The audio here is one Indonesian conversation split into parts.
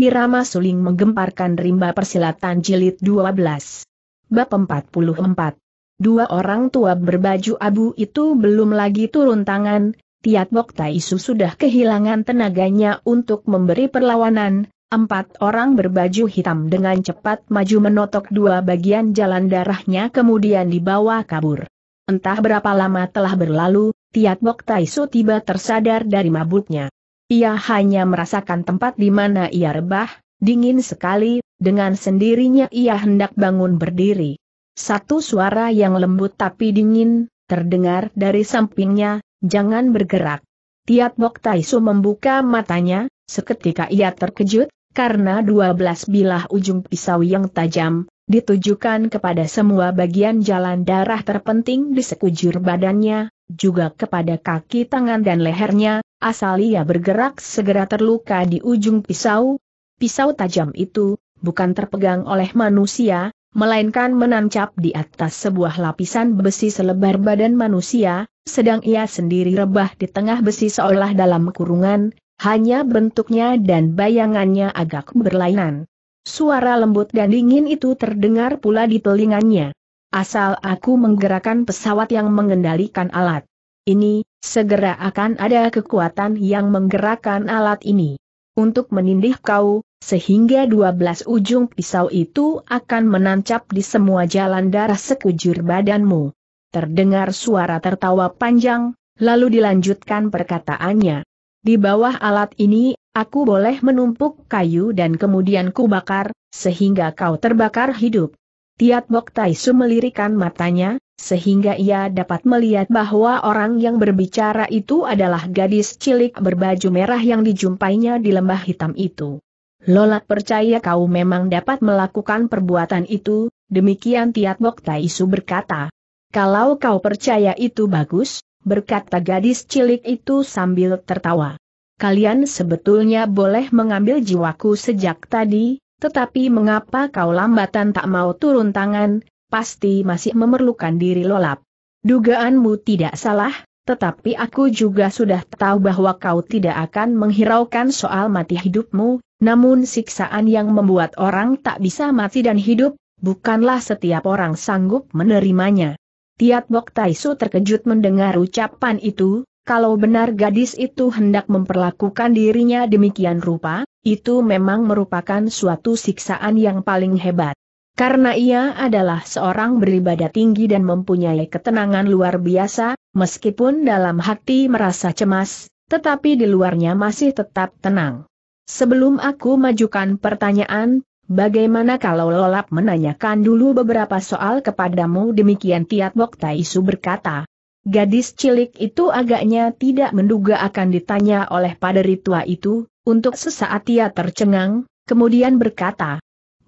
Irama suling menggemparkan rimba persilatan jilid 12. Bab 44. Dua orang tua berbaju abu itu belum lagi turun tangan, Tiat Bok Taisu sudah kehilangan tenaganya untuk memberi perlawanan, Empat orang berbaju hitam dengan cepat maju menotok dua bagian jalan darahnya kemudian dibawa kabur. Entah berapa lama telah berlalu, Tiat Bok Taisu tiba tersadar dari mabuknya. Ia hanya merasakan tempat di mana ia rebah, dingin sekali, dengan sendirinya ia hendak bangun berdiri. Satu suara yang lembut tapi dingin, terdengar dari sampingnya, jangan bergerak. Tiat Bok Su membuka matanya, seketika ia terkejut, karena dua belas bilah ujung pisau yang tajam, ditujukan kepada semua bagian jalan darah terpenting di sekujur badannya, juga kepada kaki tangan dan lehernya, asal ia bergerak segera terluka di ujung pisau. Pisau tajam itu, bukan terpegang oleh manusia, melainkan menancap di atas sebuah lapisan besi selebar badan manusia, sedang ia sendiri rebah di tengah besi seolah dalam kurungan, hanya bentuknya dan bayangannya agak berlainan. Suara lembut dan dingin itu terdengar pula di telinganya. Asal aku menggerakkan pesawat yang mengendalikan alat ini, segera akan ada kekuatan yang menggerakkan alat ini. Untuk menindih kau, sehingga 12 ujung pisau itu akan menancap di semua jalan darah sekujur badanmu. Terdengar suara tertawa panjang, lalu dilanjutkan perkataannya. Di bawah alat ini, aku boleh menumpuk kayu dan kemudian bakar, sehingga kau terbakar hidup. Tiat Bok Taisu melirikan matanya, sehingga ia dapat melihat bahwa orang yang berbicara itu adalah gadis cilik berbaju merah yang dijumpainya di lembah hitam itu. Lolat percaya kau memang dapat melakukan perbuatan itu, demikian Tiat Bok Taisu berkata. Kalau kau percaya itu bagus, berkata gadis cilik itu sambil tertawa. Kalian sebetulnya boleh mengambil jiwaku sejak tadi, tetapi mengapa kau lambatan tak mau turun tangan, pasti masih memerlukan diri lolap. Dugaanmu tidak salah, tetapi aku juga sudah tahu bahwa kau tidak akan menghiraukan soal mati hidupmu, namun siksaan yang membuat orang tak bisa mati dan hidup, bukanlah setiap orang sanggup menerimanya. Tiat Bok Taisu terkejut mendengar ucapan itu, kalau benar gadis itu hendak memperlakukan dirinya demikian rupa, itu memang merupakan suatu siksaan yang paling hebat. Karena ia adalah seorang beribadah tinggi dan mempunyai ketenangan luar biasa, meskipun dalam hati merasa cemas, tetapi di luarnya masih tetap tenang. Sebelum aku majukan pertanyaan, bagaimana kalau Lolap menanyakan dulu beberapa soal kepadamu demikian Tiat waktu berkata. Gadis cilik itu agaknya tidak menduga akan ditanya oleh pada tua itu, untuk sesaat ia tercengang, kemudian berkata,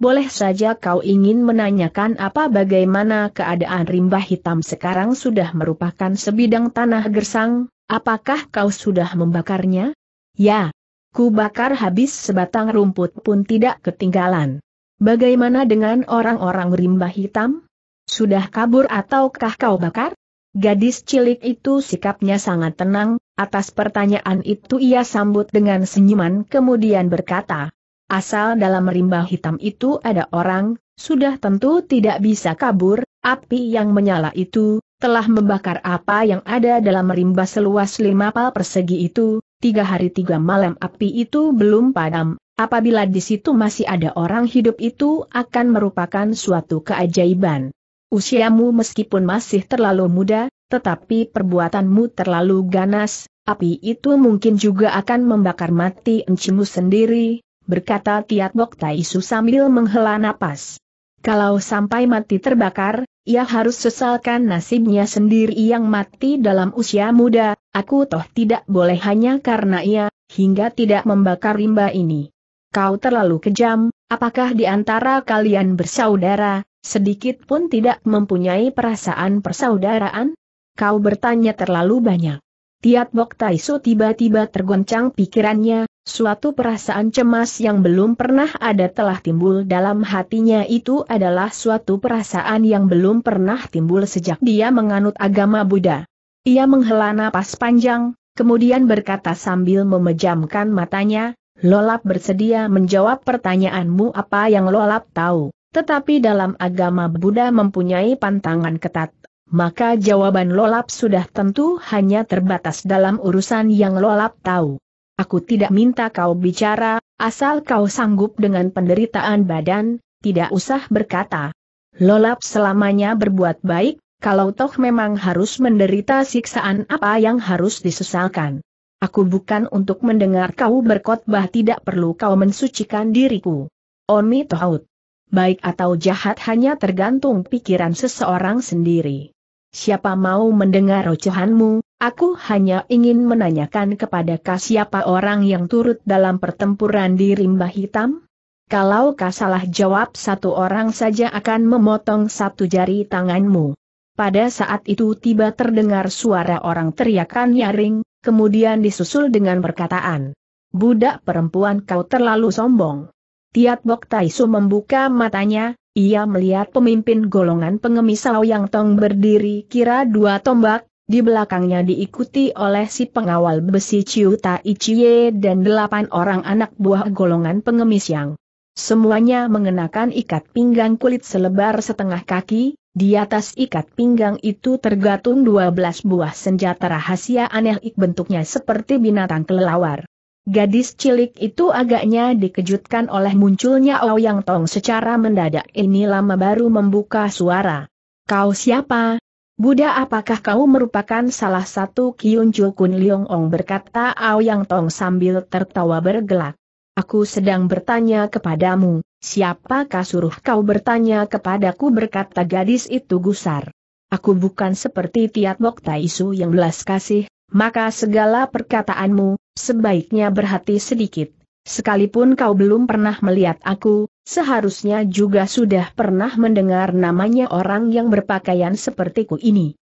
boleh saja kau ingin menanyakan apa bagaimana keadaan rimba hitam sekarang sudah merupakan sebidang tanah gersang, apakah kau sudah membakarnya? Ya, ku bakar habis sebatang rumput pun tidak ketinggalan. Bagaimana dengan orang-orang rimba hitam? Sudah kabur ataukah kau bakar? Gadis cilik itu sikapnya sangat tenang, atas pertanyaan itu ia sambut dengan senyuman kemudian berkata, Asal dalam rimba hitam itu ada orang, sudah tentu tidak bisa kabur, api yang menyala itu, telah membakar apa yang ada dalam rimba seluas lima pal persegi itu, tiga hari tiga malam api itu belum padam, apabila di situ masih ada orang hidup itu akan merupakan suatu keajaiban. Usiamu meskipun masih terlalu muda, tetapi perbuatanmu terlalu ganas, api itu mungkin juga akan membakar mati encimu sendiri, berkata Tiat Bok Taisu sambil menghela napas. Kalau sampai mati terbakar, ia harus sesalkan nasibnya sendiri yang mati dalam usia muda, aku toh tidak boleh hanya karena ia, hingga tidak membakar rimba ini. Kau terlalu kejam, apakah di antara kalian bersaudara, sedikit pun tidak mempunyai perasaan persaudaraan? Kau bertanya terlalu banyak. Tiat Bok Taisu tiba-tiba tergoncang pikirannya, suatu perasaan cemas yang belum pernah ada telah timbul dalam hatinya itu adalah suatu perasaan yang belum pernah timbul sejak dia menganut agama Buddha. Ia menghela napas panjang, kemudian berkata sambil memejamkan matanya, Lolap bersedia menjawab pertanyaanmu apa yang Lolap tahu, tetapi dalam agama Buddha mempunyai pantangan ketat maka jawaban Lolap sudah tentu hanya terbatas dalam urusan yang Lolap tahu. Aku tidak minta kau bicara, asal kau sanggup dengan penderitaan badan, tidak usah berkata. Lolap selamanya berbuat baik, kalau toh memang harus menderita siksaan apa yang harus disesalkan. Aku bukan untuk mendengar kau berkotbah, tidak perlu kau mensucikan diriku. Omi Tohaut. Baik atau jahat hanya tergantung pikiran seseorang sendiri. Siapa mau mendengar ocehanmu, aku hanya ingin menanyakan kepada kau siapa orang yang turut dalam pertempuran di rimba hitam? Kalau kau salah jawab satu orang saja akan memotong satu jari tanganmu. Pada saat itu tiba terdengar suara orang teriakan nyaring, kemudian disusul dengan perkataan. Budak perempuan kau terlalu sombong. Tiat Bok Taisu membuka matanya, ia melihat pemimpin golongan pengemis Yang Tong berdiri kira dua tombak, di belakangnya diikuti oleh si pengawal besi Tai Ichie dan delapan orang anak buah golongan pengemis yang semuanya mengenakan ikat pinggang kulit selebar setengah kaki, di atas ikat pinggang itu tergantung dua belas buah senjata rahasia aneh ik bentuknya seperti binatang kelelawar. Gadis cilik itu agaknya dikejutkan oleh munculnya Ouyang Tong secara mendadak ini lama baru membuka suara. Kau siapa? Buddha apakah kau merupakan salah satu Kiyun Kun Leong Ong berkata Ouyang Tong sambil tertawa bergelak. Aku sedang bertanya kepadamu, siapakah suruh kau bertanya kepadaku berkata gadis itu gusar. Aku bukan seperti Tiat Bok Taisu yang belas kasih, maka segala perkataanmu, sebaiknya berhati sedikit. Sekalipun kau belum pernah melihat aku, seharusnya juga sudah pernah mendengar namanya orang yang berpakaian sepertiku ini.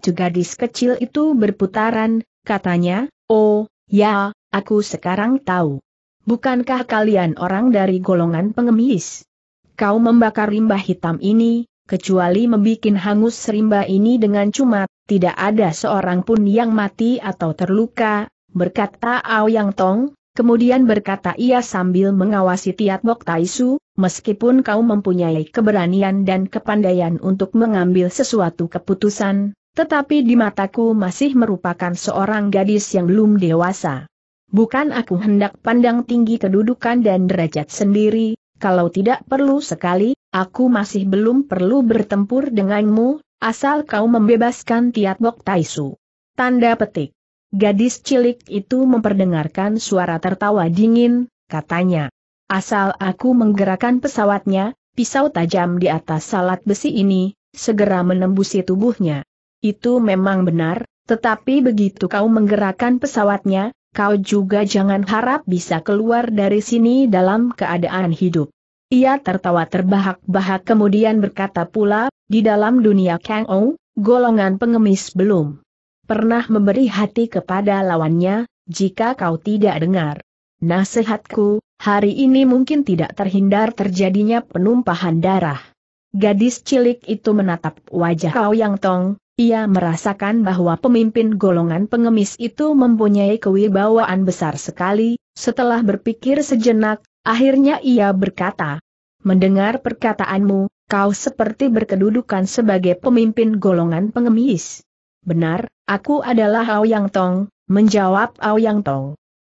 juga di kecil itu berputaran, katanya, oh, ya, aku sekarang tahu. Bukankah kalian orang dari golongan pengemis? Kau membakar limbah hitam ini, kecuali membuat hangus serimba ini dengan cuma, tidak ada seorang pun yang mati atau terluka, berkata Ao Yang Tong, Kemudian berkata ia sambil mengawasi Tiat Bok Taisu, meskipun kau mempunyai keberanian dan kepandaian untuk mengambil sesuatu keputusan, tetapi di mataku masih merupakan seorang gadis yang belum dewasa. Bukan aku hendak pandang tinggi kedudukan dan derajat sendiri, kalau tidak perlu sekali, Aku masih belum perlu bertempur denganmu, asal kau membebaskan Tiat Bok Taisu. Tanda petik. Gadis cilik itu memperdengarkan suara tertawa dingin, katanya. Asal aku menggerakkan pesawatnya, pisau tajam di atas salat besi ini, segera menembusi tubuhnya. Itu memang benar, tetapi begitu kau menggerakkan pesawatnya, kau juga jangan harap bisa keluar dari sini dalam keadaan hidup. Ia tertawa terbahak-bahak kemudian berkata pula, di dalam dunia Kang Ou, golongan pengemis belum pernah memberi hati kepada lawannya, jika kau tidak dengar nasihatku, hari ini mungkin tidak terhindar terjadinya penumpahan darah. Gadis cilik itu menatap wajah kau yang tong, ia merasakan bahwa pemimpin golongan pengemis itu mempunyai kewibawaan besar sekali, setelah berpikir sejenak, Akhirnya ia berkata, Mendengar perkataanmu, kau seperti berkedudukan sebagai pemimpin golongan pengemis. Benar, aku adalah Ao Yang Tong, menjawab Ao Yang Tong.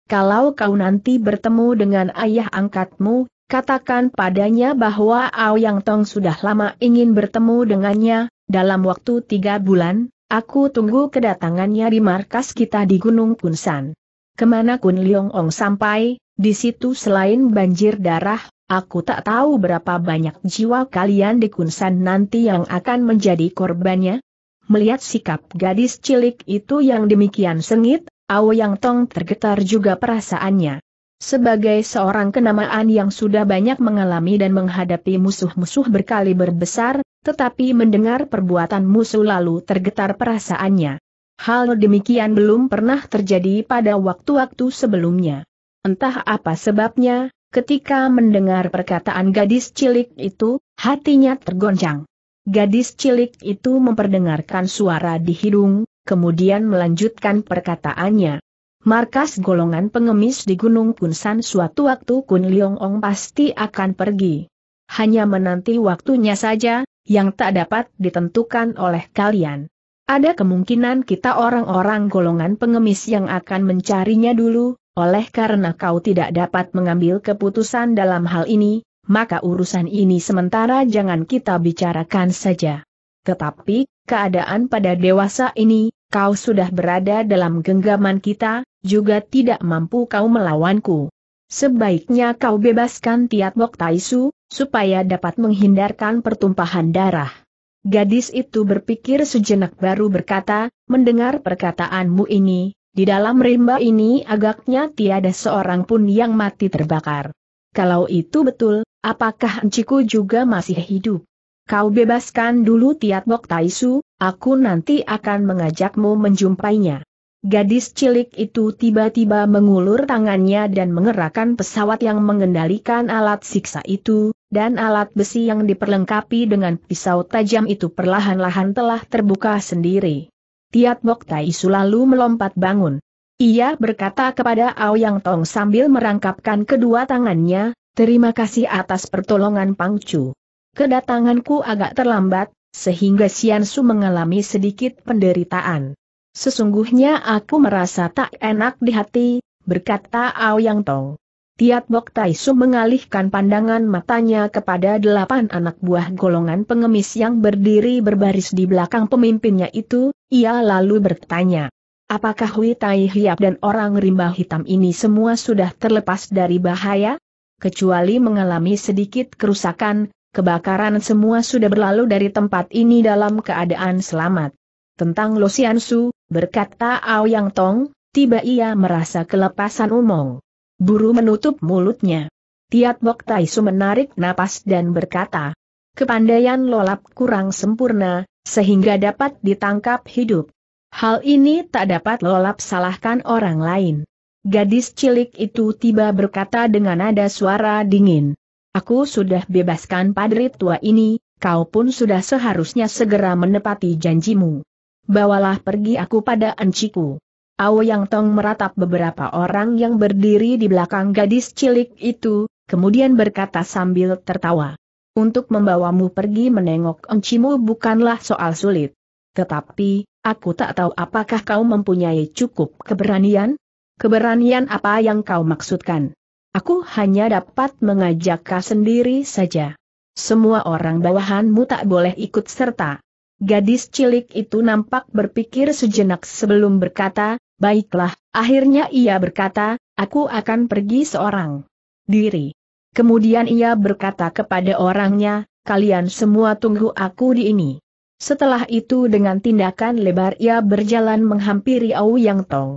Kalau kau nanti bertemu dengan ayah angkatmu, katakan padanya bahwa Ao Yang Tong sudah lama ingin bertemu dengannya, dalam waktu tiga bulan, aku tunggu kedatangannya di markas kita di Gunung Kunsan. Kemana Kun Leong Ong sampai, di situ selain banjir darah, aku tak tahu berapa banyak jiwa kalian di Kunsan nanti yang akan menjadi korbannya. Melihat sikap gadis cilik itu yang demikian sengit, Ao Yang Tong tergetar juga perasaannya. Sebagai seorang kenamaan yang sudah banyak mengalami dan menghadapi musuh-musuh berkali berbesar, tetapi mendengar perbuatan musuh lalu tergetar perasaannya. Hal demikian belum pernah terjadi pada waktu-waktu sebelumnya. Entah apa sebabnya, ketika mendengar perkataan gadis cilik itu, hatinya tergoncang. Gadis cilik itu memperdengarkan suara di hidung, kemudian melanjutkan perkataannya. Markas golongan pengemis di Gunung Kunsan suatu waktu Kun Leong Ong pasti akan pergi. Hanya menanti waktunya saja, yang tak dapat ditentukan oleh kalian. Ada kemungkinan kita orang-orang golongan pengemis yang akan mencarinya dulu, oleh karena kau tidak dapat mengambil keputusan dalam hal ini, maka urusan ini sementara jangan kita bicarakan saja. Tetapi, keadaan pada dewasa ini, kau sudah berada dalam genggaman kita, juga tidak mampu kau melawanku. Sebaiknya kau bebaskan Tiat Mok Taisu, supaya dapat menghindarkan pertumpahan darah. Gadis itu berpikir sejenak baru berkata, mendengar perkataanmu ini, di dalam rimba ini agaknya tiada seorang pun yang mati terbakar. Kalau itu betul, apakah enciku juga masih hidup? Kau bebaskan dulu Tiat Bok Taisu, aku nanti akan mengajakmu menjumpainya. Gadis cilik itu tiba-tiba mengulur tangannya dan mengerahkan pesawat yang mengendalikan alat siksa itu, dan alat besi yang diperlengkapi dengan pisau tajam itu perlahan-lahan telah terbuka sendiri. Tiat Bok Tai Su lalu melompat bangun. Ia berkata kepada Ao Yang Tong sambil merangkapkan kedua tangannya, terima kasih atas pertolongan Pang Chu. Kedatanganku agak terlambat, sehingga Sian Su mengalami sedikit penderitaan. Sesungguhnya aku merasa tak enak di hati, berkata Ao Yang Tong. Tiat Bok Taisu mengalihkan pandangan matanya kepada delapan anak buah golongan pengemis yang berdiri berbaris di belakang pemimpinnya itu, ia lalu bertanya. Apakah Hui Tai Hiap dan orang rimba hitam ini semua sudah terlepas dari bahaya? Kecuali mengalami sedikit kerusakan, kebakaran semua sudah berlalu dari tempat ini dalam keadaan selamat. Tentang Losiansu, berkata Ao Yang Tong, tiba ia merasa kelepasan umong. Buru menutup mulutnya. Tiat Bok Taisu menarik napas dan berkata, Kepandaian lolap kurang sempurna, sehingga dapat ditangkap hidup. Hal ini tak dapat lolap salahkan orang lain. Gadis cilik itu tiba berkata dengan nada suara dingin. Aku sudah bebaskan padri tua ini, kau pun sudah seharusnya segera menepati janjimu. Bawalah pergi aku pada enciku. Yang Tong meratap beberapa orang yang berdiri di belakang gadis cilik itu, kemudian berkata sambil tertawa. Untuk membawamu pergi menengok Encimu bukanlah soal sulit. Tetapi, aku tak tahu apakah kau mempunyai cukup keberanian? Keberanian apa yang kau maksudkan? Aku hanya dapat mengajak kau sendiri saja. Semua orang bawahanmu tak boleh ikut serta. Gadis cilik itu nampak berpikir sejenak sebelum berkata, Baiklah, akhirnya ia berkata, aku akan pergi seorang diri. Kemudian ia berkata kepada orangnya, kalian semua tunggu aku di ini. Setelah itu dengan tindakan lebar ia berjalan menghampiri Au Yang Tong.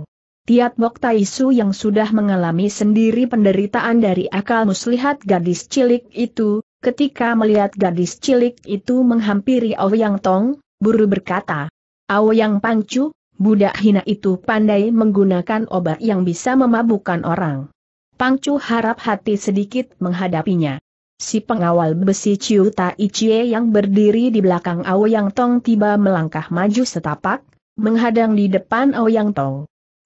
Tiat Bok Su yang sudah mengalami sendiri penderitaan dari akal muslihat gadis cilik itu, ketika melihat gadis cilik itu menghampiri Ao Yang Tong, buru berkata, Ao Yang Pangcu, Budak hina itu pandai menggunakan obat yang bisa memabukkan orang. Pangcu harap hati sedikit menghadapinya. Si pengawal besi Ciu Tai Chie yang berdiri di belakang Ao Yang Tong tiba melangkah maju setapak, menghadang di depan Ao Yang Tong.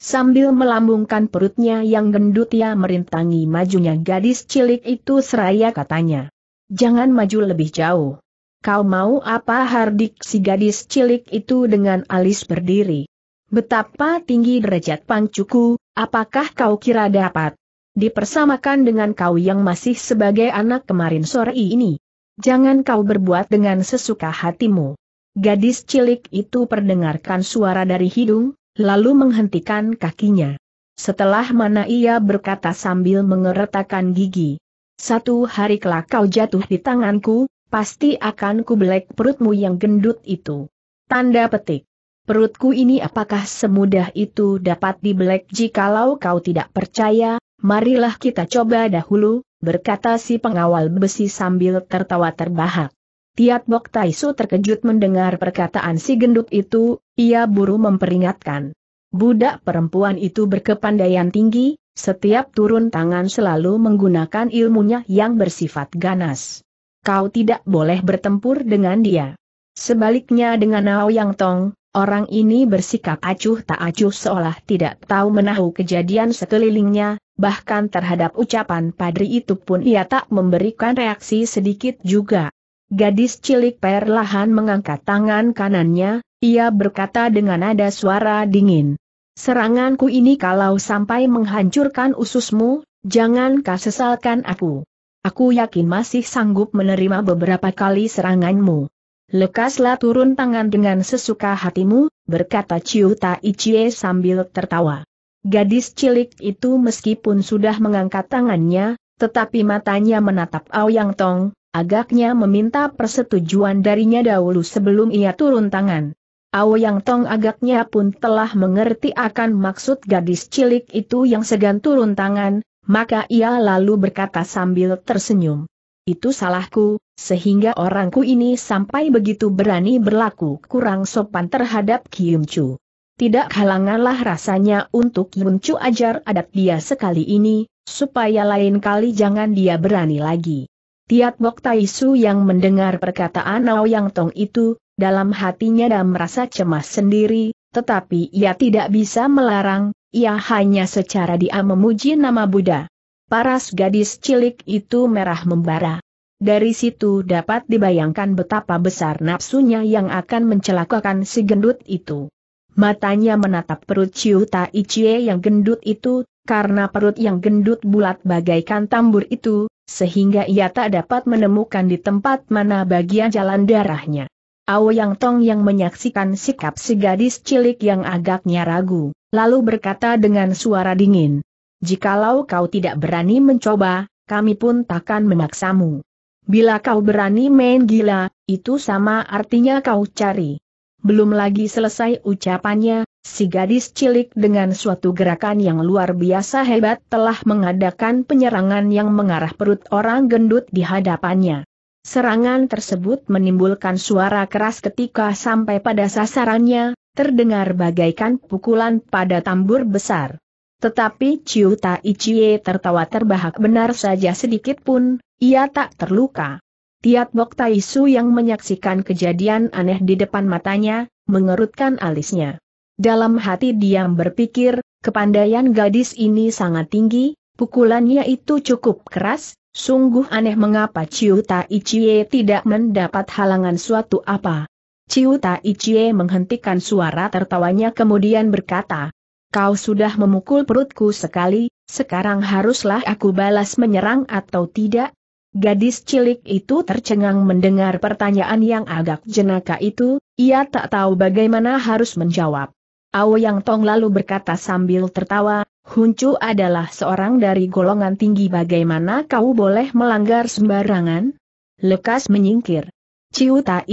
Sambil melambungkan perutnya yang gendut ia merintangi majunya gadis cilik itu seraya katanya. Jangan maju lebih jauh. Kau mau apa hardik si gadis cilik itu dengan alis berdiri? Betapa tinggi derajat pangcuku, apakah kau kira dapat dipersamakan dengan kau yang masih sebagai anak kemarin sore ini? Jangan kau berbuat dengan sesuka hatimu. Gadis cilik itu perdengarkan suara dari hidung, lalu menghentikan kakinya. Setelah mana ia berkata sambil mengeretakan gigi. Satu hari kelak kau jatuh di tanganku, pasti akan kubelek perutmu yang gendut itu. Tanda petik. Perutku ini apakah semudah itu dapat dibelek jikalau kau tidak percaya, marilah kita coba dahulu, berkata si pengawal besi sambil tertawa terbahak. Tiat Bok Taisu terkejut mendengar perkataan si gendut itu, ia buru memperingatkan. Budak perempuan itu berkepandaian tinggi, setiap turun tangan selalu menggunakan ilmunya yang bersifat ganas. Kau tidak boleh bertempur dengan dia. Sebaliknya dengan Ao Yang Tong, Orang ini bersikap acuh tak acuh seolah tidak tahu menahu kejadian sekelilingnya, bahkan terhadap ucapan padri itu pun ia tak memberikan reaksi sedikit juga. Gadis cilik perlahan mengangkat tangan kanannya, ia berkata dengan nada suara dingin. Seranganku ini kalau sampai menghancurkan ususmu, jangan kau sesalkan aku. Aku yakin masih sanggup menerima beberapa kali seranganmu. Lekaslah turun tangan dengan sesuka hatimu, berkata Ciuta Tai sambil tertawa. Gadis cilik itu meskipun sudah mengangkat tangannya, tetapi matanya menatap Aoyang Tong, agaknya meminta persetujuan darinya dahulu sebelum ia turun tangan. Aoyang Tong agaknya pun telah mengerti akan maksud gadis cilik itu yang segan turun tangan, maka ia lalu berkata sambil tersenyum. Itu salahku, sehingga orangku ini sampai begitu berani berlaku kurang sopan terhadap Kim Chu. Tidak halanganlah rasanya untuk Kim Chu ajar adat dia sekali ini, supaya lain kali jangan dia berani lagi. Tiat Bok Tai Su yang mendengar perkataan Yang Tong itu, dalam hatinya dan merasa cemas sendiri, tetapi ia tidak bisa melarang, ia hanya secara diam memuji nama Buddha. Paras gadis cilik itu merah membara. Dari situ dapat dibayangkan betapa besar nafsunya yang akan mencelakakan si gendut itu. Matanya menatap perut Ciu Tai Chie yang gendut itu, karena perut yang gendut bulat bagaikan tambur itu, sehingga ia tak dapat menemukan di tempat mana bagian jalan darahnya. Ao Yang Tong yang menyaksikan sikap si gadis cilik yang agaknya ragu, lalu berkata dengan suara dingin, Jikalau kau tidak berani mencoba, kami pun takkan memaksamu. Bila kau berani main gila, itu sama artinya kau cari. Belum lagi selesai ucapannya, si gadis cilik dengan suatu gerakan yang luar biasa hebat telah mengadakan penyerangan yang mengarah perut orang gendut di hadapannya. Serangan tersebut menimbulkan suara keras ketika sampai pada sasarannya, terdengar bagaikan pukulan pada tambur besar. Tetapi Ciu Tai Chie tertawa terbahak benar saja sedikit pun, ia tak terluka. Tiat Bok Tai Su yang menyaksikan kejadian aneh di depan matanya, mengerutkan alisnya. Dalam hati diam berpikir, kepandaian gadis ini sangat tinggi, pukulannya itu cukup keras, sungguh aneh mengapa Ciu Tai Chie tidak mendapat halangan suatu apa. Ciu Tai Chie menghentikan suara tertawanya kemudian berkata, kau sudah memukul perutku sekali, sekarang haruslah aku balas menyerang atau tidak? Gadis cilik itu tercengang mendengar pertanyaan yang agak jenaka itu, ia tak tahu bagaimana harus menjawab. Ao Yang Tong lalu berkata sambil tertawa, Huncu adalah seorang dari golongan tinggi bagaimana kau boleh melanggar sembarangan? Lekas menyingkir. Ciu Tai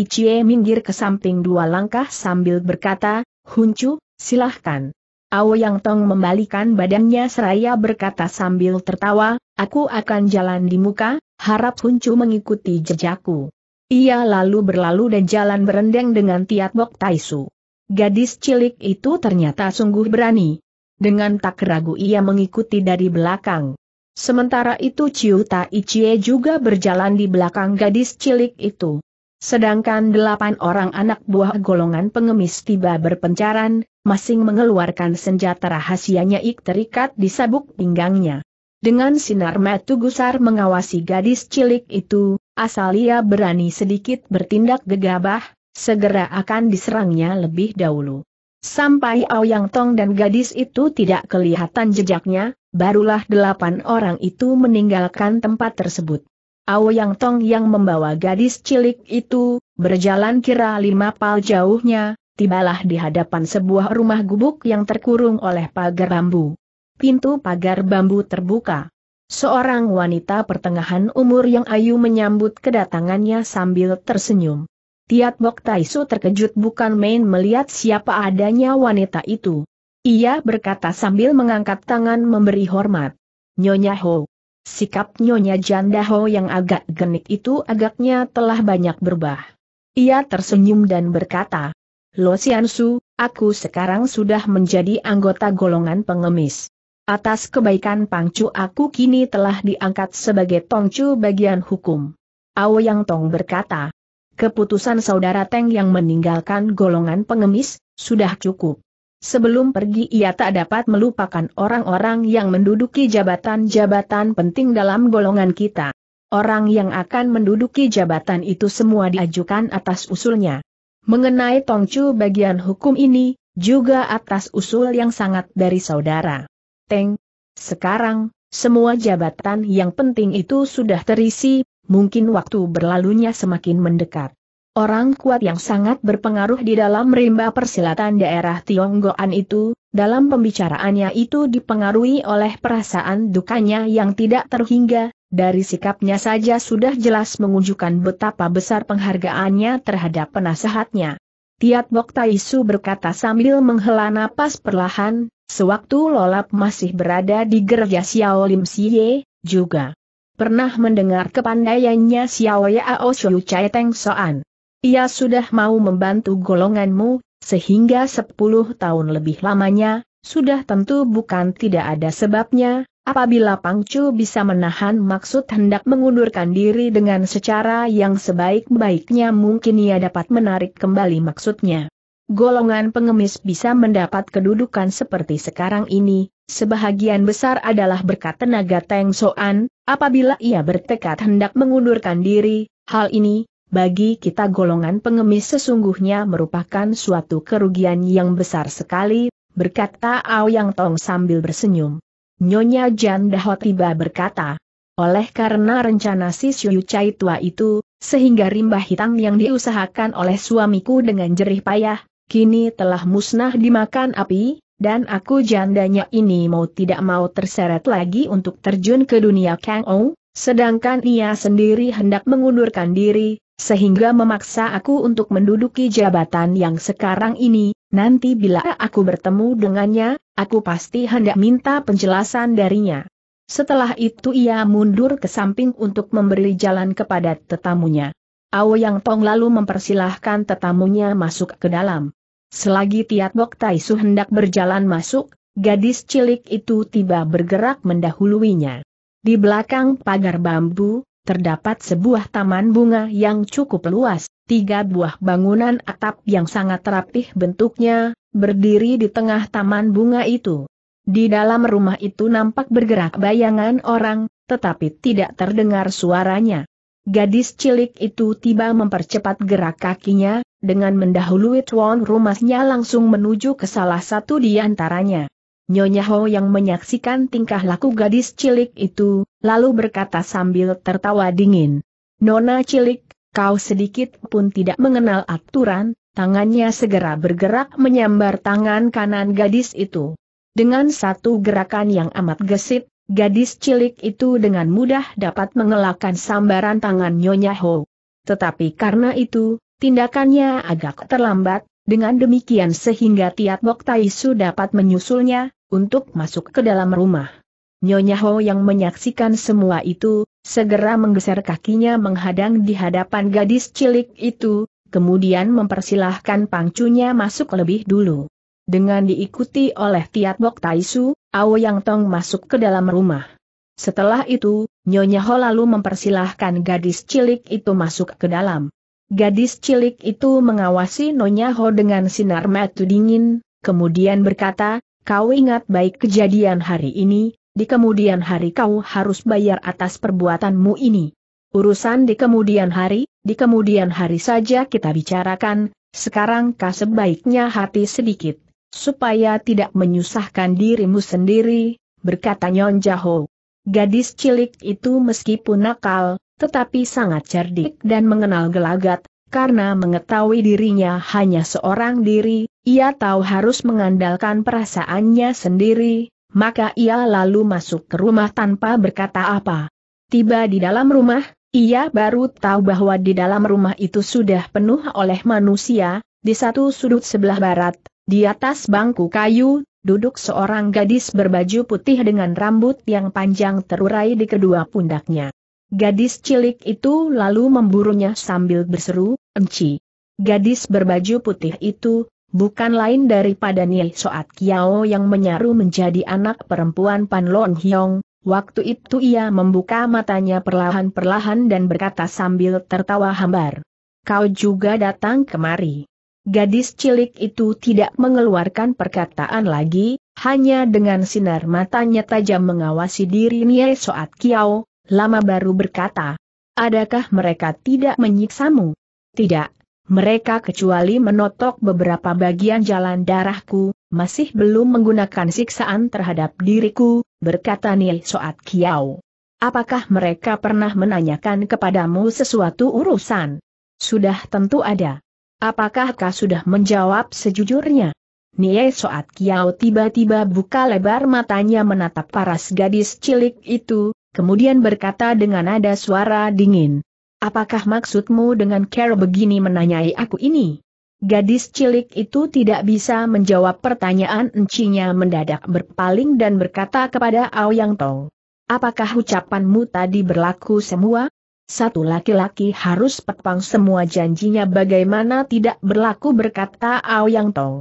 minggir ke samping dua langkah sambil berkata, Huncu, silahkan. Yang Tong membalikan badannya seraya berkata sambil tertawa, aku akan jalan di muka, harap Huncu mengikuti jejakku. Ia lalu berlalu dan jalan berendeng dengan Tiat Bok Taisu. Gadis cilik itu ternyata sungguh berani. Dengan tak ragu ia mengikuti dari belakang. Sementara itu Ciu Tai Chie juga berjalan di belakang gadis cilik itu. Sedangkan delapan orang anak buah golongan pengemis tiba berpencaran, masing mengeluarkan senjata rahasianya ik terikat di sabuk pinggangnya. Dengan sinar mata gusar mengawasi gadis cilik itu, asal ia berani sedikit bertindak gegabah, segera akan diserangnya lebih dahulu. Sampai Ao Yang Tong dan gadis itu tidak kelihatan jejaknya, barulah delapan orang itu meninggalkan tempat tersebut. Ao Yang Tong yang membawa gadis cilik itu, berjalan kira lima pal jauhnya, tibalah di hadapan sebuah rumah gubuk yang terkurung oleh pagar bambu. Pintu pagar bambu terbuka. Seorang wanita pertengahan umur yang ayu menyambut kedatangannya sambil tersenyum. Tiat Bok Taisu terkejut bukan main melihat siapa adanya wanita itu. Ia berkata sambil mengangkat tangan memberi hormat. Nyonya Ho. Sikap Nyonya Janda Ho yang agak genit itu agaknya telah banyak berubah. Ia tersenyum dan berkata, Lo Xiansu, aku sekarang sudah menjadi anggota golongan pengemis. Atas kebaikan Pangcu aku kini telah diangkat sebagai Tongcu bagian hukum. Ao Yang Tong berkata, keputusan saudara Teng yang meninggalkan golongan pengemis, sudah cukup. Sebelum pergi ia tak dapat melupakan orang-orang yang menduduki jabatan-jabatan penting dalam golongan kita. Orang yang akan menduduki jabatan itu semua diajukan atas usulnya. Mengenai Tongcu bagian hukum ini, juga atas usul yang sangat dari saudara. Teng, sekarang, semua jabatan yang penting itu sudah terisi, mungkin waktu berlalunya semakin mendekat. Orang kuat yang sangat berpengaruh di dalam rimba persilatan daerah Tionggoan itu, dalam pembicaraannya itu dipengaruhi oleh perasaan dukanya yang tidak terhingga, dari sikapnya saja sudah jelas mengunjukkan betapa besar penghargaannya terhadap penasehatnya. Tiat Bok Taisu berkata sambil menghela napas perlahan, sewaktu Lolap masih berada di gereja Xiao Lim Siye, juga pernah mendengar kepandaiannya Xiao Yao Shou Chai Teng Soan. Ia sudah mau membantu golonganmu, sehingga sepuluh tahun lebih lamanya, sudah tentu bukan tidak ada sebabnya, Apabila Pangcu bisa menahan maksud hendak mengundurkan diri dengan secara yang sebaik-baiknya mungkin ia dapat menarik kembali maksudnya. Golongan pengemis bisa mendapat kedudukan seperti sekarang ini, sebahagian besar adalah berkat tenaga Teng Soan, apabila ia bertekad hendak mengundurkan diri, hal ini, bagi kita golongan pengemis sesungguhnya merupakan suatu kerugian yang besar sekali, berkata Ao Yang Tong sambil bersenyum. Nyonya Jan Daho tiba berkata, oleh karena rencana si Syu Chai tua itu, sehingga rimba hitam yang diusahakan oleh suamiku dengan jerih payah, kini telah musnah dimakan api, dan aku jandanya ini mau tidak mau terseret lagi untuk terjun ke dunia Kang Ou, sedangkan ia sendiri hendak mengundurkan diri, sehingga memaksa aku untuk menduduki jabatan yang sekarang ini, nanti bila aku bertemu dengannya, aku pasti hendak minta penjelasan darinya. Setelah itu ia mundur ke samping untuk memberi jalan kepada tetamunya. Ao Yang Tong lalu mempersilahkan tetamunya masuk ke dalam. Selagi Tiat Bok Tai Su hendak berjalan masuk, gadis cilik itu tiba bergerak mendahuluinya. Di belakang pagar bambu, terdapat sebuah taman bunga yang cukup luas tiga buah bangunan atap yang sangat rapih bentuknya, berdiri di tengah taman bunga itu. Di dalam rumah itu nampak bergerak bayangan orang, tetapi tidak terdengar suaranya. Gadis cilik itu tiba mempercepat gerak kakinya, dengan mendahului tuan rumahnya langsung menuju ke salah satu di antaranya. Nyonya Ho yang menyaksikan tingkah laku gadis cilik itu, lalu berkata sambil tertawa dingin. Nona cilik, Kau sedikit pun tidak mengenal aturan, tangannya segera bergerak menyambar tangan kanan gadis itu. Dengan satu gerakan yang amat gesit, gadis cilik itu dengan mudah dapat mengelakkan sambaran tangan Nyonya Ho. Tetapi karena itu, tindakannya agak terlambat, dengan demikian sehingga Tiat Bok Taisu dapat menyusulnya, untuk masuk ke dalam rumah. Nyonya Ho yang menyaksikan semua itu, segera menggeser kakinya menghadang di hadapan gadis cilik itu, kemudian mempersilahkan pangcunya masuk lebih dulu. Dengan diikuti oleh Tiat Bok Taisu, Yang Tong masuk ke dalam rumah. Setelah itu, Nyonya Ho lalu mempersilahkan gadis cilik itu masuk ke dalam. Gadis cilik itu mengawasi Nyonya Ho dengan sinar mata dingin, kemudian berkata, kau ingat baik kejadian hari ini, di kemudian hari kau harus bayar atas perbuatanmu ini. Urusan di kemudian hari, di kemudian hari saja kita bicarakan, sekarang kau sebaiknya hati sedikit, supaya tidak menyusahkan dirimu sendiri, berkata Nyon Jaho. Gadis cilik itu meskipun nakal, tetapi sangat cerdik dan mengenal gelagat, karena mengetahui dirinya hanya seorang diri, ia tahu harus mengandalkan perasaannya sendiri, maka ia lalu masuk ke rumah tanpa berkata apa. Tiba di dalam rumah, ia baru tahu bahwa di dalam rumah itu sudah penuh oleh manusia, di satu sudut sebelah barat, di atas bangku kayu, duduk seorang gadis berbaju putih dengan rambut yang panjang terurai di kedua pundaknya. Gadis cilik itu lalu memburunya sambil berseru, Enci. Gadis berbaju putih itu, bukan lain daripada Nie Soat Kiao yang menyaru menjadi anak perempuan Pan Long Hyong. Waktu itu ia membuka matanya perlahan-perlahan dan berkata sambil tertawa hambar. Kau juga datang kemari. Gadis cilik itu tidak mengeluarkan perkataan lagi, hanya dengan sinar matanya tajam mengawasi diri Nie Soat Kiao, lama baru berkata, Adakah mereka tidak menyiksamu? Tidak, mereka kecuali menotok beberapa bagian jalan darahku, masih belum menggunakan siksaan terhadap diriku, berkata Nil Soat Kiao. Apakah mereka pernah menanyakan kepadamu sesuatu urusan? Sudah tentu ada. Apakah kau sudah menjawab sejujurnya? Nie Soat Kiao tiba-tiba buka lebar matanya menatap paras gadis cilik itu, kemudian berkata dengan nada suara dingin. Apakah maksudmu dengan care begini menanyai aku ini? Gadis cilik itu tidak bisa menjawab pertanyaan encinya mendadak berpaling dan berkata kepada Aoyang Tong. Apakah ucapanmu tadi berlaku semua? Satu laki-laki harus pepang semua janjinya bagaimana tidak berlaku berkata Ao Yang Tong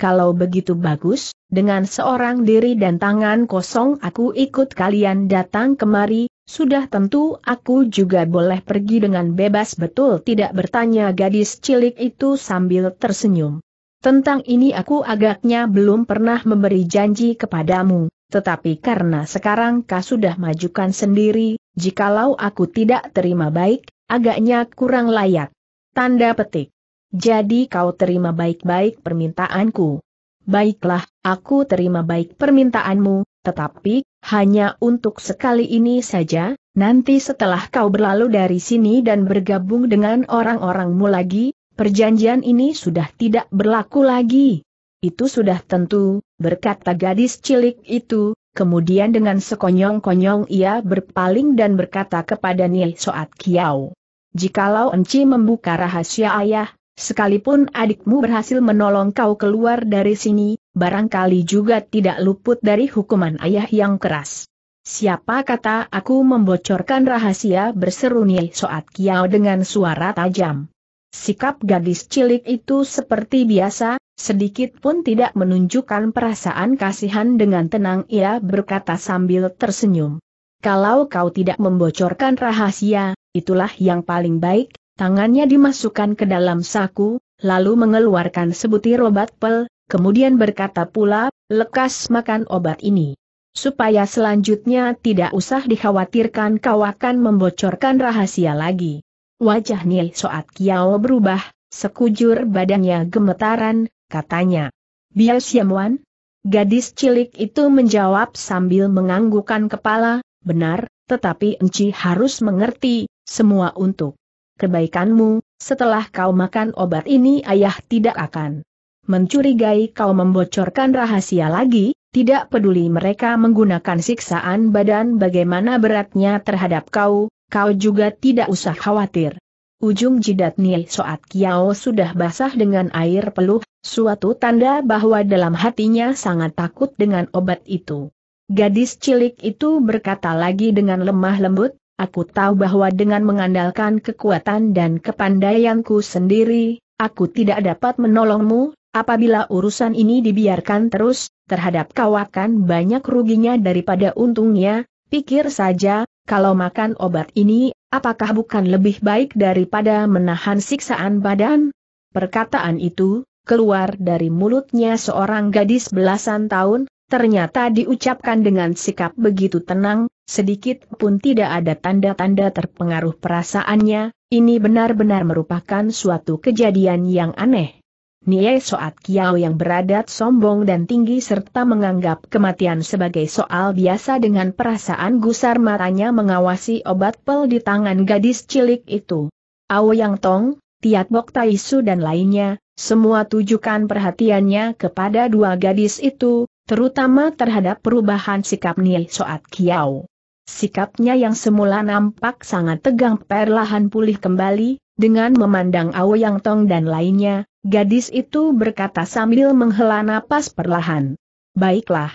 kalau begitu bagus, dengan seorang diri dan tangan kosong aku ikut kalian datang kemari, sudah tentu aku juga boleh pergi dengan bebas betul tidak bertanya gadis cilik itu sambil tersenyum. Tentang ini aku agaknya belum pernah memberi janji kepadamu, tetapi karena sekarang kau sudah majukan sendiri, jikalau aku tidak terima baik, agaknya kurang layak. Tanda petik. Jadi kau terima baik-baik permintaanku. Baiklah, aku terima baik permintaanmu, tetapi, hanya untuk sekali ini saja, nanti setelah kau berlalu dari sini dan bergabung dengan orang-orangmu lagi, perjanjian ini sudah tidak berlaku lagi. Itu sudah tentu, berkata gadis cilik itu, kemudian dengan sekonyong-konyong ia berpaling dan berkata kepada Nil Soat Kiau. Jikalau Enci membuka rahasia ayah, Sekalipun adikmu berhasil menolong kau keluar dari sini, barangkali juga tidak luput dari hukuman ayah yang keras. Siapa kata aku membocorkan rahasia berseru Niai Soat Kiao dengan suara tajam. Sikap gadis cilik itu seperti biasa, sedikit pun tidak menunjukkan perasaan kasihan dengan tenang ia berkata sambil tersenyum. Kalau kau tidak membocorkan rahasia, itulah yang paling baik, Tangannya dimasukkan ke dalam saku, lalu mengeluarkan sebutir obat pel, kemudian berkata pula, lekas makan obat ini. Supaya selanjutnya tidak usah dikhawatirkan kau akan membocorkan rahasia lagi. Wajah Nil Soat Kiao berubah, sekujur badannya gemetaran, katanya. Biar Siamwan? Gadis cilik itu menjawab sambil menganggukkan kepala, benar, tetapi Enci harus mengerti, semua untuk kebaikanmu, setelah kau makan obat ini ayah tidak akan mencurigai kau membocorkan rahasia lagi, tidak peduli mereka menggunakan siksaan badan bagaimana beratnya terhadap kau, kau juga tidak usah khawatir. Ujung jidat Nil Soat Kiao sudah basah dengan air peluh, suatu tanda bahwa dalam hatinya sangat takut dengan obat itu. Gadis cilik itu berkata lagi dengan lemah lembut, Aku tahu bahwa dengan mengandalkan kekuatan dan kepandaianku sendiri, aku tidak dapat menolongmu, apabila urusan ini dibiarkan terus, terhadap kau akan banyak ruginya daripada untungnya, pikir saja, kalau makan obat ini, apakah bukan lebih baik daripada menahan siksaan badan? Perkataan itu, keluar dari mulutnya seorang gadis belasan tahun, ternyata diucapkan dengan sikap begitu tenang, sedikit pun tidak ada tanda-tanda terpengaruh perasaannya, ini benar-benar merupakan suatu kejadian yang aneh. Nie Soat Kiao yang beradat sombong dan tinggi serta menganggap kematian sebagai soal biasa dengan perasaan gusar matanya mengawasi obat pel di tangan gadis cilik itu. Ao Yang Tong, Tiat Bok Taisu dan lainnya, semua tujukan perhatiannya kepada dua gadis itu, terutama terhadap perubahan sikap Nie Soat Kiao. Sikapnya yang semula nampak sangat tegang perlahan pulih kembali, dengan memandang Yang Tong dan lainnya, gadis itu berkata sambil menghela napas perlahan. Baiklah.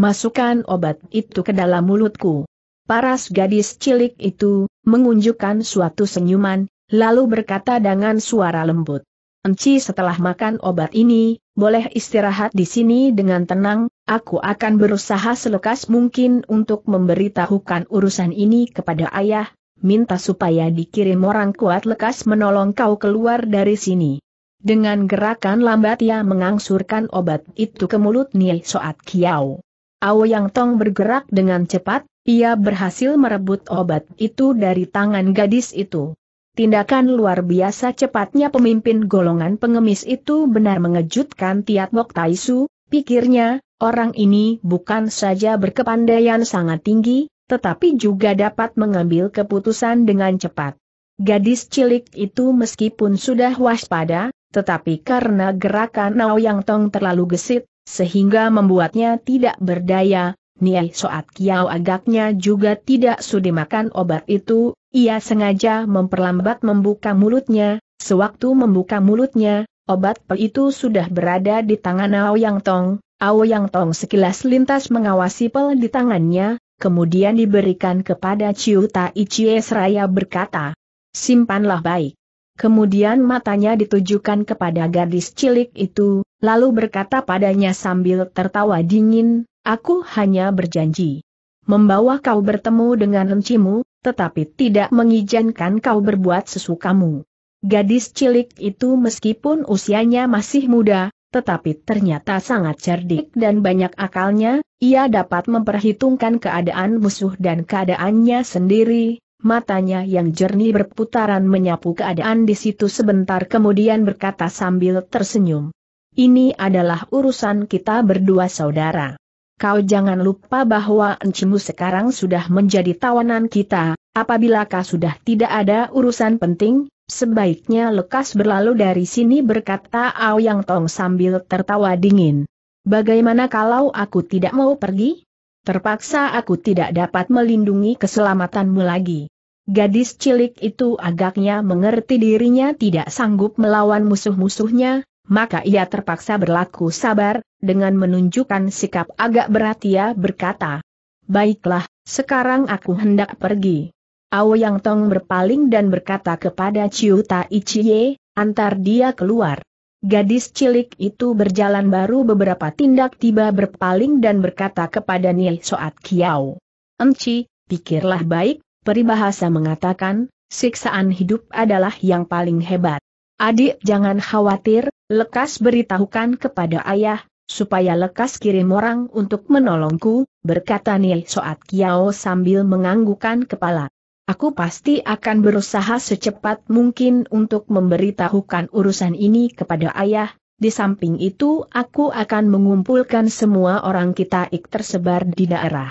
Masukkan obat itu ke dalam mulutku. Paras gadis cilik itu, mengunjukkan suatu senyuman, lalu berkata dengan suara lembut. Enci setelah makan obat ini, boleh istirahat di sini dengan tenang, aku akan berusaha selekas mungkin untuk memberitahukan urusan ini kepada ayah, minta supaya dikirim orang kuat lekas menolong kau keluar dari sini. Dengan gerakan lambat ia mengangsurkan obat itu ke mulut Nie Soat Kiau. Yang Tong bergerak dengan cepat, ia berhasil merebut obat itu dari tangan gadis itu. Tindakan luar biasa cepatnya pemimpin golongan pengemis itu benar mengejutkan Tiat Mok Taisu, pikirnya, orang ini bukan saja berkepandaian sangat tinggi, tetapi juga dapat mengambil keputusan dengan cepat. Gadis cilik itu meskipun sudah waspada, tetapi karena gerakan Yang Tong terlalu gesit, sehingga membuatnya tidak berdaya, Niai Soat Kiao agaknya juga tidak sudi makan obat itu, ia sengaja memperlambat membuka mulutnya, sewaktu membuka mulutnya, obat pel itu sudah berada di tangan Ao Yang Tong, Ao Yang Tong sekilas lintas mengawasi pel di tangannya, kemudian diberikan kepada Ciu Tai Chie seraya berkata, simpanlah baik. Kemudian matanya ditujukan kepada gadis cilik itu, lalu berkata padanya sambil tertawa dingin, aku hanya berjanji membawa kau bertemu dengan hencimu, tetapi tidak mengizinkan kau berbuat sesukamu. Gadis cilik itu meskipun usianya masih muda, tetapi ternyata sangat cerdik dan banyak akalnya, ia dapat memperhitungkan keadaan musuh dan keadaannya sendiri, matanya yang jernih berputaran menyapu keadaan di situ sebentar kemudian berkata sambil tersenyum. Ini adalah urusan kita berdua saudara. Kau jangan lupa bahwa encimu sekarang sudah menjadi tawanan kita, apabila kau sudah tidak ada urusan penting, sebaiknya lekas berlalu dari sini berkata Aoyang Tong sambil tertawa dingin. Bagaimana kalau aku tidak mau pergi? Terpaksa aku tidak dapat melindungi keselamatanmu lagi. Gadis cilik itu agaknya mengerti dirinya tidak sanggup melawan musuh-musuhnya, maka ia terpaksa berlaku sabar, dengan menunjukkan sikap agak berat ia berkata, Baiklah, sekarang aku hendak pergi. Ao Yang Tong berpaling dan berkata kepada Ciuta Ichie, antar dia keluar. Gadis cilik itu berjalan baru beberapa tindak tiba berpaling dan berkata kepada Nil Soat Kiao. Enci, pikirlah baik, peribahasa mengatakan, siksaan hidup adalah yang paling hebat. Adik jangan khawatir, Lekas beritahukan kepada ayah, supaya lekas kirim orang untuk menolongku, berkata Nia Soat Kiao sambil menganggukan kepala. Aku pasti akan berusaha secepat mungkin untuk memberitahukan urusan ini kepada ayah, di samping itu aku akan mengumpulkan semua orang kita ik tersebar di daerah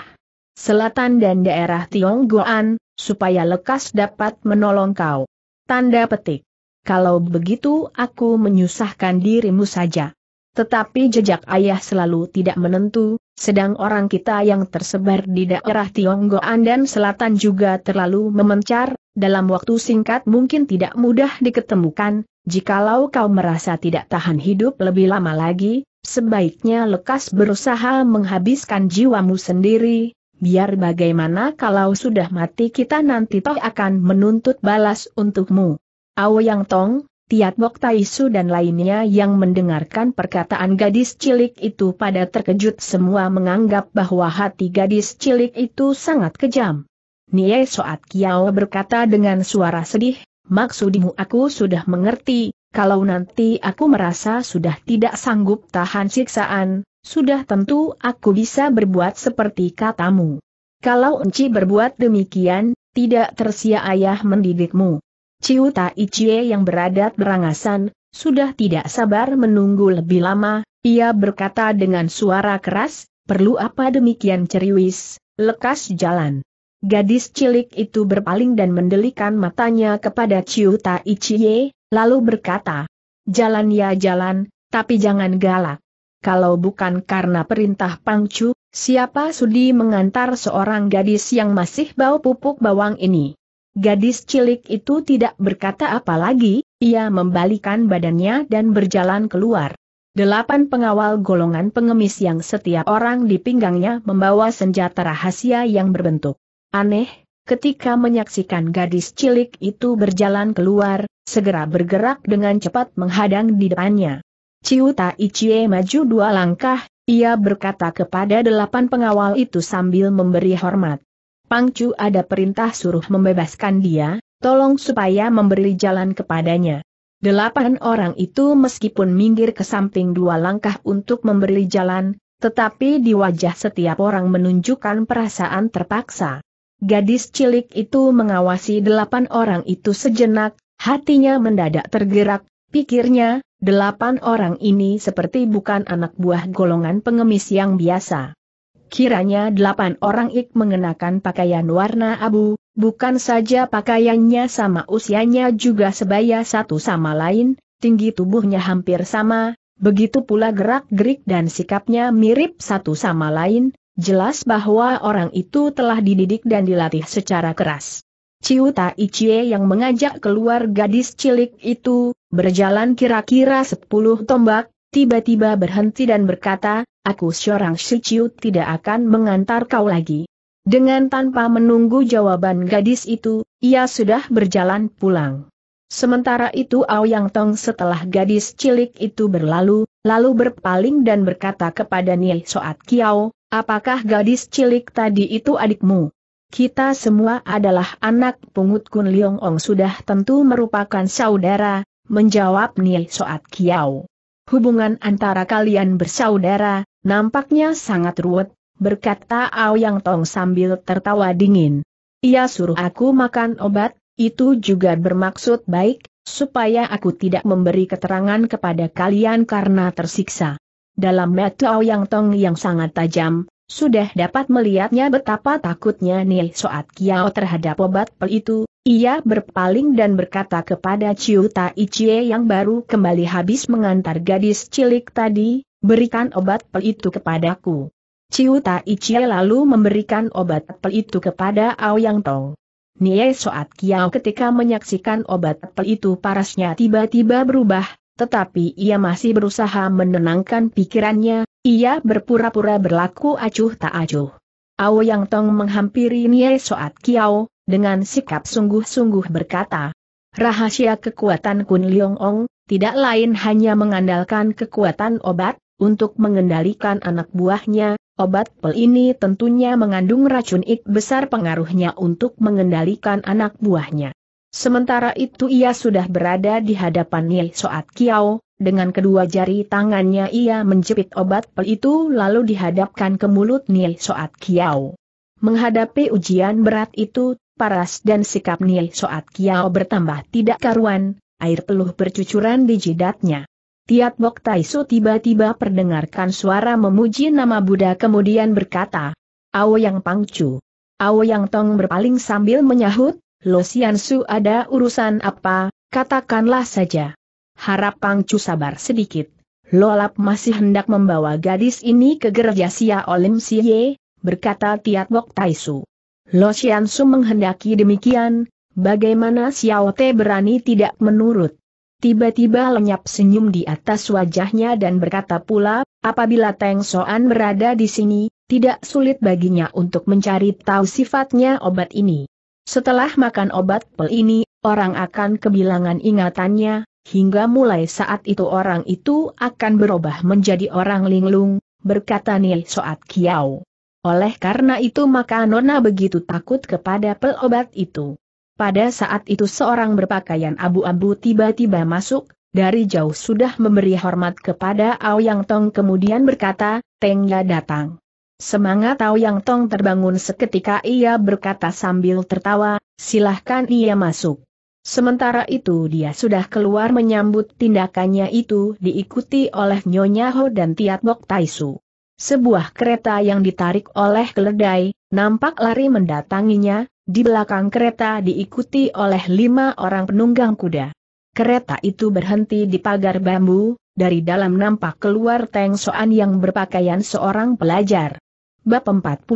selatan dan daerah Tionggoan, supaya lekas dapat menolong kau. Tanda petik kalau begitu aku menyusahkan dirimu saja. Tetapi jejak ayah selalu tidak menentu, sedang orang kita yang tersebar di daerah Tionggoan dan Selatan juga terlalu memencar, dalam waktu singkat mungkin tidak mudah diketemukan, jikalau kau merasa tidak tahan hidup lebih lama lagi, sebaiknya lekas berusaha menghabiskan jiwamu sendiri, biar bagaimana kalau sudah mati kita nanti toh akan menuntut balas untukmu. Yang Tong, Tiat Bok Taisu dan lainnya yang mendengarkan perkataan gadis cilik itu pada terkejut semua menganggap bahwa hati gadis cilik itu sangat kejam. Nie Soat Kiao berkata dengan suara sedih, maksudmu aku sudah mengerti, kalau nanti aku merasa sudah tidak sanggup tahan siksaan, sudah tentu aku bisa berbuat seperti katamu. Kalau Enci berbuat demikian, tidak tersia ayah mendidikmu. Ciuta Ichie yang beradat berangasan, sudah tidak sabar menunggu lebih lama, ia berkata dengan suara keras, perlu apa demikian ceriwis, lekas jalan. Gadis cilik itu berpaling dan mendelikan matanya kepada Ciuta Ichie, lalu berkata, jalan ya jalan, tapi jangan galak. Kalau bukan karena perintah Pangcu, siapa sudi mengantar seorang gadis yang masih bau pupuk bawang ini? Gadis cilik itu tidak berkata apa lagi, ia membalikan badannya dan berjalan keluar. Delapan pengawal golongan pengemis yang setiap orang di pinggangnya membawa senjata rahasia yang berbentuk aneh, ketika menyaksikan gadis cilik itu berjalan keluar, segera bergerak dengan cepat menghadang di depannya. Ciuta Ichie maju dua langkah, ia berkata kepada delapan pengawal itu sambil memberi hormat. Pangcu ada perintah suruh membebaskan dia, tolong supaya memberi jalan kepadanya. Delapan orang itu meskipun minggir ke samping dua langkah untuk memberi jalan, tetapi di wajah setiap orang menunjukkan perasaan terpaksa. Gadis cilik itu mengawasi delapan orang itu sejenak, hatinya mendadak tergerak, pikirnya, delapan orang ini seperti bukan anak buah golongan pengemis yang biasa. Kiranya delapan orang ik mengenakan pakaian warna abu, bukan saja pakaiannya sama usianya juga sebaya satu sama lain, tinggi tubuhnya hampir sama, begitu pula gerak-gerik dan sikapnya mirip satu sama lain, jelas bahwa orang itu telah dididik dan dilatih secara keras. Ciuta Ichie yang mengajak keluar gadis cilik itu, berjalan kira-kira sepuluh tombak, tiba-tiba berhenti dan berkata, aku seorang suciu tidak akan mengantar kau lagi. Dengan tanpa menunggu jawaban gadis itu, ia sudah berjalan pulang. Sementara itu Aoyang Tong setelah gadis cilik itu berlalu, lalu berpaling dan berkata kepada Nie Soat Kiao, apakah gadis cilik tadi itu adikmu? Kita semua adalah anak pungut Kun Liong Ong sudah tentu merupakan saudara, menjawab Nie Soat Kiao. Hubungan antara kalian bersaudara, Nampaknya sangat ruwet, berkata Ao Yang Tong sambil tertawa dingin. Ia suruh aku makan obat, itu juga bermaksud baik, supaya aku tidak memberi keterangan kepada kalian karena tersiksa. Dalam mata Yang Tong yang sangat tajam, sudah dapat melihatnya betapa takutnya Nil Soat Kiao terhadap obat pel itu, ia berpaling dan berkata kepada Ciu Tai Chie yang baru kembali habis mengantar gadis cilik tadi, Berikan obat pel itu kepadaku. Ciu Tai Chie lalu memberikan obat pel itu kepada Yang Tong. Nie Soat Kiao ketika menyaksikan obat pel itu parasnya tiba-tiba berubah, tetapi ia masih berusaha menenangkan pikirannya, ia berpura-pura berlaku acuh tak acuh. Ao Yang Tong menghampiri Nie Soat Kiao, dengan sikap sungguh-sungguh berkata, Rahasia kekuatan Kun Leong Ong, tidak lain hanya mengandalkan kekuatan obat, untuk mengendalikan anak buahnya, obat pel ini tentunya mengandung racun ik besar pengaruhnya untuk mengendalikan anak buahnya. Sementara itu ia sudah berada di hadapan Nye Soat Kiao, dengan kedua jari tangannya ia menjepit obat pel itu lalu dihadapkan ke mulut Nye Soat Kiao. Menghadapi ujian berat itu, paras dan sikap Nye Soat Kiao bertambah tidak karuan, air peluh bercucuran di jidatnya. Tiat Bok Taisu tiba-tiba perdengarkan suara memuji nama Buddha kemudian berkata, Ao Yang Pangcu. Ao Yang Tong berpaling sambil menyahut, Lo Su ada urusan apa, katakanlah saja. Harap Pangcu sabar sedikit. Lo Lap masih hendak membawa gadis ini ke gereja Sia Olim Siye, berkata Tiat Bok Taisu. Lo Su menghendaki demikian, bagaimana Xiao Te berani tidak menurut tiba-tiba lenyap senyum di atas wajahnya dan berkata pula, apabila Teng Soan berada di sini, tidak sulit baginya untuk mencari tahu sifatnya obat ini. Setelah makan obat pel ini, orang akan kebilangan ingatannya, hingga mulai saat itu orang itu akan berubah menjadi orang linglung, berkata Nil Soat Kiao. Oleh karena itu maka Nona begitu takut kepada pel obat itu. Pada saat itu seorang berpakaian abu-abu tiba-tiba masuk, dari jauh sudah memberi hormat kepada Aoyang Tong kemudian berkata, Teng ya datang. Semangat Aoyang Tong terbangun seketika ia berkata sambil tertawa, silahkan ia masuk. Sementara itu dia sudah keluar menyambut tindakannya itu diikuti oleh Nyonya Ho dan Tiat Bok Taisu. Sebuah kereta yang ditarik oleh keledai, nampak lari mendatanginya, di belakang kereta diikuti oleh lima orang penunggang kuda. Kereta itu berhenti di pagar bambu, dari dalam nampak keluar Teng Soan yang berpakaian seorang pelajar. Bab 45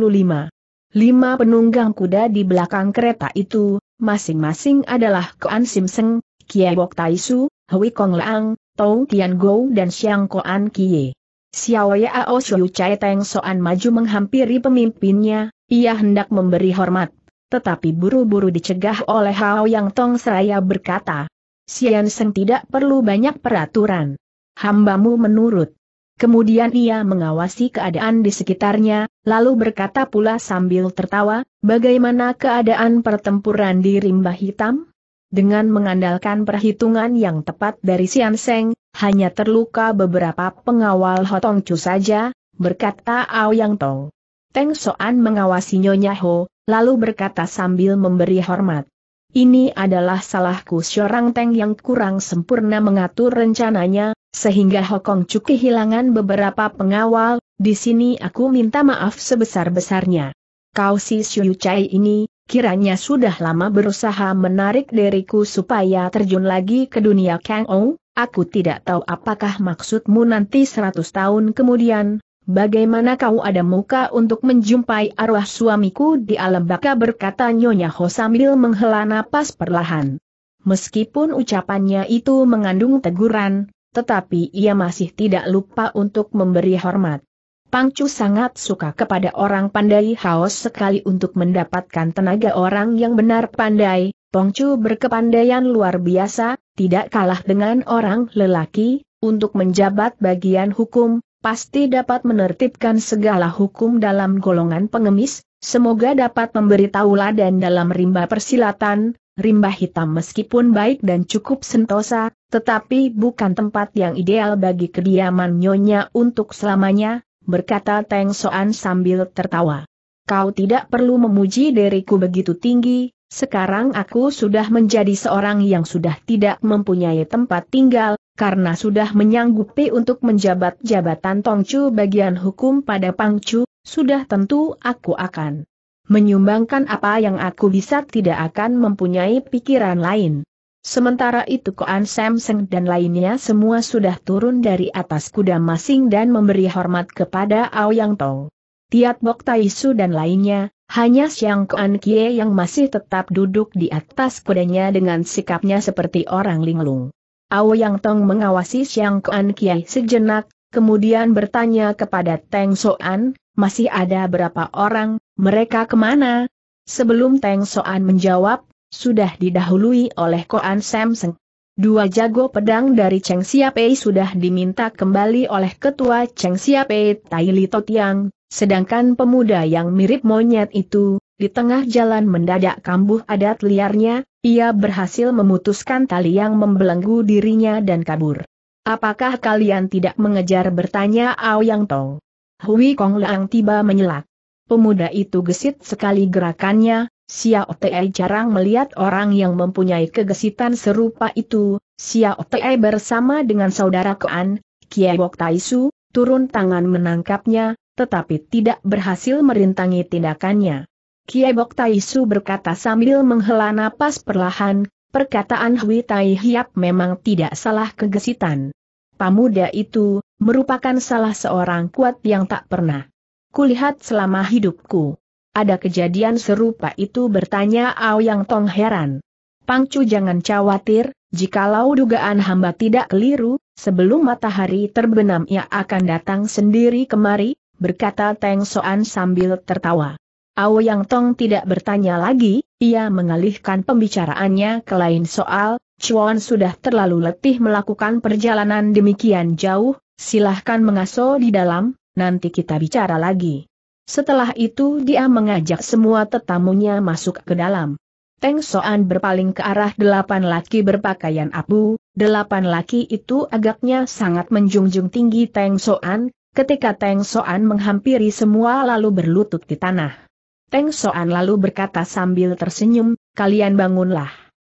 Lima penunggang kuda di belakang kereta itu, masing-masing adalah Koan Sim Seng, Kie Bok Tai Su, Hui Kong Leang, Tou Tian Go dan Xiang Koan Kie. Xiao Yao Shu Chai Teng Soan maju menghampiri pemimpinnya, ia hendak memberi hormat tetapi buru-buru dicegah oleh Hao Yang Tong seraya berkata, Sian Seng tidak perlu banyak peraturan. Hambamu menurut. Kemudian ia mengawasi keadaan di sekitarnya, lalu berkata pula sambil tertawa, bagaimana keadaan pertempuran di rimba hitam? Dengan mengandalkan perhitungan yang tepat dari Sian Seng, hanya terluka beberapa pengawal Hotong Chu saja, berkata Ao Yang Tong. Teng Soan mengawasi Nyonya Ho, lalu berkata sambil memberi hormat. Ini adalah salahku seorang Teng yang kurang sempurna mengatur rencananya, sehingga Hokong Chu kehilangan beberapa pengawal, di sini aku minta maaf sebesar-besarnya. Kau si Xiu Chai ini, kiranya sudah lama berusaha menarik diriku supaya terjun lagi ke dunia Kang Ong, aku tidak tahu apakah maksudmu nanti seratus tahun kemudian, Bagaimana kau ada muka untuk menjumpai arwah suamiku di alam baka berkata Nyonya Ho sambil menghela napas perlahan. Meskipun ucapannya itu mengandung teguran, tetapi ia masih tidak lupa untuk memberi hormat. Pangcu sangat suka kepada orang pandai Haos sekali untuk mendapatkan tenaga orang yang benar pandai, Pangcu berkepandaian luar biasa, tidak kalah dengan orang lelaki, untuk menjabat bagian hukum, pasti dapat menertibkan segala hukum dalam golongan pengemis, semoga dapat memberitahu ladan dalam rimba persilatan, rimba hitam meskipun baik dan cukup sentosa, tetapi bukan tempat yang ideal bagi kediaman nyonya untuk selamanya, berkata Teng Soan sambil tertawa. Kau tidak perlu memuji diriku begitu tinggi, sekarang aku sudah menjadi seorang yang sudah tidak mempunyai tempat tinggal, karena sudah menyanggupi untuk menjabat jabatan Tongcu bagian hukum pada Pangcu, sudah tentu aku akan menyumbangkan apa yang aku bisa tidak akan mempunyai pikiran lain. Sementara itu Koan Samseng dan lainnya semua sudah turun dari atas kuda masing dan memberi hormat kepada Ao Yang Tong. Tiat Bok Taisu dan lainnya, hanya Xiang Kuan Kie yang masih tetap duduk di atas kudanya dengan sikapnya seperti orang linglung. Ao Yang Tong mengawasi Xiang Kuan Kie sejenak, kemudian bertanya kepada Teng Soan, masih ada berapa orang, mereka kemana? Sebelum Teng Soan menjawab, sudah didahului oleh Koan Samseng. Dua jago pedang dari Cheng Siapei sudah diminta kembali oleh ketua Cheng Siapei Tai Li Totiang, sedangkan pemuda yang mirip monyet itu, di tengah jalan mendadak kambuh adat liarnya, ia berhasil memutuskan tali yang membelenggu dirinya dan kabur. Apakah kalian tidak mengejar bertanya Ao Yang Tong? Hui Kong Leang tiba menyelak. Pemuda itu gesit sekali gerakannya, Sia Otei jarang melihat orang yang mempunyai kegesitan serupa itu, Sia Otei bersama dengan saudara Koan, Kiai Taisu, turun tangan menangkapnya, tetapi tidak berhasil merintangi tindakannya. Kiai Bok Taisu berkata sambil menghela napas perlahan, perkataan Hui Tai Hiap memang tidak salah kegesitan. Pamuda itu, merupakan salah seorang kuat yang tak pernah kulihat selama hidupku. Ada kejadian serupa itu bertanya Ao Yang Tong heran. Pangcu jangan khawatir, jikalau dugaan hamba tidak keliru, sebelum matahari terbenam ia akan datang sendiri kemari, berkata Teng Soan sambil tertawa. Ao Yang Tong tidak bertanya lagi, ia mengalihkan pembicaraannya ke lain soal, Chuan sudah terlalu letih melakukan perjalanan demikian jauh, silahkan mengaso di dalam, nanti kita bicara lagi. Setelah itu dia mengajak semua tetamunya masuk ke dalam. Teng Soan berpaling ke arah delapan laki berpakaian abu, delapan laki itu agaknya sangat menjunjung tinggi Teng Soan, ketika Teng Soan menghampiri semua lalu berlutut di tanah. Teng Soan lalu berkata sambil tersenyum, kalian bangunlah.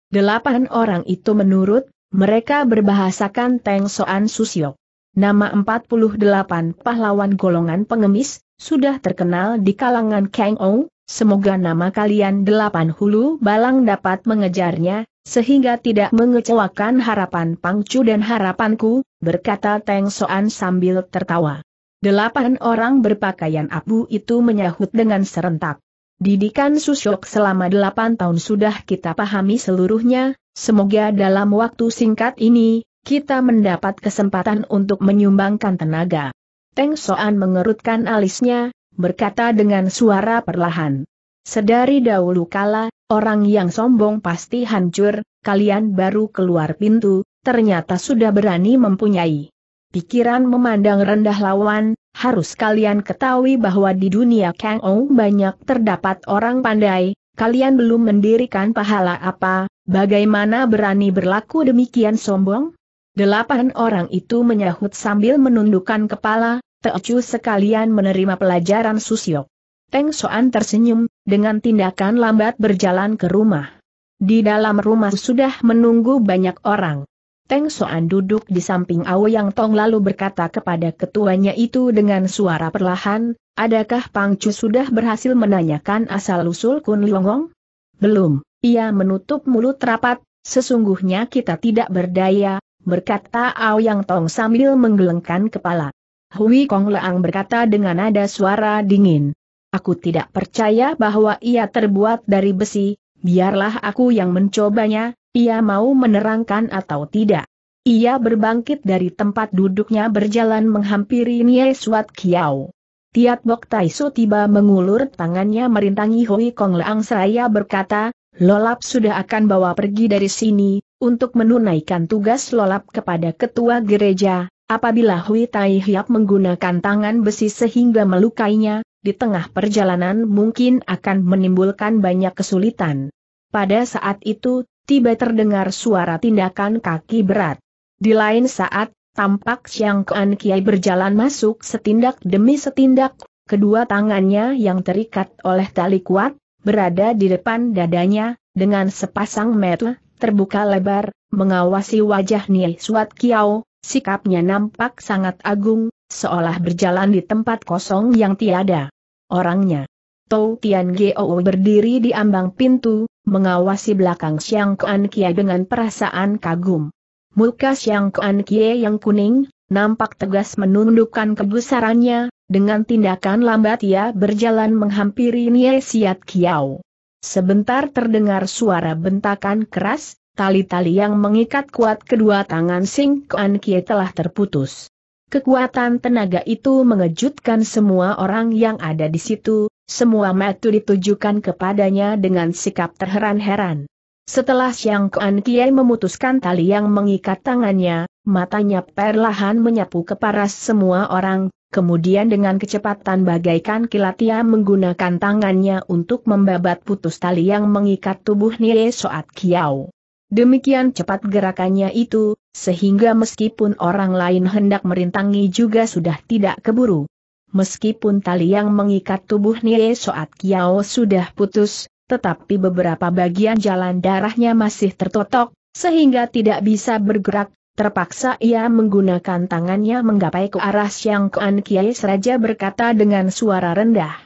Delapan orang itu menurut, mereka berbahasakan Teng Soan Susiok. Nama 48 pahlawan golongan pengemis, sudah terkenal di kalangan Kang Ong, semoga nama kalian delapan hulu balang dapat mengejarnya, sehingga tidak mengecewakan harapan Pangcu dan harapanku, berkata Teng Soan sambil tertawa. Delapan orang berpakaian abu itu menyahut dengan serentak. Didikan Susyok selama delapan tahun sudah kita pahami seluruhnya, semoga dalam waktu singkat ini, kita mendapat kesempatan untuk menyumbangkan tenaga. Teng Soan mengerutkan alisnya, berkata dengan suara perlahan. Sedari dahulu kala, orang yang sombong pasti hancur, kalian baru keluar pintu, ternyata sudah berani mempunyai pikiran memandang rendah lawan, harus kalian ketahui bahwa di dunia Kang Ou banyak terdapat orang pandai, kalian belum mendirikan pahala apa, bagaimana berani berlaku demikian sombong? Delapan orang itu menyahut sambil menundukkan kepala, Teocu sekalian menerima pelajaran Susio. Teng Soan tersenyum, dengan tindakan lambat berjalan ke rumah. Di dalam rumah sudah menunggu banyak orang. Teng Soan duduk di samping Yang Tong lalu berkata kepada ketuanya itu dengan suara perlahan, adakah Pang Chu sudah berhasil menanyakan asal-usul Kun Liongong? Belum, ia menutup mulut rapat, sesungguhnya kita tidak berdaya, berkata Ao yang Tong sambil menggelengkan kepala. Hui Kong Leang berkata dengan nada suara dingin. Aku tidak percaya bahwa ia terbuat dari besi, biarlah aku yang mencobanya, ia mau menerangkan atau tidak. Ia berbangkit dari tempat duduknya berjalan menghampiri Nye Suat Kiao. Tiat Bok Taiso tiba mengulur tangannya merintangi Hui Kong Leang seraya berkata, Lolap sudah akan bawa pergi dari sini, untuk menunaikan tugas lolap kepada ketua gereja, apabila Hui Tai Hiap menggunakan tangan besi sehingga melukainya, di tengah perjalanan mungkin akan menimbulkan banyak kesulitan. Pada saat itu, tiba terdengar suara tindakan kaki berat. Di lain saat, tampak Siang Kuan Kiai berjalan masuk setindak demi setindak, kedua tangannya yang terikat oleh tali kuat, berada di depan dadanya, dengan sepasang mata terbuka lebar, mengawasi wajah Nie Suat Kiao, sikapnya nampak sangat agung, seolah berjalan di tempat kosong yang tiada. Orangnya. Tou Tian Geo berdiri di ambang pintu, mengawasi belakang Xiang Kuan Kie dengan perasaan kagum. Muka Xiang Kuan Kie yang kuning, nampak tegas menundukkan kebesarannya, dengan tindakan lambat ia berjalan menghampiri Nie Siat Kiao. Sebentar terdengar suara bentakan keras, tali-tali yang mengikat kuat kedua tangan Sing Kuan Kie telah terputus. Kekuatan tenaga itu mengejutkan semua orang yang ada di situ, semua mata ditujukan kepadanya dengan sikap terheran-heran. Setelah Siang Kuan Kiai memutuskan tali yang mengikat tangannya, matanya perlahan menyapu ke paras semua orang, kemudian dengan kecepatan bagaikan kilat ia menggunakan tangannya untuk membabat putus tali yang mengikat tubuh Nie Soat Kiao. Demikian cepat gerakannya itu, sehingga meskipun orang lain hendak merintangi juga sudah tidak keburu. Meskipun tali yang mengikat tubuh Nie Soat Kiao sudah putus, tetapi beberapa bagian jalan darahnya masih tertotok, sehingga tidak bisa bergerak, Terpaksa ia menggunakan tangannya menggapai ke arah Siang Kuan Kiai Seraja berkata dengan suara rendah.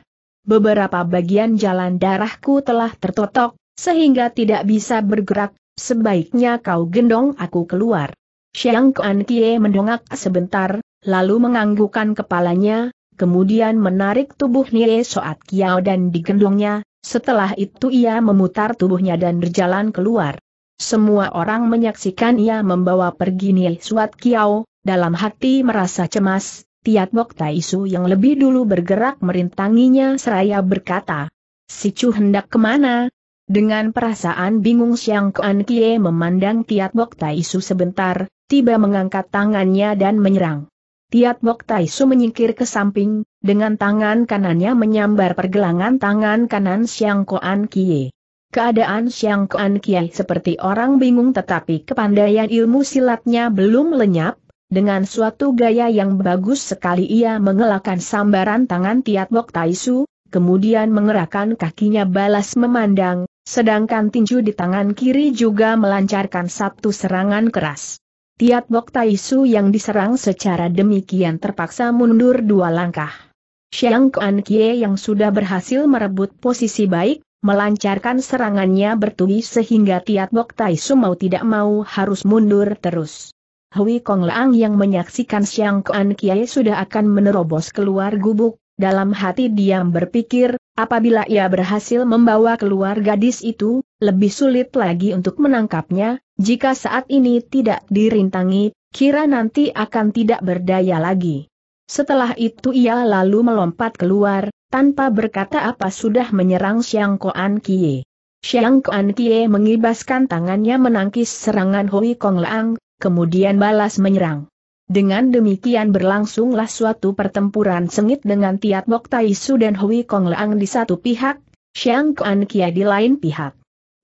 Beberapa bagian jalan darahku telah tertotok, sehingga tidak bisa bergerak, sebaiknya kau gendong aku keluar. Siang Kuan Kie mendongak sebentar, lalu menganggukkan kepalanya, kemudian menarik tubuh Nie Soat Kiao dan digendongnya, setelah itu ia memutar tubuhnya dan berjalan keluar. Semua orang menyaksikan ia membawa pergi Nia Suat Kiao, dalam hati merasa cemas, Tiat Bok Taisu yang lebih dulu bergerak merintanginya seraya berkata, Si Chu hendak kemana? Dengan perasaan bingung Siang Kuan Kie memandang Tiat Bok Taisu sebentar, tiba mengangkat tangannya dan menyerang. Tiat Bok Taisu menyingkir ke samping, dengan tangan kanannya menyambar pergelangan tangan kanan Siang Kuan Kie. Keadaan Xiang Kuan Kiai seperti orang bingung tetapi kepandaian ilmu silatnya belum lenyap, dengan suatu gaya yang bagus sekali ia mengelakkan sambaran tangan Tiat Bok Taisu, kemudian mengerahkan kakinya balas memandang, sedangkan tinju di tangan kiri juga melancarkan satu serangan keras. Tiat Bok Taisu yang diserang secara demikian terpaksa mundur dua langkah. Xiang Kuan Kie yang sudah berhasil merebut posisi baik, melancarkan serangannya bertubi sehingga Tiat Bok Tai Su mau tidak mau harus mundur terus. Hui Kong Leang yang menyaksikan Siang Kuan Kiai sudah akan menerobos keluar gubuk, dalam hati diam berpikir, apabila ia berhasil membawa keluar gadis itu, lebih sulit lagi untuk menangkapnya, jika saat ini tidak dirintangi, kira nanti akan tidak berdaya lagi. Setelah itu ia lalu melompat keluar, tanpa berkata apa sudah menyerang Xiang Koan Kie. Xiang Koan Kie mengibaskan tangannya menangkis serangan Hui Kong Lang, kemudian balas menyerang. Dengan demikian berlangsunglah suatu pertempuran sengit dengan Tiat Bok Su dan Hui Kong Lang di satu pihak, Xiang Koan Kie di lain pihak.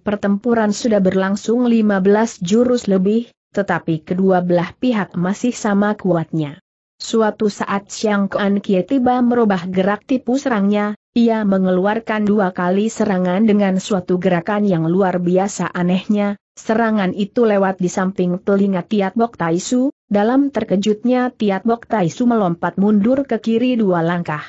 Pertempuran sudah berlangsung 15 jurus lebih, tetapi kedua belah pihak masih sama kuatnya. Suatu saat siang Kuan Kie tiba merubah gerak tipu serangnya, ia mengeluarkan dua kali serangan dengan suatu gerakan yang luar biasa anehnya, serangan itu lewat di samping telinga Tiat Bok Taisu, dalam terkejutnya Tiat Bok Taisu melompat mundur ke kiri dua langkah.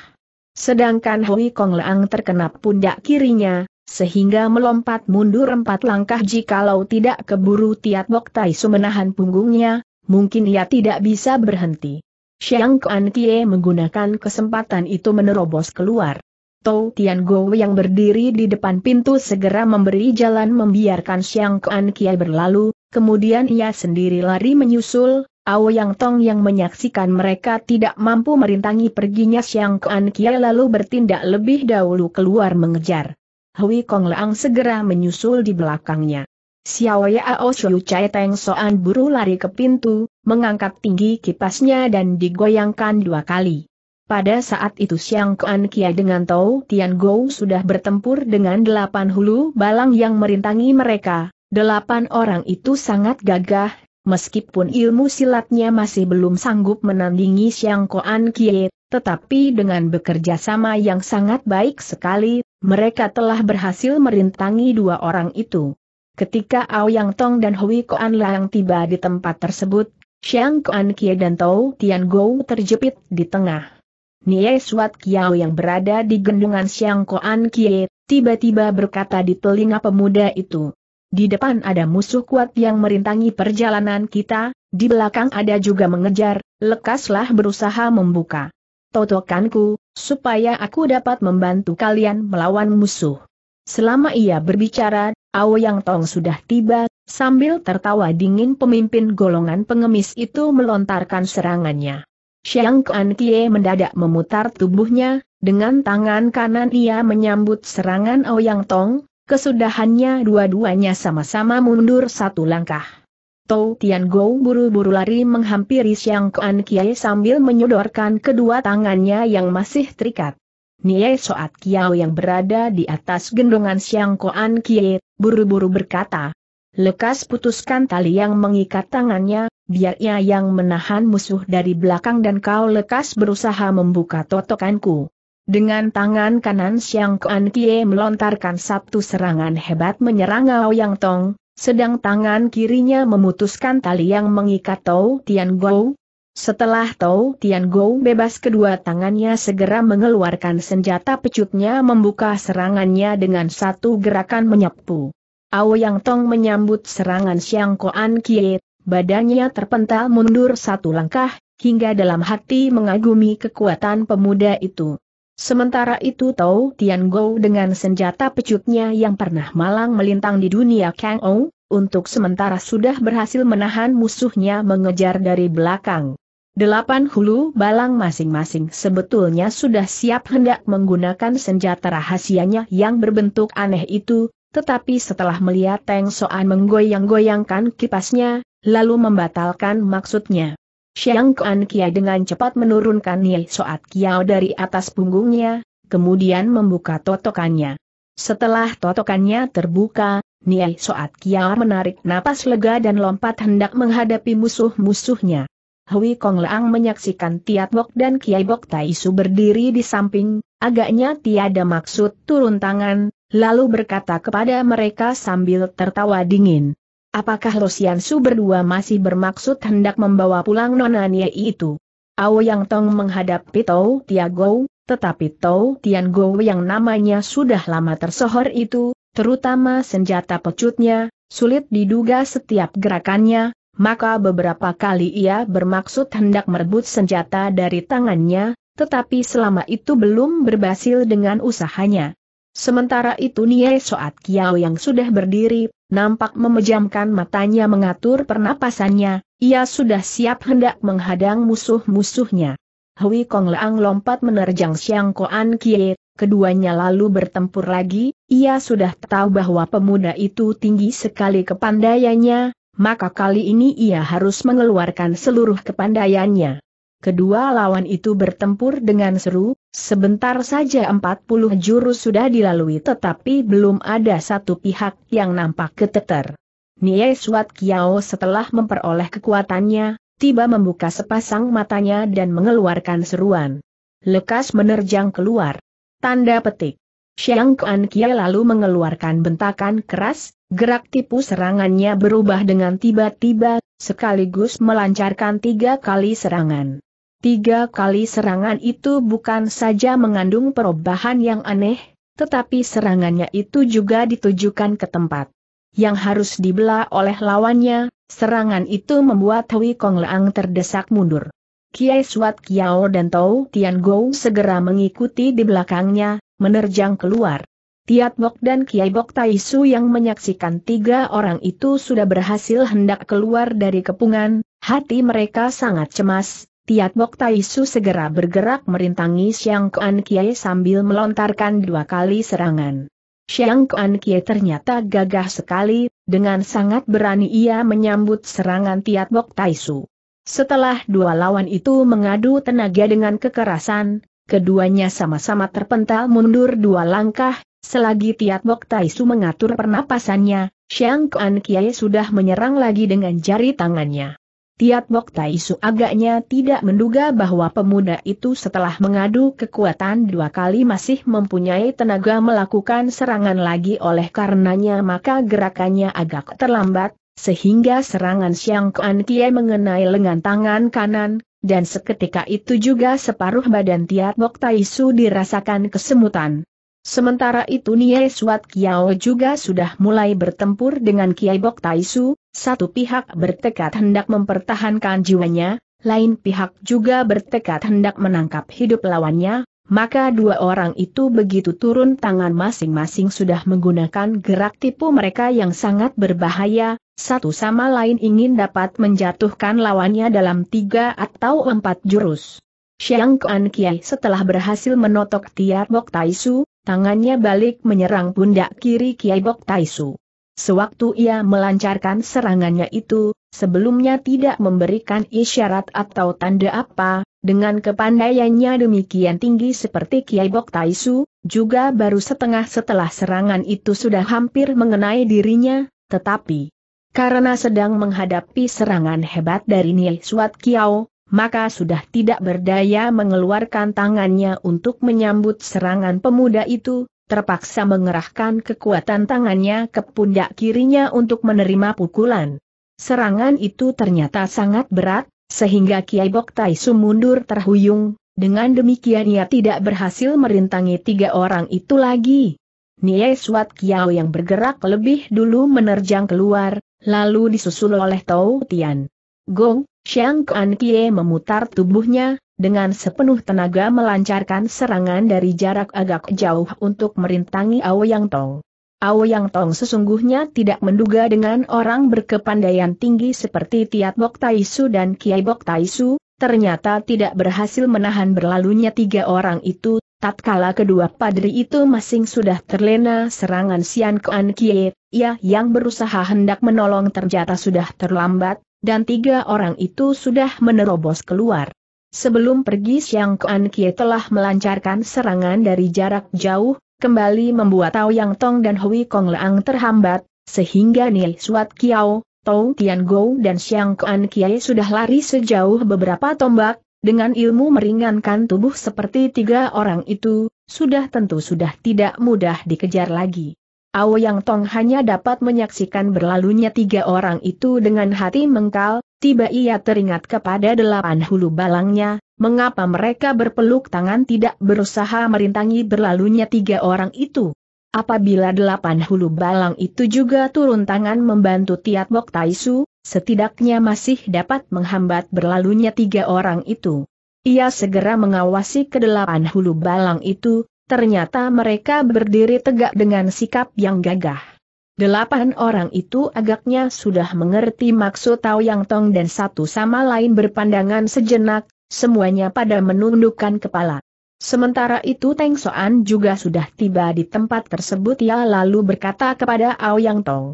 Sedangkan Hui Kong Leang terkena pundak kirinya, sehingga melompat mundur empat langkah jikalau tidak keburu Tiat Bok Taisu menahan punggungnya, mungkin ia tidak bisa berhenti. Xiang Kuan Kie menggunakan kesempatan itu menerobos keluar. Tou Tian Go yang berdiri di depan pintu segera memberi jalan membiarkan Xiang Kuan Kie berlalu, kemudian ia sendiri lari menyusul, Ao Yang Tong yang menyaksikan mereka tidak mampu merintangi perginya Xiang Kuan Kie lalu bertindak lebih dahulu keluar mengejar. Hui Kong Leang segera menyusul di belakangnya. Xiao Yao Shu Chai Teng Soan buru lari ke pintu, mengangkat tinggi kipasnya dan digoyangkan dua kali. Pada saat itu Siang Kuan Kia dengan Tau Tian Gou sudah bertempur dengan delapan hulu balang yang merintangi mereka. Delapan orang itu sangat gagah, meskipun ilmu silatnya masih belum sanggup menandingi Siang Kuan Kia, tetapi dengan bekerja sama yang sangat baik sekali, mereka telah berhasil merintangi dua orang itu. Ketika Ao Yang Tong dan Hui Koan Lang tiba di tempat tersebut, Xiang Koan Kie dan Tao Tian Gou terjepit di tengah. Nie Suat Kiao yang berada di gendungan Xiang Koan Kie, tiba-tiba berkata di telinga pemuda itu. Di depan ada musuh kuat yang merintangi perjalanan kita, di belakang ada juga mengejar, lekaslah berusaha membuka. Totokanku, supaya aku dapat membantu kalian melawan musuh. Selama ia berbicara, Ao Yang Tong sudah tiba, sambil tertawa dingin pemimpin golongan pengemis itu melontarkan serangannya. Xiang Kuan Kie mendadak memutar tubuhnya, dengan tangan kanan ia menyambut serangan Ao Yang Tong, kesudahannya dua-duanya sama-sama mundur satu langkah. Tou Tian Gou buru-buru lari menghampiri Xiang Kuan Kie sambil menyodorkan kedua tangannya yang masih terikat. Nie Soat Kiao yang berada di atas gendongan Siang Koan Kie, buru-buru berkata. Lekas putuskan tali yang mengikat tangannya, biar ia yang menahan musuh dari belakang dan kau lekas berusaha membuka totokanku. Dengan tangan kanan Siang Koan Kie melontarkan satu serangan hebat menyerang Ao Yang Tong, sedang tangan kirinya memutuskan tali yang mengikat Tau Tian Gou, setelah Tau Tian Gou bebas kedua tangannya segera mengeluarkan senjata pecutnya membuka serangannya dengan satu gerakan menyapu. Ao Yang Tong menyambut serangan Xiang Koan Kie, badannya terpental mundur satu langkah, hingga dalam hati mengagumi kekuatan pemuda itu. Sementara itu Tau Tian Go dengan senjata pecutnya yang pernah malang melintang di dunia Kang Ou, untuk sementara sudah berhasil menahan musuhnya mengejar dari belakang. Delapan hulu balang masing-masing sebetulnya sudah siap hendak menggunakan senjata rahasianya yang berbentuk aneh itu, tetapi setelah melihat Teng Soan menggoyang-goyangkan kipasnya, lalu membatalkan maksudnya. Xiang Kuan Kia dengan cepat menurunkan Nie Soat Kiao dari atas punggungnya, kemudian membuka totokannya. Setelah totokannya terbuka, Nie Soat Kiao menarik napas lega dan lompat hendak menghadapi musuh-musuhnya. Hui Kong Leang menyaksikan Tiat Bok dan Kiai Bok Tai Su berdiri di samping, agaknya tiada maksud turun tangan, lalu berkata kepada mereka sambil tertawa dingin. Apakah Rosian Su berdua masih bermaksud hendak membawa pulang Nona Nie itu? Ao Yang Tong menghadapi Tau Tiago, tetapi Tau Tian Go yang namanya sudah lama tersohor itu, terutama senjata pecutnya, sulit diduga setiap gerakannya, maka beberapa kali ia bermaksud hendak merebut senjata dari tangannya, tetapi selama itu belum berhasil dengan usahanya. Sementara itu Niai Soat Kiao yang sudah berdiri, nampak memejamkan matanya mengatur pernapasannya, ia sudah siap hendak menghadang musuh-musuhnya. Hui Kong Leang lompat menerjang Xiang Koan Kie, keduanya lalu bertempur lagi, ia sudah tahu bahwa pemuda itu tinggi sekali kepandaiannya, maka kali ini ia harus mengeluarkan seluruh kepandaiannya. Kedua lawan itu bertempur dengan seru, sebentar saja 40 jurus sudah dilalui tetapi belum ada satu pihak yang nampak keteter. Niai Suat Kiao setelah memperoleh kekuatannya, tiba membuka sepasang matanya dan mengeluarkan seruan. Lekas menerjang keluar. Tanda petik. Xiang Kuan Kia lalu mengeluarkan bentakan keras, gerak tipu serangannya berubah dengan tiba-tiba, sekaligus melancarkan tiga kali serangan. Tiga kali serangan itu bukan saja mengandung perubahan yang aneh, tetapi serangannya itu juga ditujukan ke tempat yang harus dibelah oleh lawannya, serangan itu membuat Hui Kong Leang terdesak mundur. Kiai Suat Kiao dan Tau Tian Gou segera mengikuti di belakangnya, menerjang keluar. Tiat Bok dan Kiai Bok Tai yang menyaksikan tiga orang itu sudah berhasil hendak keluar dari kepungan, hati mereka sangat cemas. Tiat Bok Tai segera bergerak merintangi Siang Kuan Kiai sambil melontarkan dua kali serangan. Siang Kuan Kiai ternyata gagah sekali, dengan sangat berani ia menyambut serangan Tiat Bok Tai Setelah dua lawan itu mengadu tenaga dengan kekerasan, Keduanya sama-sama terpental mundur dua langkah, selagi Tiat Bok Taisu mengatur pernapasannya, Xiang Kuan Kiai sudah menyerang lagi dengan jari tangannya. Tiat Bok Taisu agaknya tidak menduga bahwa pemuda itu setelah mengadu kekuatan dua kali masih mempunyai tenaga melakukan serangan lagi oleh karenanya maka gerakannya agak terlambat, sehingga serangan Xiang Kuan Kiai mengenai lengan tangan kanan, dan seketika itu juga separuh badan Tiat Bok Taisu dirasakan kesemutan. Sementara itu Niai Suat Kiao juga sudah mulai bertempur dengan Kiai Bok Taisu, satu pihak bertekad hendak mempertahankan jiwanya, lain pihak juga bertekad hendak menangkap hidup lawannya, maka dua orang itu begitu turun tangan masing-masing sudah menggunakan gerak tipu mereka yang sangat berbahaya, satu sama lain ingin dapat menjatuhkan lawannya dalam tiga atau empat jurus. Xiang Kuan Kiai setelah berhasil menotok Tiat Bok Taisu, tangannya balik menyerang pundak kiri Kiai Bok Taisu. Sewaktu ia melancarkan serangannya itu, sebelumnya tidak memberikan isyarat atau tanda apa, dengan kepandaiannya demikian tinggi seperti Kiai Bok Taisu, juga baru setengah setelah serangan itu sudah hampir mengenai dirinya, tetapi karena sedang menghadapi serangan hebat dari Nil Suat Kiao, maka sudah tidak berdaya mengeluarkan tangannya untuk menyambut serangan pemuda itu, terpaksa mengerahkan kekuatan tangannya ke pundak kirinya untuk menerima pukulan. Serangan itu ternyata sangat berat, sehingga Kiai Bok Taisu mundur terhuyung, dengan demikian ia tidak berhasil merintangi tiga orang itu lagi. Niai Suat Kiao yang bergerak lebih dulu menerjang keluar, lalu disusul oleh Tau Tian. Gong, Xiang Kuan Kie memutar tubuhnya, dengan sepenuh tenaga melancarkan serangan dari jarak agak jauh untuk merintangi Ao Yang Tong. Yang Tong sesungguhnya tidak menduga dengan orang berkepandaian tinggi seperti Tiat Bok Taisu dan Kiai Bok Taisu, ternyata tidak berhasil menahan berlalunya tiga orang itu, tatkala kedua padri itu masing sudah terlena serangan Sian Kuan Kie, ia yang berusaha hendak menolong ternyata sudah terlambat, dan tiga orang itu sudah menerobos keluar. Sebelum pergi Siang Kuan Kie telah melancarkan serangan dari jarak jauh, kembali membuat Tao Yang Tong dan Hui Kong Leang terhambat, sehingga Nil Suat Kiao, Tong Tian Go dan Xiang Kuan Kiai sudah lari sejauh beberapa tombak, dengan ilmu meringankan tubuh seperti tiga orang itu, sudah tentu sudah tidak mudah dikejar lagi. Ao Yang Tong hanya dapat menyaksikan berlalunya tiga orang itu dengan hati mengkal, Tiba ia teringat kepada delapan hulu balangnya, mengapa mereka berpeluk tangan tidak berusaha merintangi berlalunya tiga orang itu. Apabila delapan hulu balang itu juga turun tangan membantu Tiat Bok Taisu, setidaknya masih dapat menghambat berlalunya tiga orang itu. Ia segera mengawasi kedelapan hulu balang itu, ternyata mereka berdiri tegak dengan sikap yang gagah. Delapan orang itu agaknya sudah mengerti maksud Tao Yang Tong dan satu sama lain berpandangan sejenak, semuanya pada menundukkan kepala. Sementara itu Teng Soan juga sudah tiba di tempat tersebut ia lalu berkata kepada Ao Yang Tong.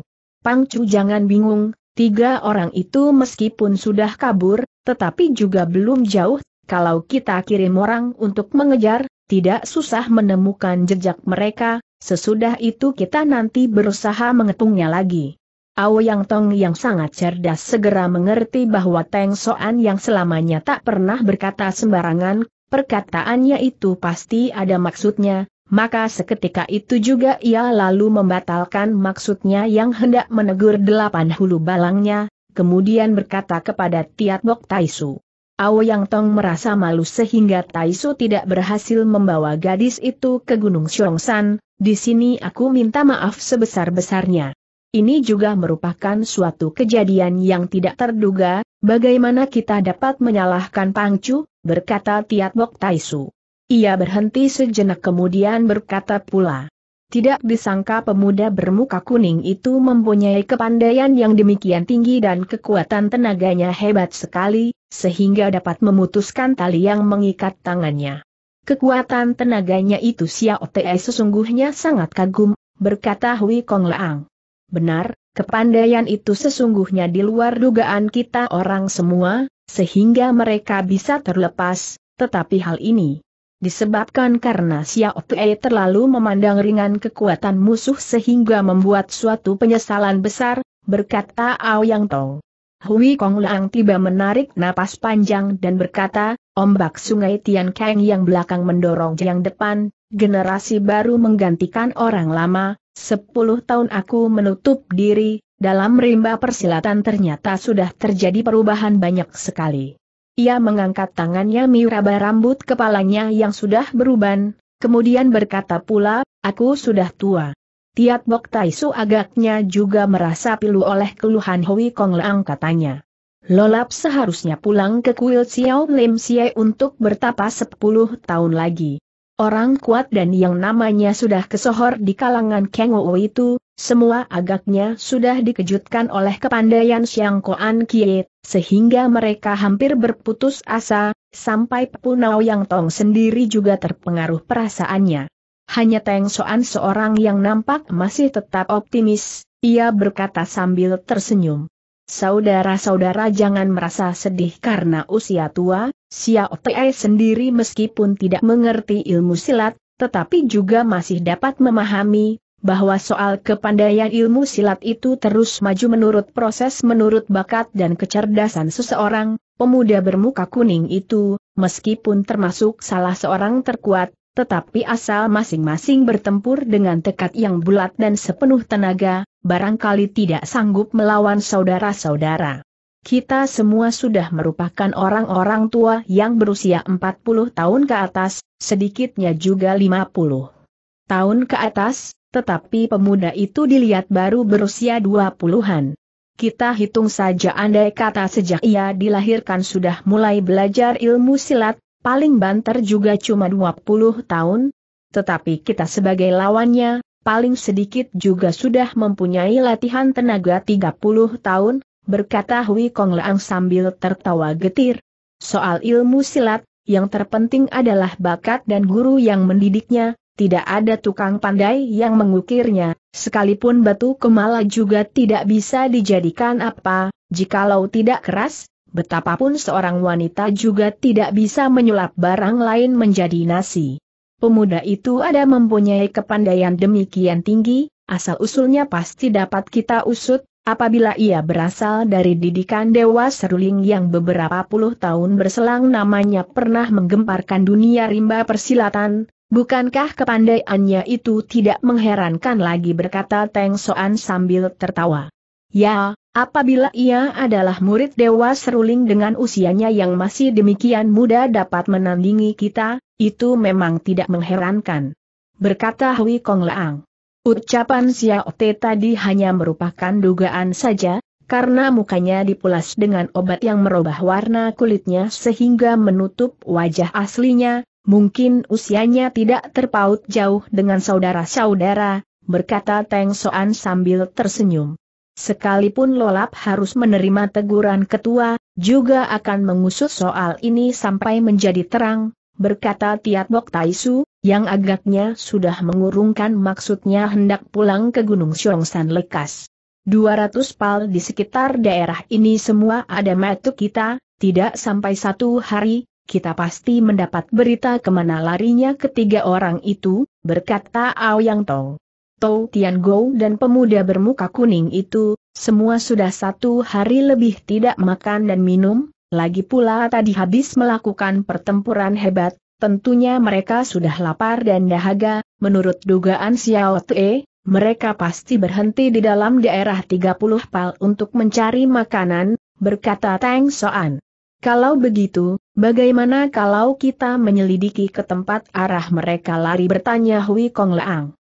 Pang Chu jangan bingung, tiga orang itu meskipun sudah kabur, tetapi juga belum jauh, kalau kita kirim orang untuk mengejar, tidak susah menemukan jejak mereka, Sesudah itu kita nanti berusaha mengetungnya lagi. Ao Yang Tong yang sangat cerdas segera mengerti bahwa Teng Soan yang selamanya tak pernah berkata sembarangan, perkataannya itu pasti ada maksudnya, maka seketika itu juga ia lalu membatalkan maksudnya yang hendak menegur delapan hulu balangnya, kemudian berkata kepada Tiat Bok Taisu. Yang Tong merasa malu sehingga Taisu tidak berhasil membawa gadis itu ke Gunung Syongsan, di sini aku minta maaf sebesar-besarnya. Ini juga merupakan suatu kejadian yang tidak terduga, bagaimana kita dapat menyalahkan Pangcu, berkata Tiat Bok Taisu. Ia berhenti sejenak kemudian berkata pula. Tidak disangka pemuda bermuka kuning itu mempunyai kepandaian yang demikian tinggi dan kekuatan tenaganya hebat sekali, sehingga dapat memutuskan tali yang mengikat tangannya. Kekuatan tenaganya itu Xiao Te sesungguhnya sangat kagum, berkata Hui Kong Laang. Benar, kepandaian itu sesungguhnya di luar dugaan kita orang semua, sehingga mereka bisa terlepas, tetapi hal ini disebabkan karena Xiao Te terlalu memandang ringan kekuatan musuh sehingga membuat suatu penyesalan besar, berkata Ao Yang Tong. Hui Kong Lang tiba menarik napas panjang dan berkata, ombak sungai Tian Kang yang belakang mendorong yang depan, generasi baru menggantikan orang lama, sepuluh tahun aku menutup diri, dalam rimba persilatan ternyata sudah terjadi perubahan banyak sekali. Ia mengangkat tangannya miraba rambut kepalanya yang sudah beruban, kemudian berkata pula, aku sudah tua. Tiat Bok Taisu agaknya juga merasa pilu oleh keluhan Hui Kong Leang katanya. Lolap seharusnya pulang ke kuil Xiao Lim Xie untuk bertapa 10 tahun lagi. Orang kuat dan yang namanya sudah kesohor di kalangan Keng Wu itu, semua agaknya sudah dikejutkan oleh kepandaian Xiang Koan Kie, sehingga mereka hampir berputus asa, sampai Punau Yang Tong sendiri juga terpengaruh perasaannya. Hanya Teng Soan seorang yang nampak masih tetap optimis, ia berkata sambil tersenyum. Saudara-saudara jangan merasa sedih karena usia tua, Xiao Tai sendiri meskipun tidak mengerti ilmu silat, tetapi juga masih dapat memahami bahwa soal kepandaian ilmu silat itu terus maju menurut proses menurut bakat dan kecerdasan seseorang, pemuda bermuka kuning itu, meskipun termasuk salah seorang terkuat, tetapi asal masing-masing bertempur dengan tekad yang bulat dan sepenuh tenaga, barangkali tidak sanggup melawan saudara-saudara. Kita semua sudah merupakan orang-orang tua yang berusia 40 tahun ke atas, sedikitnya juga 50 tahun ke atas, tetapi pemuda itu dilihat baru berusia 20-an. Kita hitung saja andai kata sejak ia dilahirkan sudah mulai belajar ilmu silat, paling banter juga cuma 20 tahun, tetapi kita sebagai lawannya, paling sedikit juga sudah mempunyai latihan tenaga 30 tahun, berkata Hui Kong Leang sambil tertawa getir. Soal ilmu silat, yang terpenting adalah bakat dan guru yang mendidiknya, tidak ada tukang pandai yang mengukirnya, sekalipun batu kemala juga tidak bisa dijadikan apa, jikalau tidak keras, betapapun seorang wanita juga tidak bisa menyulap barang lain menjadi nasi. Pemuda itu ada mempunyai kepandaian demikian tinggi, asal-usulnya pasti dapat kita usut, apabila ia berasal dari didikan Dewa Seruling yang beberapa puluh tahun berselang namanya pernah menggemparkan dunia rimba persilatan, bukankah kepandaiannya itu tidak mengherankan lagi berkata Teng Soan sambil tertawa. Ya, apabila ia adalah murid Dewa Seruling dengan usianya yang masih demikian muda dapat menandingi kita, itu memang tidak mengherankan. Berkata Hui Kong Laang. Ucapan Xiao Te tadi hanya merupakan dugaan saja, karena mukanya dipulas dengan obat yang merubah warna kulitnya sehingga menutup wajah aslinya, mungkin usianya tidak terpaut jauh dengan saudara-saudara, berkata Teng Soan sambil tersenyum. Sekalipun Lolap harus menerima teguran ketua, juga akan mengusut soal ini sampai menjadi terang, berkata Tiat Bok Taisu, yang agaknya sudah mengurungkan maksudnya hendak pulang ke Gunung Syongsan Lekas. 200 pal di sekitar daerah ini semua ada matu kita, tidak sampai satu hari, kita pasti mendapat berita kemana larinya ketiga orang itu, berkata Ao Yang Tong. Tou Tian Gou dan pemuda bermuka kuning itu, semua sudah satu hari lebih tidak makan dan minum, lagi pula tadi habis melakukan pertempuran hebat, tentunya mereka sudah lapar dan dahaga, menurut dugaan Xiao Te, mereka pasti berhenti di dalam daerah 30 pal untuk mencari makanan, berkata Tang Soan. Kalau begitu, bagaimana kalau kita menyelidiki ke tempat arah mereka lari bertanya Hui Kong Leang.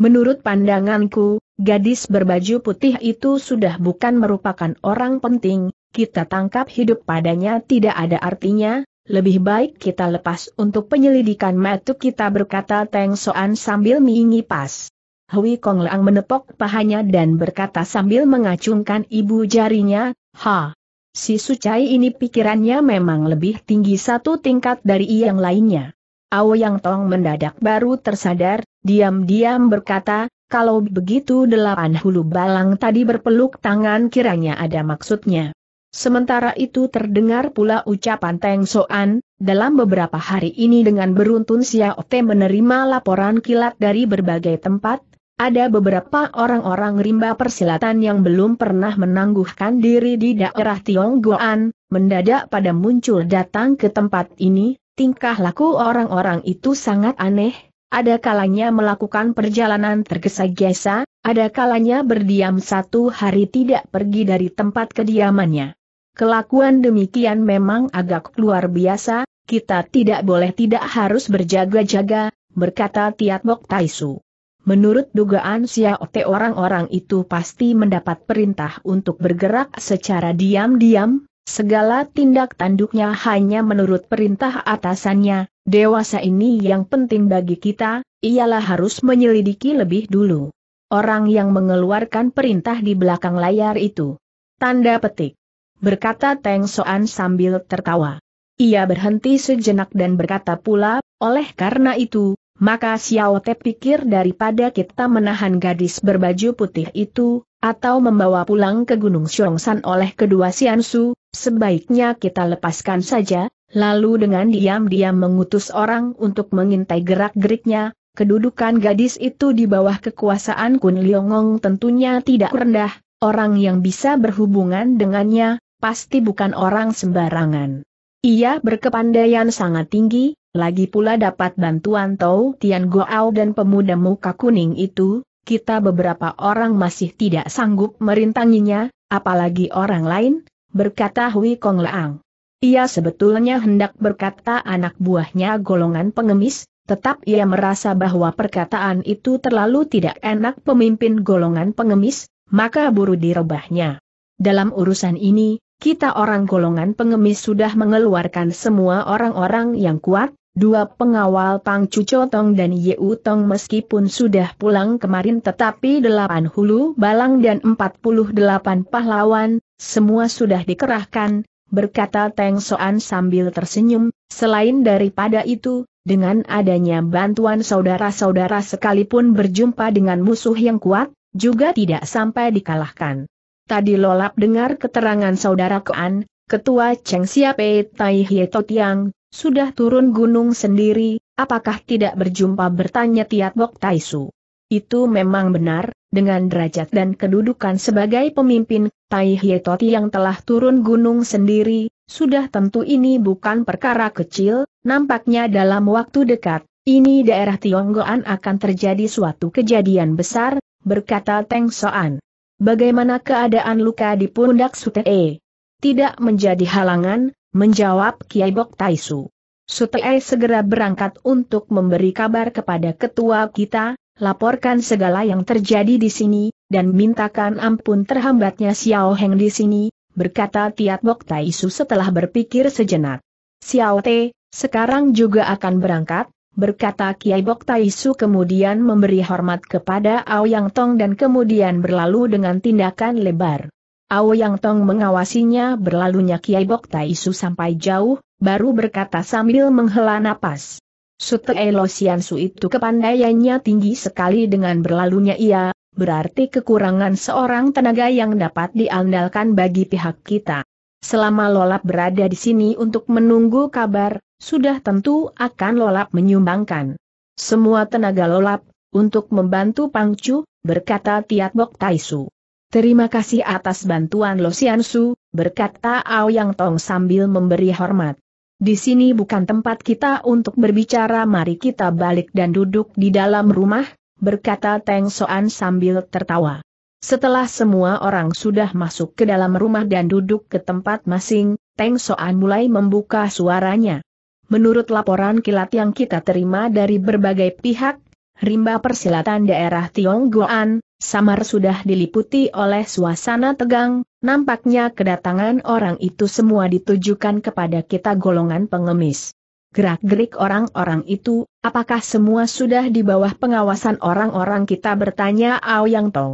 Menurut pandanganku, gadis berbaju putih itu sudah bukan merupakan orang penting, kita tangkap hidup padanya tidak ada artinya, lebih baik kita lepas untuk penyelidikan metu kita berkata Teng Soan sambil mengingi pas. Hui Kong Leang menepok pahanya dan berkata sambil mengacungkan ibu jarinya, Ha! Si Sucai ini pikirannya memang lebih tinggi satu tingkat dari yang lainnya. Ao Yang Tong mendadak baru tersadar, diam-diam berkata, kalau begitu delapan hulu balang tadi berpeluk tangan kiranya ada maksudnya. Sementara itu terdengar pula ucapan Teng Soan, dalam beberapa hari ini dengan beruntun Xiao Te menerima laporan kilat dari berbagai tempat, ada beberapa orang-orang rimba persilatan yang belum pernah menangguhkan diri di daerah Tionggoan, mendadak pada muncul datang ke tempat ini, tingkah laku orang-orang itu sangat aneh, ada kalanya melakukan perjalanan tergesa-gesa, ada kalanya berdiam satu hari tidak pergi dari tempat kediamannya. Kelakuan demikian memang agak luar biasa, kita tidak boleh tidak harus berjaga-jaga, berkata Tiat Bok Taisu. Menurut dugaan Xiao orang-orang itu pasti mendapat perintah untuk bergerak secara diam-diam, Segala tindak tanduknya hanya menurut perintah atasannya, dewasa ini yang penting bagi kita, ialah harus menyelidiki lebih dulu. Orang yang mengeluarkan perintah di belakang layar itu. Tanda petik. Berkata Teng Soan sambil tertawa. Ia berhenti sejenak dan berkata pula, oleh karena itu, maka Xiao Te pikir daripada kita menahan gadis berbaju putih itu, atau membawa pulang ke Gunung Xiongsan oleh kedua Siansu, Sebaiknya kita lepaskan saja, lalu dengan diam-diam mengutus orang untuk mengintai gerak-geriknya, kedudukan gadis itu di bawah kekuasaan Kun Liongong tentunya tidak rendah, orang yang bisa berhubungan dengannya, pasti bukan orang sembarangan. Ia berkepandaian sangat tinggi, lagi pula dapat bantuan Tau Tian Goao dan pemuda muka kuning itu, kita beberapa orang masih tidak sanggup merintanginya, apalagi orang lain, berkata Hui Kong Laang. Ia sebetulnya hendak berkata anak buahnya golongan pengemis, tetap ia merasa bahwa perkataan itu terlalu tidak enak pemimpin golongan pengemis, maka buru direbahnya. Dalam urusan ini, kita orang golongan pengemis sudah mengeluarkan semua orang-orang yang kuat, Dua pengawal Pang Cucotong dan Yeu Tong meskipun sudah pulang kemarin tetapi delapan hulu balang dan empat puluh delapan pahlawan, semua sudah dikerahkan, berkata Teng Soan sambil tersenyum, selain daripada itu, dengan adanya bantuan saudara-saudara sekalipun berjumpa dengan musuh yang kuat, juga tidak sampai dikalahkan. Tadi lolap dengar keterangan saudara Koan, Ketua Cheng Siapai Tai Hietotiang. Totiang, sudah turun gunung sendiri, apakah tidak berjumpa bertanya Tiat Bok Taisu. Itu memang benar, dengan derajat dan kedudukan sebagai pemimpin, Tai Hietoti yang telah turun gunung sendiri, sudah tentu ini bukan perkara kecil, nampaknya dalam waktu dekat, ini daerah Tionggoan akan terjadi suatu kejadian besar, berkata Teng Soan. Bagaimana keadaan luka di pundak Sutee? Tidak menjadi halangan, menjawab Kiai Bok Taisu. Sutei segera berangkat untuk memberi kabar kepada ketua kita, laporkan segala yang terjadi di sini, dan mintakan ampun terhambatnya Xiao Heng di sini, berkata Tiat Bok Taisu setelah berpikir sejenak. Xiao Te, sekarang juga akan berangkat, berkata Kiai Bok Taisu kemudian memberi hormat kepada Ao Yang Tong dan kemudian berlalu dengan tindakan lebar. Ao Yang Tong mengawasinya berlalunya Kiai Bok Tai sampai jauh, baru berkata sambil menghela napas. Sute Elosian Su itu kepandaiannya tinggi sekali dengan berlalunya ia, berarti kekurangan seorang tenaga yang dapat diandalkan bagi pihak kita. Selama Lolap berada di sini untuk menunggu kabar, sudah tentu akan Lolap menyumbangkan semua tenaga Lolap untuk membantu Pangcu, berkata Tiat Bok Taisu. Terima kasih atas bantuan Lo Su, berkata Aoyang Tong sambil memberi hormat. Di sini bukan tempat kita untuk berbicara mari kita balik dan duduk di dalam rumah, berkata Teng Soan sambil tertawa. Setelah semua orang sudah masuk ke dalam rumah dan duduk ke tempat masing, Teng Soan mulai membuka suaranya. Menurut laporan kilat yang kita terima dari berbagai pihak, rimba persilatan daerah Tionggoan, Samar sudah diliputi oleh suasana tegang, nampaknya kedatangan orang itu semua ditujukan kepada kita golongan pengemis. Gerak-gerik orang-orang itu, apakah semua sudah di bawah pengawasan orang-orang kita bertanya Ao Yang Tong.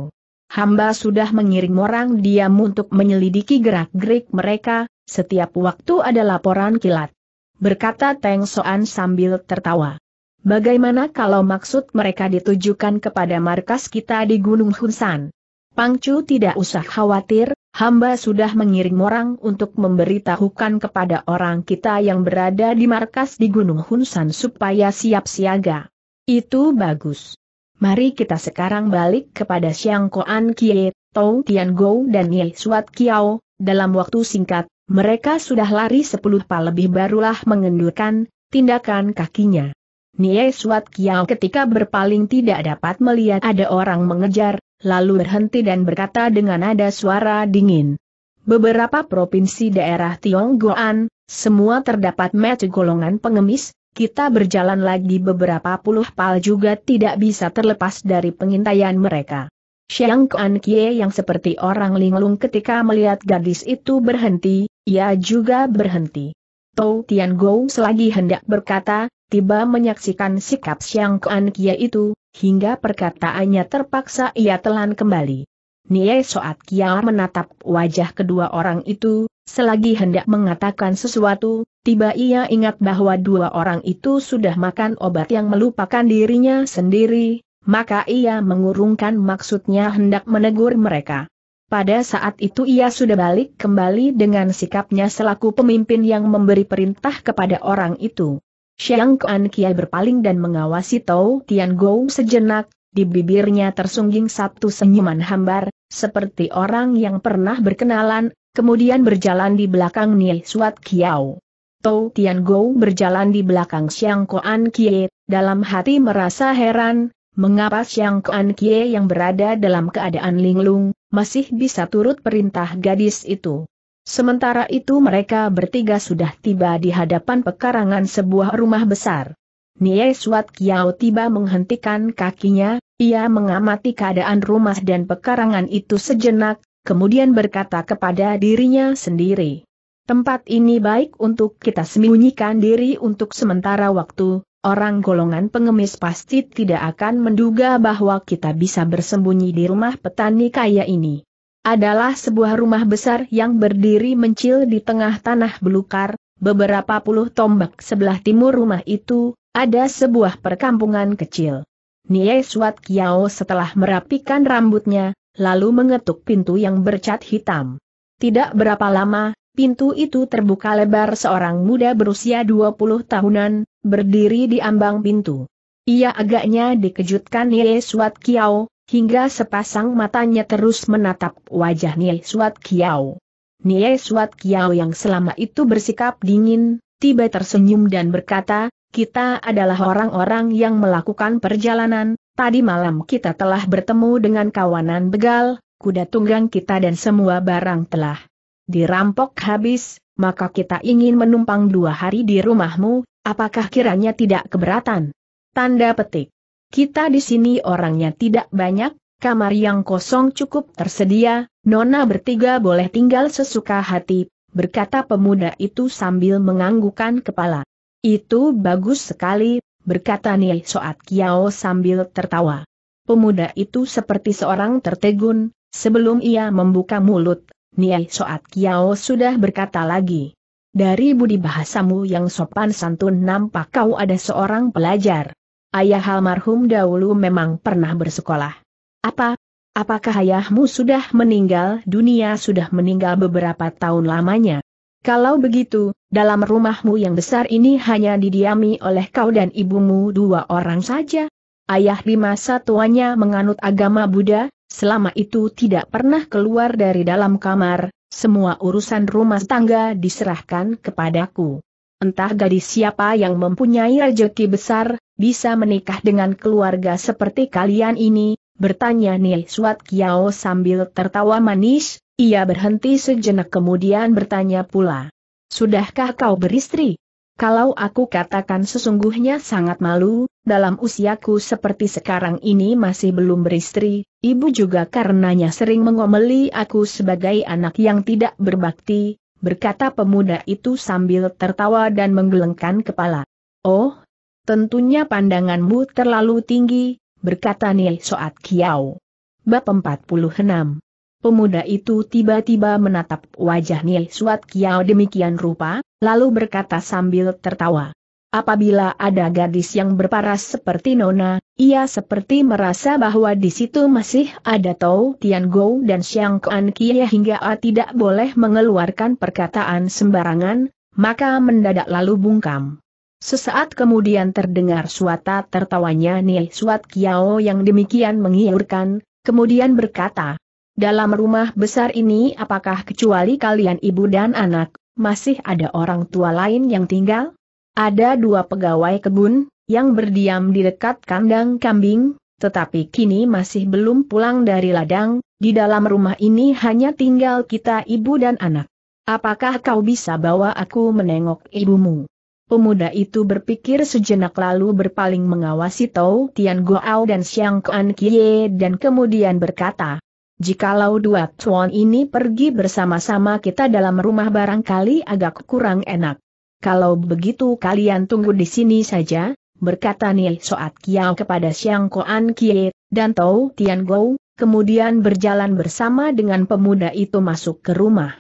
Hamba sudah mengirim orang diam untuk menyelidiki gerak-gerik mereka, setiap waktu ada laporan kilat. Berkata Teng Soan sambil tertawa. Bagaimana kalau maksud mereka ditujukan kepada markas kita di Gunung Hunsan? Pangcu tidak usah khawatir, hamba sudah mengirim orang untuk memberitahukan kepada orang kita yang berada di markas di Gunung Hunsan supaya siap siaga. Itu bagus. Mari kita sekarang balik kepada Siang Koan Kie, Tong Tian Go dan Ye Suat Kiao, dalam waktu singkat, mereka sudah lari sepuluh pa lebih barulah mengendurkan tindakan kakinya. Nie Suat Kiao ketika berpaling tidak dapat melihat ada orang mengejar, lalu berhenti dan berkata dengan nada suara dingin. Beberapa provinsi daerah Tionggoan, semua terdapat metu golongan pengemis, kita berjalan lagi beberapa puluh pal juga tidak bisa terlepas dari pengintaian mereka. Xiang Kuan Kie yang seperti orang linglung ketika melihat gadis itu berhenti, ia juga berhenti. Tou Tian Gou selagi hendak berkata, tiba menyaksikan sikap siang Kuan Kia itu, hingga perkataannya terpaksa ia telan kembali. Nie Soat Kia menatap wajah kedua orang itu, selagi hendak mengatakan sesuatu, tiba ia ingat bahwa dua orang itu sudah makan obat yang melupakan dirinya sendiri, maka ia mengurungkan maksudnya hendak menegur mereka. Pada saat itu ia sudah balik kembali dengan sikapnya selaku pemimpin yang memberi perintah kepada orang itu. Xiang Kuan Kiai berpaling dan mengawasi Tao Tian Go sejenak, di bibirnya tersungging satu senyuman hambar, seperti orang yang pernah berkenalan, kemudian berjalan di belakang Nie Suat Kiao. Tao Tian Go berjalan di belakang Xiang Kuan Kiai, dalam hati merasa heran, mengapa Xiang Kuan Kiai yang berada dalam keadaan linglung, masih bisa turut perintah gadis itu. Sementara itu mereka bertiga sudah tiba di hadapan pekarangan sebuah rumah besar. Nie Suat Kiao tiba menghentikan kakinya, ia mengamati keadaan rumah dan pekarangan itu sejenak, kemudian berkata kepada dirinya sendiri. Tempat ini baik untuk kita sembunyikan diri untuk sementara waktu, orang golongan pengemis pasti tidak akan menduga bahwa kita bisa bersembunyi di rumah petani kaya ini adalah sebuah rumah besar yang berdiri mencil di tengah tanah belukar, beberapa puluh tombak sebelah timur rumah itu, ada sebuah perkampungan kecil. Niai Suat Kiao setelah merapikan rambutnya, lalu mengetuk pintu yang bercat hitam. Tidak berapa lama, pintu itu terbuka lebar seorang muda berusia 20 tahunan, berdiri di ambang pintu. Ia agaknya dikejutkan Niai Suat Kiao, hingga sepasang matanya terus menatap wajah Nye Suat Kiao. Nye Suat Kiao yang selama itu bersikap dingin, tiba tersenyum dan berkata, kita adalah orang-orang yang melakukan perjalanan, tadi malam kita telah bertemu dengan kawanan begal, kuda tunggang kita dan semua barang telah dirampok habis, maka kita ingin menumpang dua hari di rumahmu, apakah kiranya tidak keberatan? Tanda petik. Kita di sini orangnya tidak banyak, kamar yang kosong cukup tersedia, Nona bertiga boleh tinggal sesuka hati, berkata pemuda itu sambil menganggukkan kepala. Itu bagus sekali, berkata Nia Soat Kiao sambil tertawa. Pemuda itu seperti seorang tertegun, sebelum ia membuka mulut, Nia Soat Kiao sudah berkata lagi. Dari budi bahasamu yang sopan santun nampak kau ada seorang pelajar. Ayah almarhum dahulu memang pernah bersekolah. Apa? Apakah ayahmu sudah meninggal dunia sudah meninggal beberapa tahun lamanya? Kalau begitu, dalam rumahmu yang besar ini hanya didiami oleh kau dan ibumu dua orang saja. Ayah di masa tuanya menganut agama Buddha, selama itu tidak pernah keluar dari dalam kamar, semua urusan rumah tangga diserahkan kepadaku. Entah gadis siapa yang mempunyai rejeki besar, bisa menikah dengan keluarga seperti kalian ini, bertanya Nih Suat Kiao sambil tertawa manis, ia berhenti sejenak kemudian bertanya pula. Sudahkah kau beristri? Kalau aku katakan sesungguhnya sangat malu, dalam usiaku seperti sekarang ini masih belum beristri, ibu juga karenanya sering mengomeli aku sebagai anak yang tidak berbakti, berkata pemuda itu sambil tertawa dan menggelengkan kepala. Oh, Tentunya pandanganmu terlalu tinggi, berkata Nil Soat Kiau. Bab 46 Pemuda itu tiba-tiba menatap wajah Nil Soat Kiao demikian rupa, lalu berkata sambil tertawa. Apabila ada gadis yang berparas seperti Nona, ia seperti merasa bahwa di situ masih ada Tau Tian Go dan Xiang Kuan Kie hingga A tidak boleh mengeluarkan perkataan sembarangan, maka mendadak lalu bungkam. Sesaat kemudian terdengar suara tertawanya Nih Suat Kiao yang demikian mengiurkan, kemudian berkata, Dalam rumah besar ini apakah kecuali kalian ibu dan anak, masih ada orang tua lain yang tinggal? Ada dua pegawai kebun, yang berdiam di dekat kandang kambing, tetapi kini masih belum pulang dari ladang, di dalam rumah ini hanya tinggal kita ibu dan anak. Apakah kau bisa bawa aku menengok ibumu? Pemuda itu berpikir sejenak lalu berpaling mengawasi Tau Tian Goao dan Xiang Kuan Kie dan kemudian berkata, Jikalau dua tuan ini pergi bersama-sama kita dalam rumah barangkali agak kurang enak. Kalau begitu kalian tunggu di sini saja, berkata Nil Soat Kiao kepada Xiang Kuan Kie, dan Tau Tian Gou, kemudian berjalan bersama dengan pemuda itu masuk ke rumah.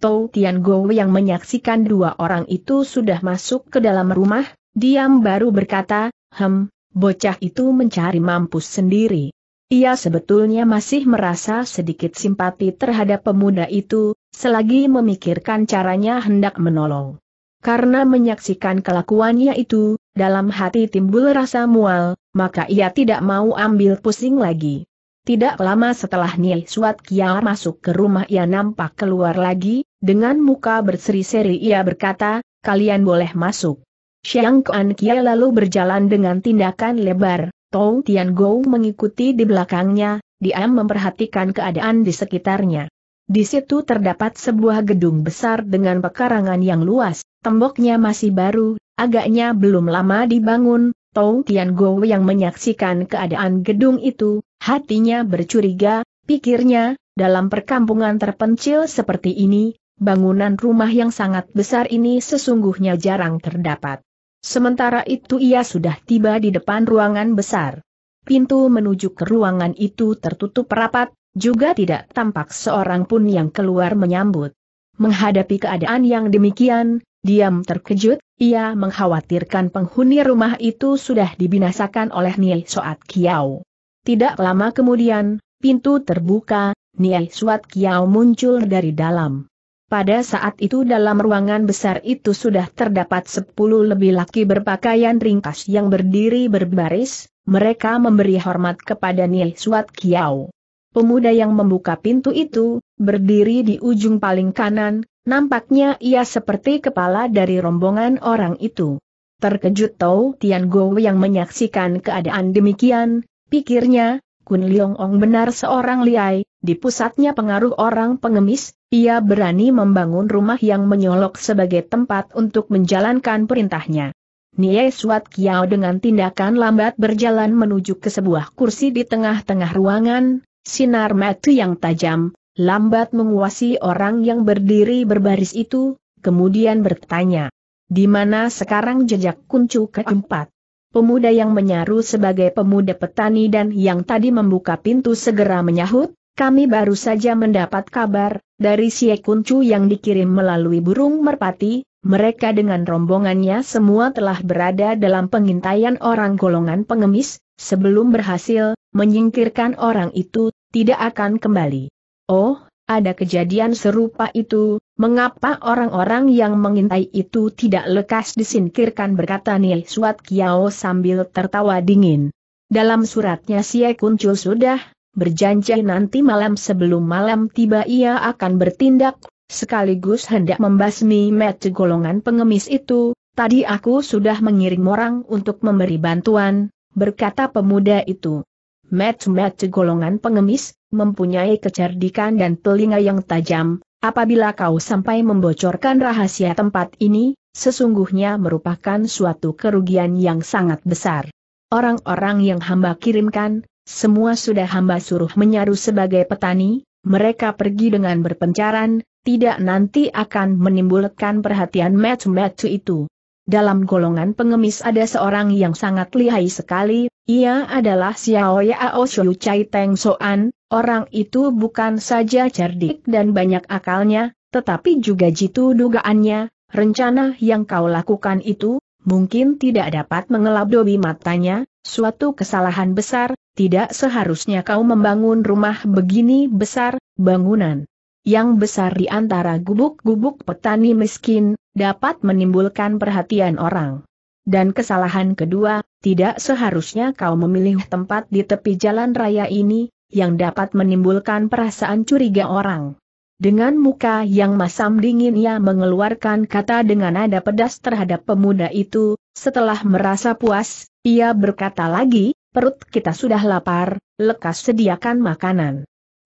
Tou Tian Go yang menyaksikan dua orang itu sudah masuk ke dalam rumah, diam baru berkata, Hem, bocah itu mencari mampus sendiri. Ia sebetulnya masih merasa sedikit simpati terhadap pemuda itu, selagi memikirkan caranya hendak menolong. Karena menyaksikan kelakuannya itu, dalam hati timbul rasa mual, maka ia tidak mau ambil pusing lagi. Tidak lama setelah Nyai Suat Kia masuk ke rumah ia nampak keluar lagi, dengan muka berseri-seri ia berkata, kalian boleh masuk. Xiang Kuan Kia lalu berjalan dengan tindakan lebar, Tou Tian Gou mengikuti di belakangnya, dia memperhatikan keadaan di sekitarnya. Di situ terdapat sebuah gedung besar dengan pekarangan yang luas, temboknya masih baru, agaknya belum lama dibangun, Tou Tian Gou yang menyaksikan keadaan gedung itu, hatinya bercuriga, pikirnya, dalam perkampungan terpencil seperti ini, bangunan rumah yang sangat besar ini sesungguhnya jarang terdapat. Sementara itu ia sudah tiba di depan ruangan besar. Pintu menuju ke ruangan itu tertutup rapat, juga tidak tampak seorang pun yang keluar menyambut. Menghadapi keadaan yang demikian, diam terkejut, ia mengkhawatirkan penghuni rumah itu sudah dibinasakan oleh Nie Soat Kiao. Tidak lama kemudian, pintu terbuka, Nie Soat Kiao muncul dari dalam. Pada saat itu dalam ruangan besar itu sudah terdapat sepuluh lebih laki berpakaian ringkas yang berdiri berbaris, mereka memberi hormat kepada Nil Suat Kiau. Pemuda yang membuka pintu itu, berdiri di ujung paling kanan, nampaknya ia seperti kepala dari rombongan orang itu. Terkejut Tau Tian Go yang menyaksikan keadaan demikian, pikirnya, Kun Leong Ong benar seorang liai, di pusatnya pengaruh orang pengemis, ia berani membangun rumah yang menyolok sebagai tempat untuk menjalankan perintahnya. Nie Suat Kiao dengan tindakan lambat berjalan menuju ke sebuah kursi di tengah-tengah ruangan, sinar mata yang tajam, lambat menguasai orang yang berdiri berbaris itu, kemudian bertanya, di mana sekarang jejak kuncu keempat? Pemuda yang menyaru sebagai pemuda petani dan yang tadi membuka pintu segera menyahut, kami baru saja mendapat kabar, dari Si Kuncu yang dikirim melalui burung merpati, mereka dengan rombongannya semua telah berada dalam pengintaian orang golongan pengemis, sebelum berhasil, menyingkirkan orang itu, tidak akan kembali. Oh, ada kejadian serupa itu, mengapa orang-orang yang mengintai itu tidak lekas disingkirkan berkata Nil Suat Kiao sambil tertawa dingin. Dalam suratnya Si Kuncu sudah berjanji nanti malam sebelum malam tiba ia akan bertindak, sekaligus hendak membasmi mete golongan pengemis itu, tadi aku sudah mengirim orang untuk memberi bantuan, berkata pemuda itu. Mete-mete golongan pengemis, mempunyai kecerdikan dan telinga yang tajam, apabila kau sampai membocorkan rahasia tempat ini, sesungguhnya merupakan suatu kerugian yang sangat besar. Orang-orang yang hamba kirimkan, semua sudah hamba suruh menyaru sebagai petani, mereka pergi dengan berpencaran, tidak nanti akan menimbulkan perhatian match-match itu. Dalam golongan pengemis ada seorang yang sangat lihai sekali, ia adalah Xiao Yao Shu Chai Teng Soan, orang itu bukan saja cerdik dan banyak akalnya, tetapi juga jitu dugaannya, rencana yang kau lakukan itu, mungkin tidak dapat mengelabdobi matanya, Suatu kesalahan besar, tidak seharusnya kau membangun rumah begini besar, bangunan yang besar di antara gubuk-gubuk petani miskin, dapat menimbulkan perhatian orang. Dan kesalahan kedua, tidak seharusnya kau memilih tempat di tepi jalan raya ini, yang dapat menimbulkan perasaan curiga orang. Dengan muka yang masam dingin ia mengeluarkan kata dengan nada pedas terhadap pemuda itu, setelah merasa puas, ia berkata lagi, perut kita sudah lapar, lekas sediakan makanan.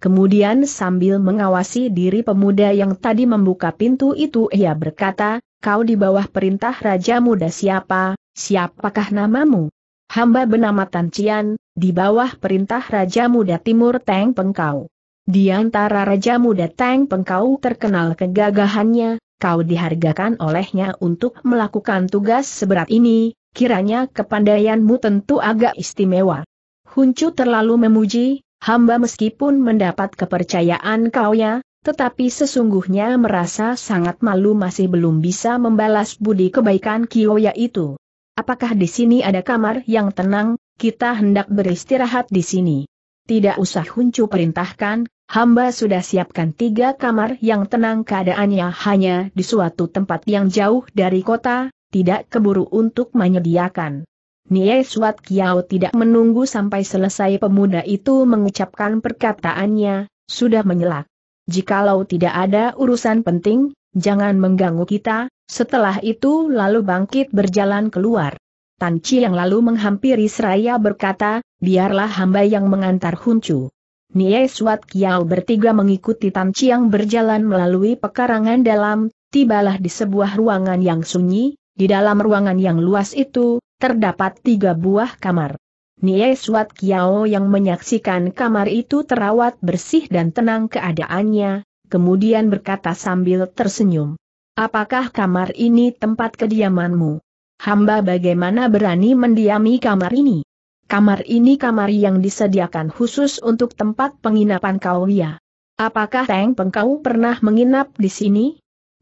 Kemudian sambil mengawasi diri pemuda yang tadi membuka pintu itu ia berkata, kau di bawah perintah Raja Muda siapa, siapakah namamu? Hamba bernama Tan Cian, di bawah perintah Raja Muda Timur Teng Pengkau. Di antara Raja Muda Teng Pengkau terkenal kegagahannya, kau dihargakan olehnya untuk melakukan tugas seberat ini, kiranya kepandaianmu tentu agak istimewa. Huncu terlalu memuji, hamba meskipun mendapat kepercayaan kau ya, tetapi sesungguhnya merasa sangat malu masih belum bisa membalas budi kebaikan Kiyoya itu. Apakah di sini ada kamar yang tenang, kita hendak beristirahat di sini. Tidak usah Huncu perintahkan, Hamba sudah siapkan tiga kamar yang tenang keadaannya hanya di suatu tempat yang jauh dari kota, tidak keburu untuk menyediakan. Nie Suat Kiao tidak menunggu sampai selesai pemuda itu mengucapkan perkataannya, sudah menyelak. Jikalau tidak ada urusan penting, jangan mengganggu kita, setelah itu lalu bangkit berjalan keluar. Tan Chi yang lalu menghampiri Seraya berkata, biarlah hamba yang mengantar Huncu. Nie Suat Kiao bertiga mengikuti Tan Chiang berjalan melalui pekarangan dalam, tibalah di sebuah ruangan yang sunyi, di dalam ruangan yang luas itu, terdapat tiga buah kamar. Nie Suat Kiao yang menyaksikan kamar itu terawat bersih dan tenang keadaannya, kemudian berkata sambil tersenyum. Apakah kamar ini tempat kediamanmu? Hamba bagaimana berani mendiami kamar ini? kamar ini kamar yang disediakan khusus untuk tempat penginapan kau ya. Apakah Teng Pengkau pernah menginap di sini?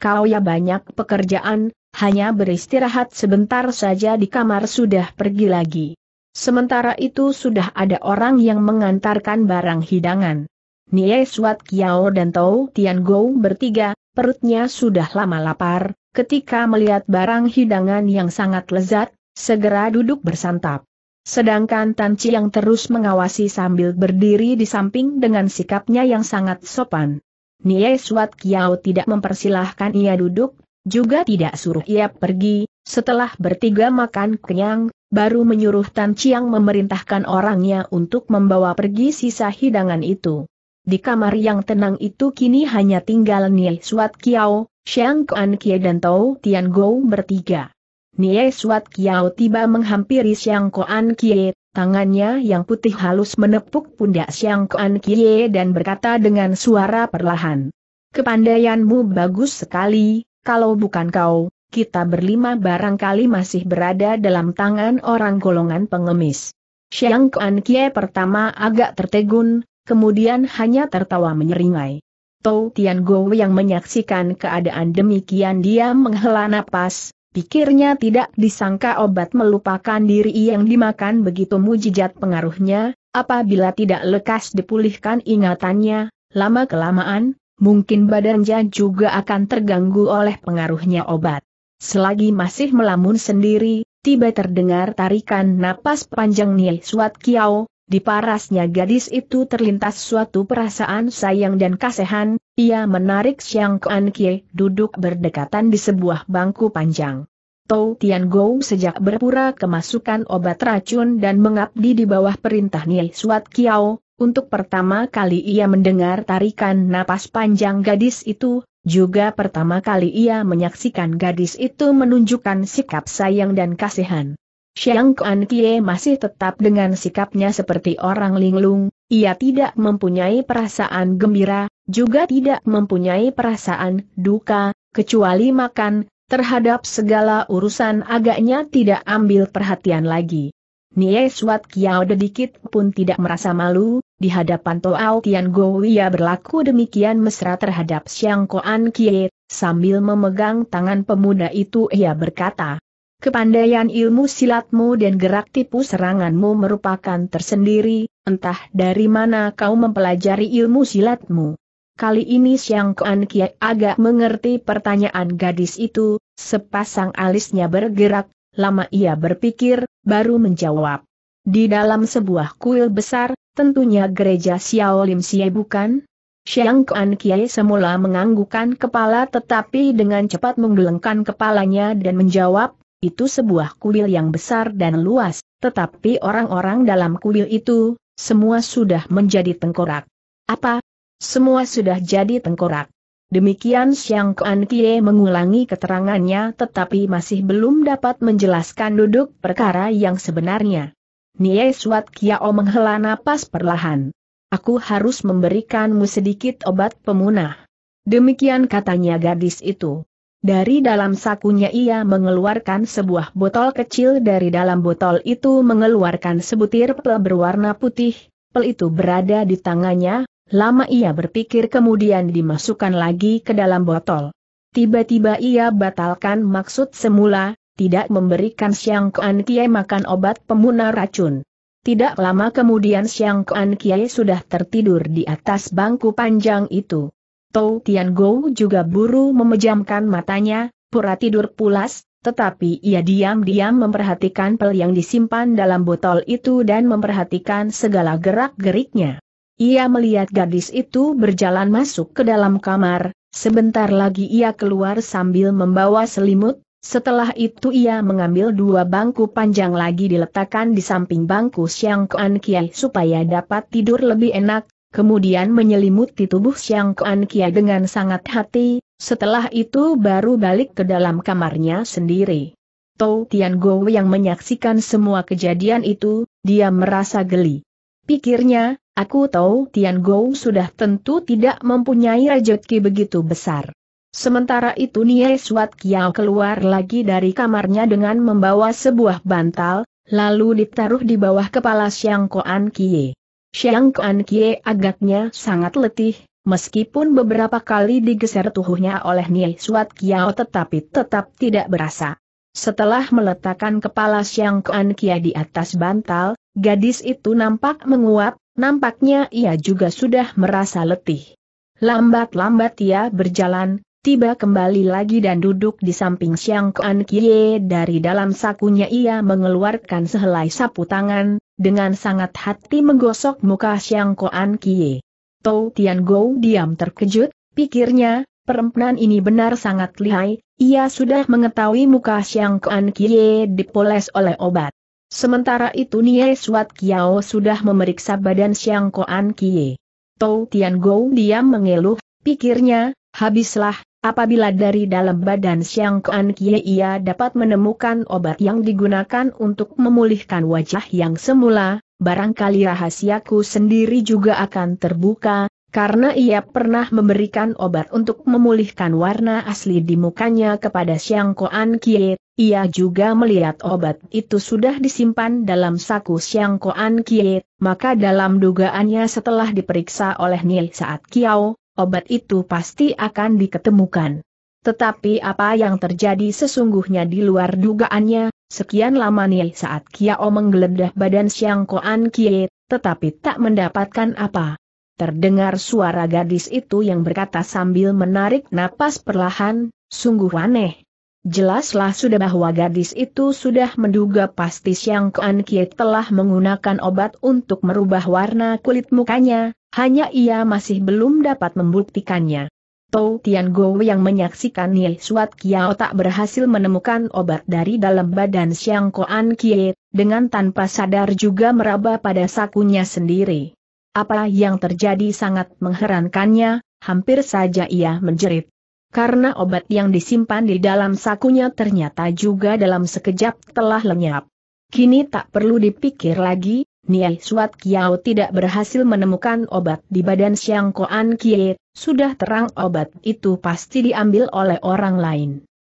Kau ya banyak pekerjaan, hanya beristirahat sebentar saja di kamar sudah pergi lagi. Sementara itu sudah ada orang yang mengantarkan barang hidangan. Nie Suat Kiao dan Tau Tian Go bertiga, perutnya sudah lama lapar, ketika melihat barang hidangan yang sangat lezat, segera duduk bersantap. Sedangkan Tan yang terus mengawasi sambil berdiri di samping dengan sikapnya yang sangat sopan. Nie Suat Kiao tidak mempersilahkan ia duduk, juga tidak suruh ia pergi, setelah bertiga makan kenyang, baru menyuruh Tan Chiang memerintahkan orangnya untuk membawa pergi sisa hidangan itu. Di kamar yang tenang itu kini hanya tinggal Nie Suat Kiao, Xiang Kuan Kie dan Tao Tian Gou bertiga. Nie Suat Kiao tiba menghampiri Siang Koan Kie, tangannya yang putih halus menepuk pundak Siang Koan Kie dan berkata dengan suara perlahan. Kepandaianmu bagus sekali, kalau bukan kau, kita berlima barangkali masih berada dalam tangan orang golongan pengemis. Siang Koan Kie pertama agak tertegun, kemudian hanya tertawa menyeringai. Tou Tian Go yang menyaksikan keadaan demikian dia menghela napas, Pikirnya tidak disangka obat melupakan diri yang dimakan begitu mujijat pengaruhnya, apabila tidak lekas dipulihkan ingatannya, lama-kelamaan, mungkin badannya juga akan terganggu oleh pengaruhnya obat. Selagi masih melamun sendiri, tiba terdengar tarikan napas panjang Nye Suat Kiao, di parasnya gadis itu terlintas suatu perasaan sayang dan kasihan, ia menarik Xiang Kuan Kie duduk berdekatan di sebuah bangku panjang. Tou Tian Gou sejak berpura kemasukan obat racun dan mengabdi di bawah perintah Nie Suat Kiao, untuk pertama kali ia mendengar tarikan napas panjang gadis itu, juga pertama kali ia menyaksikan gadis itu menunjukkan sikap sayang dan kasihan. Xiang Kuan Kie masih tetap dengan sikapnya seperti orang linglung, ia tidak mempunyai perasaan gembira, juga tidak mempunyai perasaan duka, kecuali makan, terhadap segala urusan agaknya tidak ambil perhatian lagi. Nie Suat Kiao dedikit pun tidak merasa malu, di hadapan Toao Tian Go ia berlaku demikian mesra terhadap Siang Koan Kie, sambil memegang tangan pemuda itu ia berkata, Kepandaian ilmu silatmu dan gerak tipu seranganmu merupakan tersendiri, entah dari mana kau mempelajari ilmu silatmu. Kali ini Siang Kuan Kiai agak mengerti pertanyaan gadis itu, sepasang alisnya bergerak, lama ia berpikir, baru menjawab. Di dalam sebuah kuil besar, tentunya gereja Xiaolim Xie bukan? Siang Kuan Kiai semula menganggukan kepala tetapi dengan cepat menggelengkan kepalanya dan menjawab, itu sebuah kuil yang besar dan luas, tetapi orang-orang dalam kuil itu, semua sudah menjadi tengkorak. Apa? Semua sudah jadi tengkorak. Demikian Siang Kuan Kie mengulangi keterangannya tetapi masih belum dapat menjelaskan duduk perkara yang sebenarnya. Nie Suat Kiao menghela napas perlahan. Aku harus memberikanmu sedikit obat pemunah. Demikian katanya gadis itu. Dari dalam sakunya ia mengeluarkan sebuah botol kecil dari dalam botol itu mengeluarkan sebutir pel berwarna putih, pel itu berada di tangannya, lama ia berpikir kemudian dimasukkan lagi ke dalam botol. Tiba-tiba ia batalkan maksud semula, tidak memberikan Siang Kuan Kiai makan obat pemunah racun. Tidak lama kemudian Siang Kuan Kiai sudah tertidur di atas bangku panjang itu. Tou Tian Go juga buru memejamkan matanya, pura tidur pulas, tetapi ia diam-diam memperhatikan pel yang disimpan dalam botol itu dan memperhatikan segala gerak-geriknya. Ia melihat gadis itu berjalan masuk ke dalam kamar, sebentar lagi ia keluar sambil membawa selimut, setelah itu ia mengambil dua bangku panjang lagi diletakkan di samping bangku Siang Kuan Kiai supaya dapat tidur lebih enak, kemudian menyelimuti tubuh Siang Kuan Kia dengan sangat hati, setelah itu baru balik ke dalam kamarnya sendiri. Tou Tian Go yang menyaksikan semua kejadian itu, dia merasa geli. Pikirnya, aku tahu Tian Go sudah tentu tidak mempunyai rejeki begitu besar. Sementara itu Nie Suat Kiao keluar lagi dari kamarnya dengan membawa sebuah bantal, lalu ditaruh di bawah kepala Siang Koan Kie. Xiang Kuan Kie agaknya sangat letih, meskipun beberapa kali digeser tubuhnya oleh Nie Suat Kiao tetapi tetap tidak berasa. Setelah meletakkan kepala Xiang Kuan Kie di atas bantal, gadis itu nampak menguap, nampaknya ia juga sudah merasa letih. Lambat-lambat ia berjalan, tiba kembali lagi dan duduk di samping Xiang Kuan Kie dari dalam sakunya ia mengeluarkan sehelai sapu tangan, dengan sangat hati menggosok muka Xiang Koan Kie. Tou Tian Gou diam terkejut, pikirnya, perempuan ini benar sangat lihai, ia sudah mengetahui muka Xiang Koan Kie dipoles oleh obat. Sementara itu Nie Suat Kiao sudah memeriksa badan Xiang Koan Kie. Tou Tian Gou diam mengeluh, pikirnya, habislah, Apabila dari dalam badan Siang Kuan Kie ia dapat menemukan obat yang digunakan untuk memulihkan wajah yang semula, barangkali rahasiaku sendiri juga akan terbuka, karena ia pernah memberikan obat untuk memulihkan warna asli di mukanya kepada Siang Kuan Kie, ia juga melihat obat itu sudah disimpan dalam saku Siang Kuan Kie, maka dalam dugaannya setelah diperiksa oleh Nil saat Kiao, obat itu pasti akan diketemukan. Tetapi apa yang terjadi sesungguhnya di luar dugaannya, sekian lama nih saat Kiao menggeledah badan Siang Koan Kie, tetapi tak mendapatkan apa. Terdengar suara gadis itu yang berkata sambil menarik napas perlahan, sungguh aneh. Jelaslah sudah bahwa gadis itu sudah menduga pasti Siang Koan Kie telah menggunakan obat untuk merubah warna kulit mukanya, hanya ia masih belum dapat membuktikannya. Tou Tian Go yang menyaksikan Neil Suat Kiao tak berhasil menemukan obat dari dalam badan Xiang Koan Kie, dengan tanpa sadar juga meraba pada sakunya sendiri. Apa yang terjadi sangat mengherankannya, hampir saja ia menjerit. Karena obat yang disimpan di dalam sakunya ternyata juga dalam sekejap telah lenyap. Kini tak perlu dipikir lagi, Niai Suat Kiao tidak berhasil menemukan obat di badan Siang Koan Kie, sudah terang obat itu pasti diambil oleh orang lain.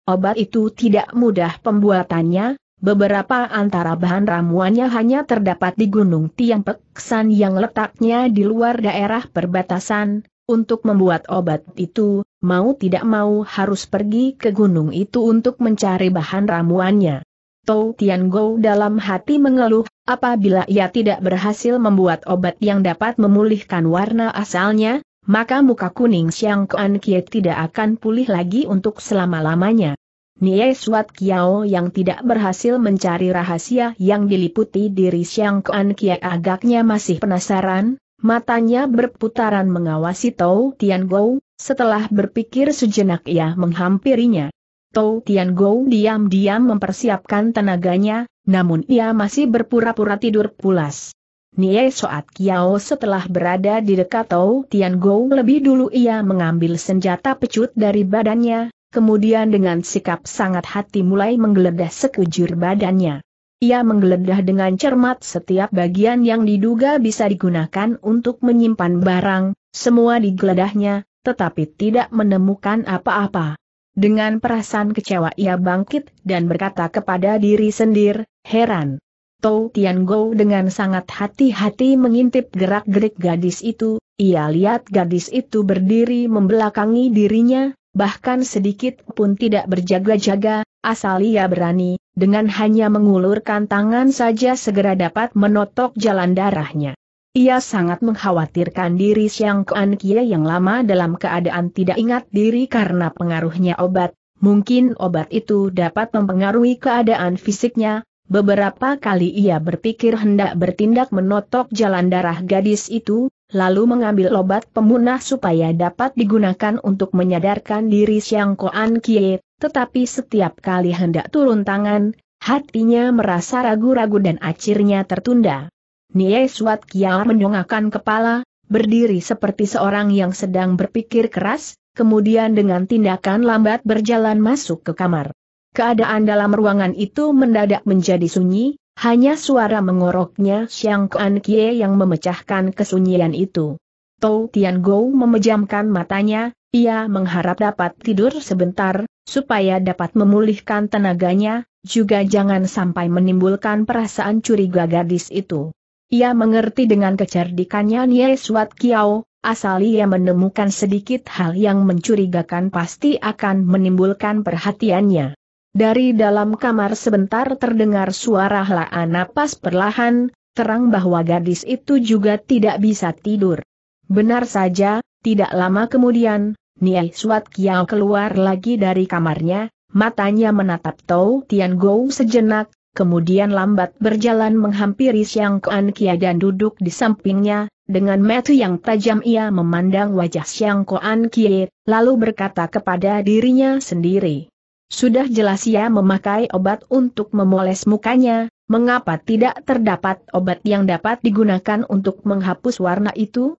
Obat itu tidak mudah pembuatannya, beberapa antara bahan ramuannya hanya terdapat di Gunung Tiang Peksan yang letaknya di luar daerah perbatasan. Untuk membuat obat itu, mau tidak mau harus pergi ke gunung itu untuk mencari bahan ramuannya. Tou Tian Gou dalam hati mengeluh, apabila ia tidak berhasil membuat obat yang dapat memulihkan warna asalnya, maka muka kuning Xiang Kuan Kie tidak akan pulih lagi untuk selama-lamanya. Nie Suat Kiao yang tidak berhasil mencari rahasia yang diliputi diri Xiang Kuan Kie agaknya masih penasaran, matanya berputaran mengawasi Tou Tian Gou. setelah berpikir sejenak ia menghampirinya. Tou Tian Go diam-diam mempersiapkan tenaganya, namun ia masih berpura-pura tidur pulas. Nie Soat Kiao setelah berada di dekat Tou Tian Go lebih dulu ia mengambil senjata pecut dari badannya, kemudian dengan sikap sangat hati mulai menggeledah sekujur badannya. Ia menggeledah dengan cermat setiap bagian yang diduga bisa digunakan untuk menyimpan barang, semua digeledahnya, tetapi tidak menemukan apa-apa. Dengan perasaan kecewa ia bangkit dan berkata kepada diri sendiri, heran. Tou Tian Gou dengan sangat hati-hati mengintip gerak-gerik gadis itu, ia lihat gadis itu berdiri membelakangi dirinya, bahkan sedikit pun tidak berjaga-jaga, asal ia berani, dengan hanya mengulurkan tangan saja segera dapat menotok jalan darahnya. Ia sangat mengkhawatirkan diri Siang Kuan Kie yang lama dalam keadaan tidak ingat diri karena pengaruhnya obat, mungkin obat itu dapat mempengaruhi keadaan fisiknya, Beberapa kali ia berpikir hendak bertindak menotok jalan darah gadis itu, lalu mengambil obat pemunah supaya dapat digunakan untuk menyadarkan diri Siang Kuan Kie, tetapi setiap kali hendak turun tangan, hatinya merasa ragu-ragu dan akhirnya tertunda. Nie Suat kia menyongakkan kepala, berdiri seperti seorang yang sedang berpikir keras, kemudian dengan tindakan lambat berjalan masuk ke kamar. Keadaan dalam ruangan itu mendadak menjadi sunyi, hanya suara mengoroknya Xiang Kuan Kie yang memecahkan kesunyian itu. Tou Tian Gou memejamkan matanya, ia mengharap dapat tidur sebentar, supaya dapat memulihkan tenaganya, juga jangan sampai menimbulkan perasaan curiga gadis itu. Ia mengerti dengan kecerdikannya Nie Suat Kiao, asal ia menemukan sedikit hal yang mencurigakan pasti akan menimbulkan perhatiannya. Dari dalam kamar sebentar terdengar suara helaan napas perlahan, terang bahwa gadis itu juga tidak bisa tidur. Benar saja, tidak lama kemudian, Niai Suat Kiao keluar lagi dari kamarnya, matanya menatap Tou Tian Gou sejenak, kemudian lambat berjalan menghampiri Siang Kuan Kia dan duduk di sampingnya, dengan mata yang tajam ia memandang wajah Siang Kuan Kia, lalu berkata kepada dirinya sendiri. Sudah jelas ia memakai obat untuk memoles mukanya, mengapa tidak terdapat obat yang dapat digunakan untuk menghapus warna itu?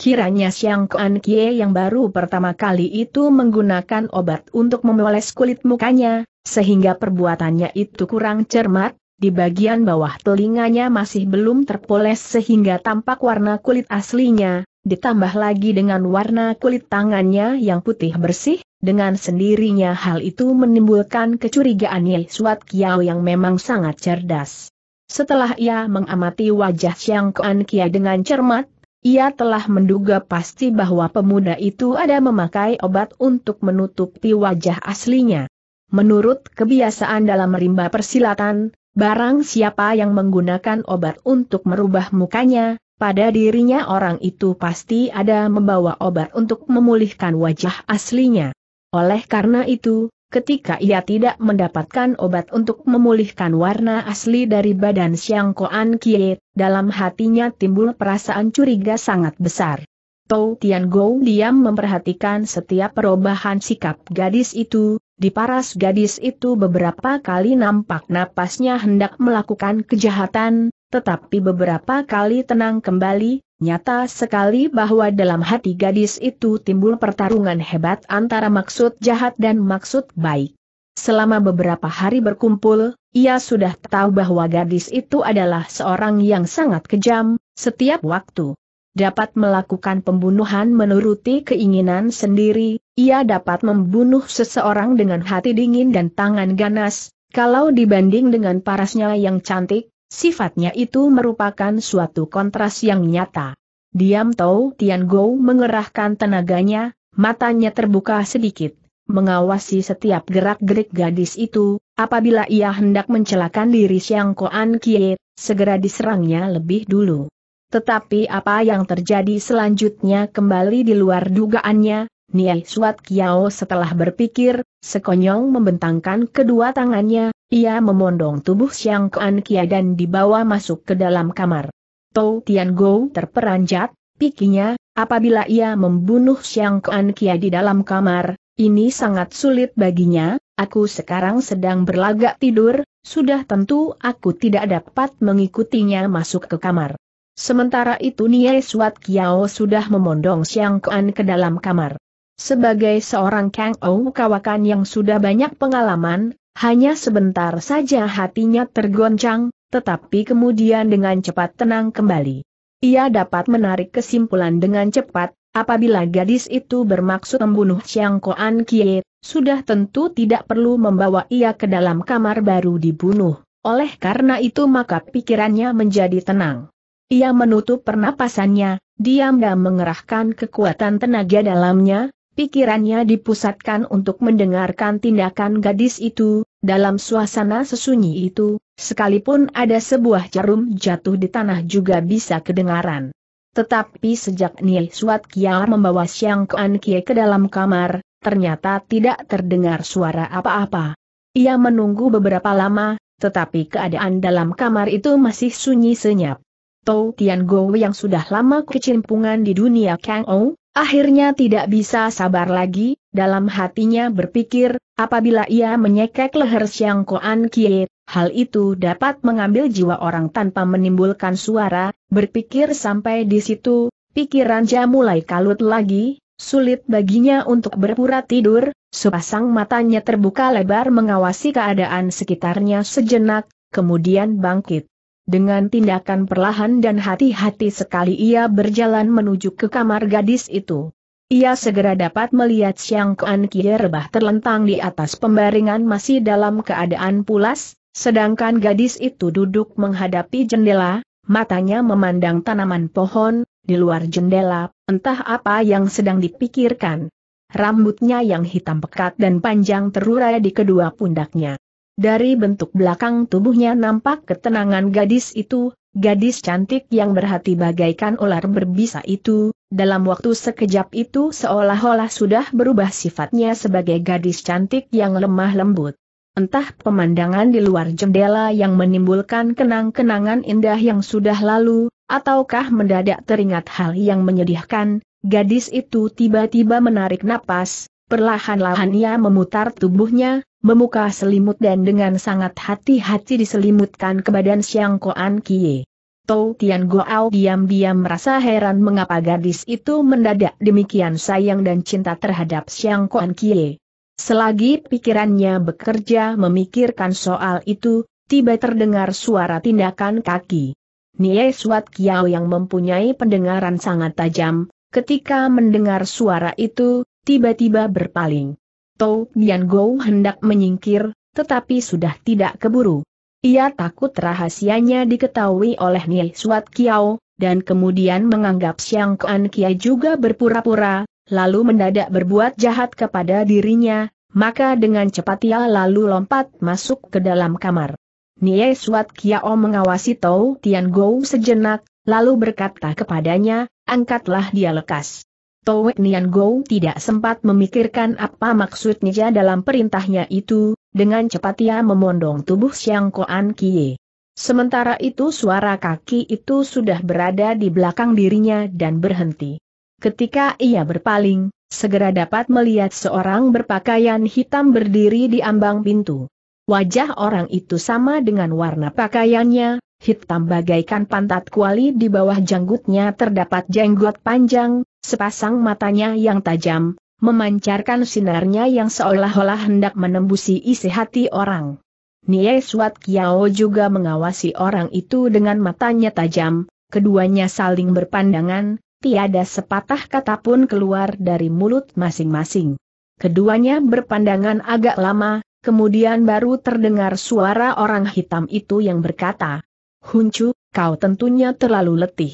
Kiranya Siang Kuan Kie yang baru pertama kali itu menggunakan obat untuk memoles kulit mukanya, sehingga perbuatannya itu kurang cermat, di bagian bawah telinganya masih belum terpoles sehingga tampak warna kulit aslinya, ditambah lagi dengan warna kulit tangannya yang putih bersih, dengan sendirinya hal itu menimbulkan kecurigaan Ye Suat Kiao yang memang sangat cerdas. Setelah ia mengamati wajah Siang Kuan Kie dengan cermat, ia telah menduga pasti bahwa pemuda itu ada memakai obat untuk menutupi wajah aslinya. Menurut kebiasaan dalam rimba persilatan, barang siapa yang menggunakan obat untuk merubah mukanya, pada dirinya orang itu pasti ada membawa obat untuk memulihkan wajah aslinya. Oleh karena itu, ketika ia tidak mendapatkan obat untuk memulihkan warna asli dari badan Siangkoan Koan Kie, dalam hatinya timbul perasaan curiga sangat besar. Tou Tian Gou diam memperhatikan setiap perubahan sikap gadis itu, di paras gadis itu beberapa kali nampak napasnya hendak melakukan kejahatan, tetapi beberapa kali tenang kembali, Nyata sekali bahwa dalam hati gadis itu timbul pertarungan hebat antara maksud jahat dan maksud baik. Selama beberapa hari berkumpul, ia sudah tahu bahwa gadis itu adalah seorang yang sangat kejam, setiap waktu dapat melakukan pembunuhan menuruti keinginan sendiri, ia dapat membunuh seseorang dengan hati dingin dan tangan ganas, kalau dibanding dengan parasnya yang cantik, Sifatnya itu merupakan suatu kontras yang nyata. Diam Tau Tian Go mengerahkan tenaganya, matanya terbuka sedikit, mengawasi setiap gerak-gerik gadis itu, apabila ia hendak mencelakan diri Siang Koan Kie, segera diserangnya lebih dulu. Tetapi apa yang terjadi selanjutnya kembali di luar dugaannya, Niai Suat Kiao setelah berpikir, sekonyong membentangkan kedua tangannya, ia memondong tubuh Xiang Kuan Kia dan dibawa masuk ke dalam kamar. Tou Tian Go terperanjat, pikirnya, apabila ia membunuh Xiang Kuan Kia di dalam kamar, ini sangat sulit baginya, aku sekarang sedang berlagak tidur, sudah tentu aku tidak dapat mengikutinya masuk ke kamar. Sementara itu Niai Suat Kiao sudah memondong Xiang Kuan ke dalam kamar. Sebagai seorang Kang Ou Kawakan yang sudah banyak pengalaman, hanya sebentar saja hatinya tergoncang, tetapi kemudian dengan cepat tenang kembali. Ia dapat menarik kesimpulan dengan cepat, apabila gadis itu bermaksud membunuh Chiang Koan Kie, sudah tentu tidak perlu membawa ia ke dalam kamar baru dibunuh. Oleh karena itu maka pikirannya menjadi tenang. Ia menutup pernapasannya, diam dan mengerahkan kekuatan tenaga dalamnya, pikirannya dipusatkan untuk mendengarkan tindakan gadis itu, dalam suasana sesunyi itu, sekalipun ada sebuah jarum jatuh di tanah juga bisa kedengaran. Tetapi sejak Nil Suat Kia membawa Siang Kuan Kie ke dalam kamar, ternyata tidak terdengar suara apa-apa. Ia menunggu beberapa lama, tetapi keadaan dalam kamar itu masih sunyi senyap. Tou Tian Go yang sudah lama kecimpungan di dunia Kang Ou, Akhirnya tidak bisa sabar lagi, dalam hatinya berpikir, apabila ia menyekek leher Siang Koan Kie, hal itu dapat mengambil jiwa orang tanpa menimbulkan suara, berpikir sampai di situ, pikiran pikirannya mulai kalut lagi, sulit baginya untuk berpura tidur, sepasang matanya terbuka lebar mengawasi keadaan sekitarnya sejenak, kemudian bangkit. Dengan tindakan perlahan dan hati-hati sekali ia berjalan menuju ke kamar gadis itu. Ia segera dapat melihat Siang Kuan Kie rebah terlentang di atas pembaringan masih dalam keadaan pulas, sedangkan gadis itu duduk menghadapi jendela, matanya memandang tanaman pohon, di luar jendela, entah apa yang sedang dipikirkan. Rambutnya yang hitam pekat dan panjang terurai di kedua pundaknya. Dari bentuk belakang tubuhnya nampak ketenangan gadis itu, gadis cantik yang berhati bagaikan ular berbisa itu, dalam waktu sekejap itu seolah-olah sudah berubah sifatnya sebagai gadis cantik yang lemah lembut. Entah pemandangan di luar jendela yang menimbulkan kenang-kenangan indah yang sudah lalu, ataukah mendadak teringat hal yang menyedihkan, gadis itu tiba-tiba menarik napas, perlahan-lahan ia memutar tubuhnya, memuka selimut dan dengan sangat hati-hati diselimutkan ke badan Siang Koan Kie. Tou Tian Goao diam-diam merasa heran mengapa gadis itu mendadak demikian sayang dan cinta terhadap Siang Koan Kie. Selagi pikirannya bekerja memikirkan soal itu, tiba terdengar suara tindakan kaki. Nie Suat Kiao yang mempunyai pendengaran sangat tajam, ketika mendengar suara itu, tiba-tiba berpaling. Tou Nian Gou hendak menyingkir, tetapi sudah tidak keburu. Ia takut rahasianya diketahui oleh Nie Suat Kiao, dan kemudian menganggap Siang Kuan Kia juga berpura-pura, lalu mendadak berbuat jahat kepada dirinya, maka dengan cepat ia lalu lompat masuk ke dalam kamar. Nye Suat Kiao mengawasi Tou Tian Gou sejenak, lalu berkata kepadanya, angkatlah dia lekas. Towe Nian Gou tidak sempat memikirkan apa maksudnya dalam perintahnya itu, dengan cepat ia memondong tubuh Xiang Koan Kie. Sementara itu suara kaki itu sudah berada di belakang dirinya dan berhenti. Ketika ia berpaling, segera dapat melihat seorang berpakaian hitam berdiri di ambang pintu. Wajah orang itu sama dengan warna pakaiannya, hitam bagaikan pantat kuali di bawah janggutnya terdapat jenggot panjang, Sepasang matanya yang tajam, memancarkan sinarnya yang seolah-olah hendak menembusi isi hati orang. Nie Suat Kiao juga mengawasi orang itu dengan matanya tajam, keduanya saling berpandangan, tiada sepatah kata pun keluar dari mulut masing-masing. Keduanya berpandangan agak lama, kemudian baru terdengar suara orang hitam itu yang berkata, Huncu, kau tentunya terlalu letih.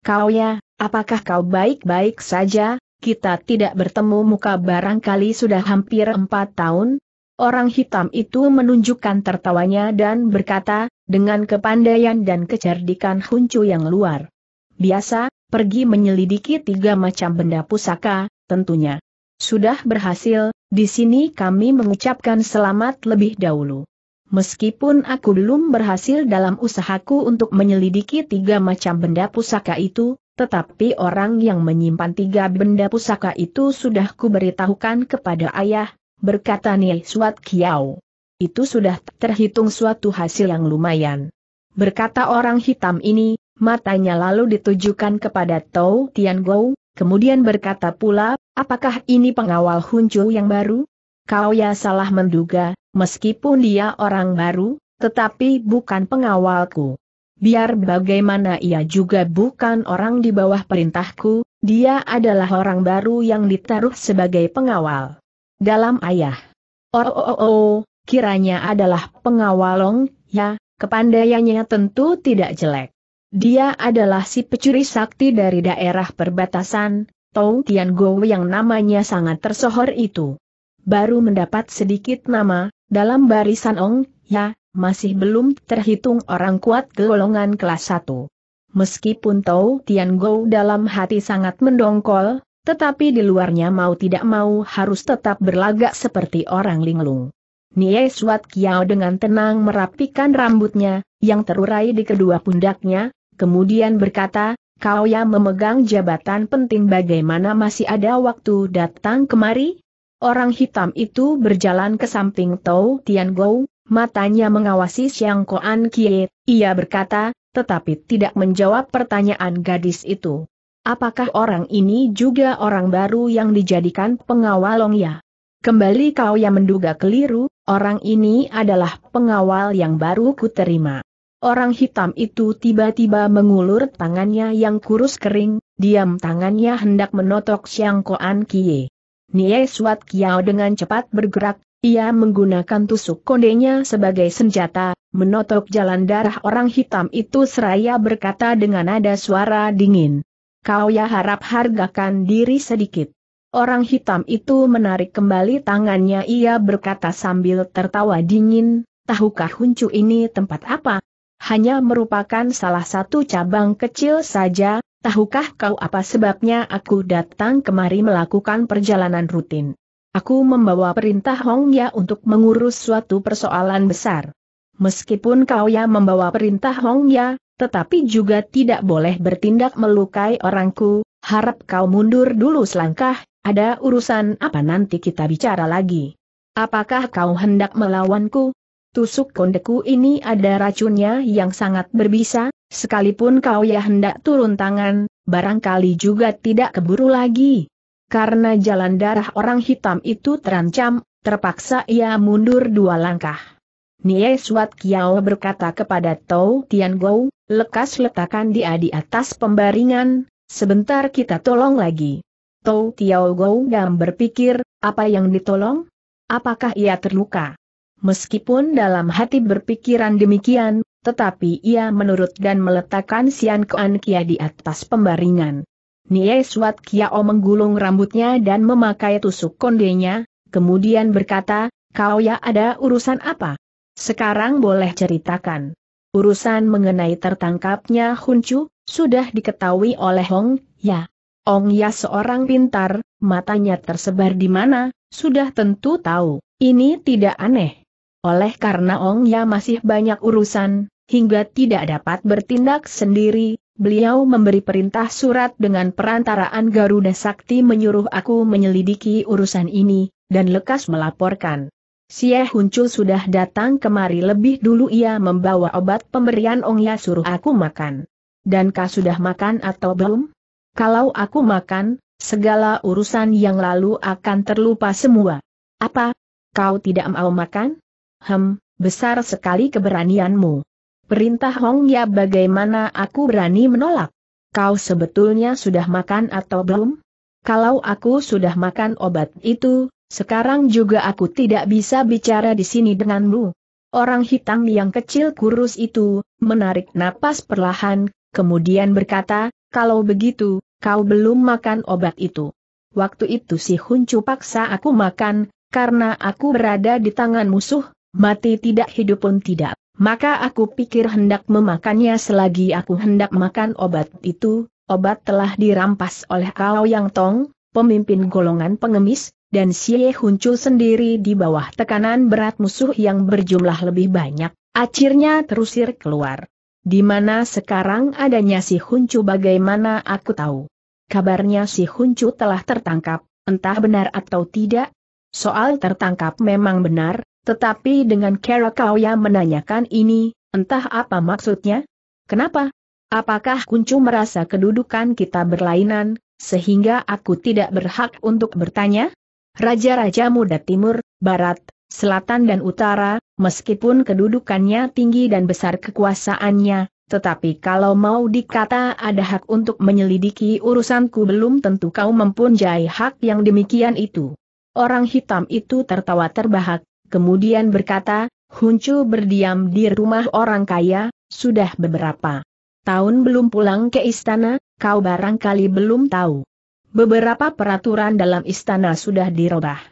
Kau ya, Apakah kau baik-baik saja? Kita tidak bertemu muka barangkali sudah hampir empat tahun. Orang hitam itu menunjukkan tertawanya dan berkata, dengan kepandaian dan kecerdikan huncu yang luar. Biasa, pergi menyelidiki tiga macam benda pusaka, tentunya. Sudah berhasil, di sini kami mengucapkan selamat lebih dahulu. Meskipun aku belum berhasil dalam usahaku untuk menyelidiki tiga macam benda pusaka itu, tetapi orang yang menyimpan tiga benda pusaka itu sudah kuberitahukan kepada ayah, berkata Nil Suat Kiao. Itu sudah terhitung suatu hasil yang lumayan. Berkata orang hitam ini, matanya lalu ditujukan kepada Tau Tian Gou, kemudian berkata pula, apakah ini pengawal Huncu yang baru? Kau ya salah menduga, meskipun dia orang baru, tetapi bukan pengawalku biar bagaimana ia juga bukan orang di bawah perintahku, dia adalah orang baru yang ditaruh sebagai pengawal. Dalam ayah. Oh, oh, oh, oh kiranya adalah pengawalong, ya, kepandaiannya tentu tidak jelek. Dia adalah si pecuri sakti dari daerah perbatasan, Tong Tian Go yang namanya sangat tersohor itu. Baru mendapat sedikit nama, dalam barisan Ong, ya, masih belum terhitung orang kuat golongan kelas 1. Meskipun Tau Tian Go dalam hati sangat mendongkol, tetapi di luarnya mau tidak mau harus tetap berlagak seperti orang linglung. Nie Suat Kiao dengan tenang merapikan rambutnya, yang terurai di kedua pundaknya, kemudian berkata, kau yang memegang jabatan penting bagaimana masih ada waktu datang kemari? Orang hitam itu berjalan ke samping Tau Tian Go, matanya mengawasi Xiang Koan Kie, ia berkata, tetapi tidak menjawab pertanyaan gadis itu. Apakah orang ini juga orang baru yang dijadikan pengawal Longya? Kembali kau yang menduga keliru, orang ini adalah pengawal yang baru kuterima. Orang hitam itu tiba-tiba mengulur tangannya yang kurus kering, diam tangannya hendak menotok Xiang Koan Kie. Nie Suat Kiao dengan cepat bergerak, ia menggunakan tusuk kondenya sebagai senjata, menotok jalan darah orang hitam itu seraya berkata dengan nada suara dingin. Kau ya harap hargakan diri sedikit. Orang hitam itu menarik kembali tangannya ia berkata sambil tertawa dingin, tahukah huncu ini tempat apa? Hanya merupakan salah satu cabang kecil saja, tahukah kau apa sebabnya aku datang kemari melakukan perjalanan rutin? Aku membawa perintah Hong Ya untuk mengurus suatu persoalan besar. Meskipun kau ya membawa perintah Hong Ya, tetapi juga tidak boleh bertindak melukai orangku, harap kau mundur dulu selangkah, ada urusan apa nanti kita bicara lagi. Apakah kau hendak melawanku? Tusuk kondeku ini ada racunnya yang sangat berbisa, sekalipun kau ya hendak turun tangan, barangkali juga tidak keburu lagi karena jalan darah orang hitam itu terancam, terpaksa ia mundur dua langkah. Nie Suat Kiao berkata kepada Tau Tian Gou, lekas letakkan dia di atas pembaringan, sebentar kita tolong lagi. Tau Tiao Gou gam berpikir, apa yang ditolong? Apakah ia terluka? Meskipun dalam hati berpikiran demikian, tetapi ia menurut dan meletakkan Sian Kuan Kia di atas pembaringan. Nie Suat Kiao menggulung rambutnya dan memakai tusuk kondenya, kemudian berkata, kau ya ada urusan apa? Sekarang boleh ceritakan. Urusan mengenai tertangkapnya Hun Chu, sudah diketahui oleh Hong Ya. Ong Ya seorang pintar, matanya tersebar di mana, sudah tentu tahu, ini tidak aneh. Oleh karena Ong Ya masih banyak urusan, hingga tidak dapat bertindak sendiri, Beliau memberi perintah surat dengan perantaraan Garuda Sakti menyuruh aku menyelidiki urusan ini, dan lekas melaporkan. Xie Huncu sudah datang kemari lebih dulu ia membawa obat pemberian Ongya suruh aku makan. Dan kau sudah makan atau belum? Kalau aku makan, segala urusan yang lalu akan terlupa semua. Apa? Kau tidak mau makan? Hem, besar sekali keberanianmu. Perintah Hong Ya bagaimana aku berani menolak? Kau sebetulnya sudah makan atau belum? Kalau aku sudah makan obat itu, sekarang juga aku tidak bisa bicara di sini denganmu. Orang hitam yang kecil kurus itu, menarik napas perlahan, kemudian berkata, kalau begitu, kau belum makan obat itu. Waktu itu si Huncu paksa aku makan, karena aku berada di tangan musuh, mati tidak hidup pun tidak. Maka aku pikir hendak memakannya selagi aku hendak makan obat itu, obat telah dirampas oleh kau Yang Tong, pemimpin golongan pengemis, dan Xie Huncu sendiri di bawah tekanan berat musuh yang berjumlah lebih banyak, akhirnya terusir keluar. Di mana sekarang adanya si Huncu bagaimana aku tahu. Kabarnya si Huncu telah tertangkap, entah benar atau tidak. Soal tertangkap memang benar, tetapi dengan cara kau yang menanyakan ini, entah apa maksudnya? Kenapa? Apakah kuncu merasa kedudukan kita berlainan, sehingga aku tidak berhak untuk bertanya? Raja-raja muda timur, barat, selatan dan utara, meskipun kedudukannya tinggi dan besar kekuasaannya, tetapi kalau mau dikata ada hak untuk menyelidiki urusanku belum tentu kau mempunyai hak yang demikian itu. Orang hitam itu tertawa terbahak, kemudian berkata, Huncu berdiam di rumah orang kaya, sudah beberapa tahun belum pulang ke istana, kau barangkali belum tahu. Beberapa peraturan dalam istana sudah dirubah.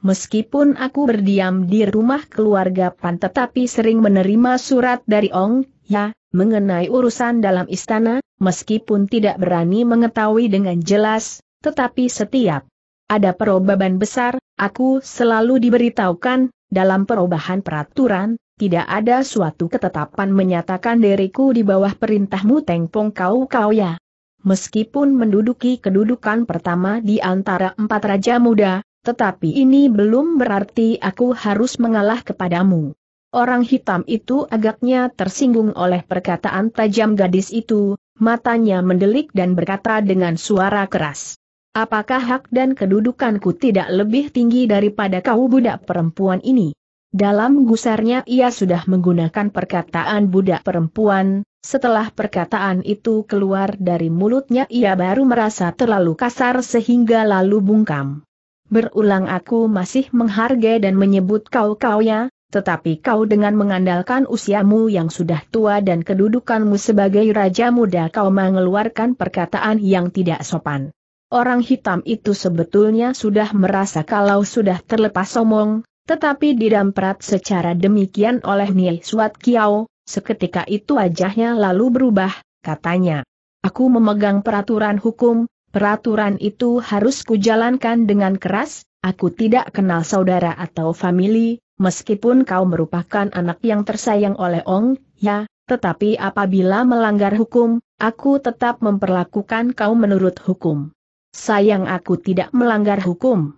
Meskipun aku berdiam di rumah keluarga Pan tetapi sering menerima surat dari Ong, ya, mengenai urusan dalam istana, meskipun tidak berani mengetahui dengan jelas, tetapi setiap ada perubahan besar, aku selalu diberitahukan, dalam perubahan peraturan, tidak ada suatu ketetapan menyatakan diriku di bawah perintahmu Tengpong Kau Kau ya. Meskipun menduduki kedudukan pertama di antara empat raja muda, tetapi ini belum berarti aku harus mengalah kepadamu. Orang hitam itu agaknya tersinggung oleh perkataan tajam gadis itu, matanya mendelik dan berkata dengan suara keras. Apakah hak dan kedudukanku tidak lebih tinggi daripada kau budak perempuan ini? Dalam gusarnya ia sudah menggunakan perkataan budak perempuan, setelah perkataan itu keluar dari mulutnya ia baru merasa terlalu kasar sehingga lalu bungkam. Berulang aku masih menghargai dan menyebut kau-kau ya, tetapi kau dengan mengandalkan usiamu yang sudah tua dan kedudukanmu sebagai raja muda kau mengeluarkan perkataan yang tidak sopan. Orang hitam itu sebetulnya sudah merasa kalau sudah terlepas omong, tetapi didamprat secara demikian oleh Nil Suat Kiao, seketika itu wajahnya lalu berubah, katanya. Aku memegang peraturan hukum, peraturan itu harus kujalankan dengan keras, aku tidak kenal saudara atau famili, meskipun kau merupakan anak yang tersayang oleh Ong, ya, tetapi apabila melanggar hukum, aku tetap memperlakukan kau menurut hukum. Sayang aku tidak melanggar hukum.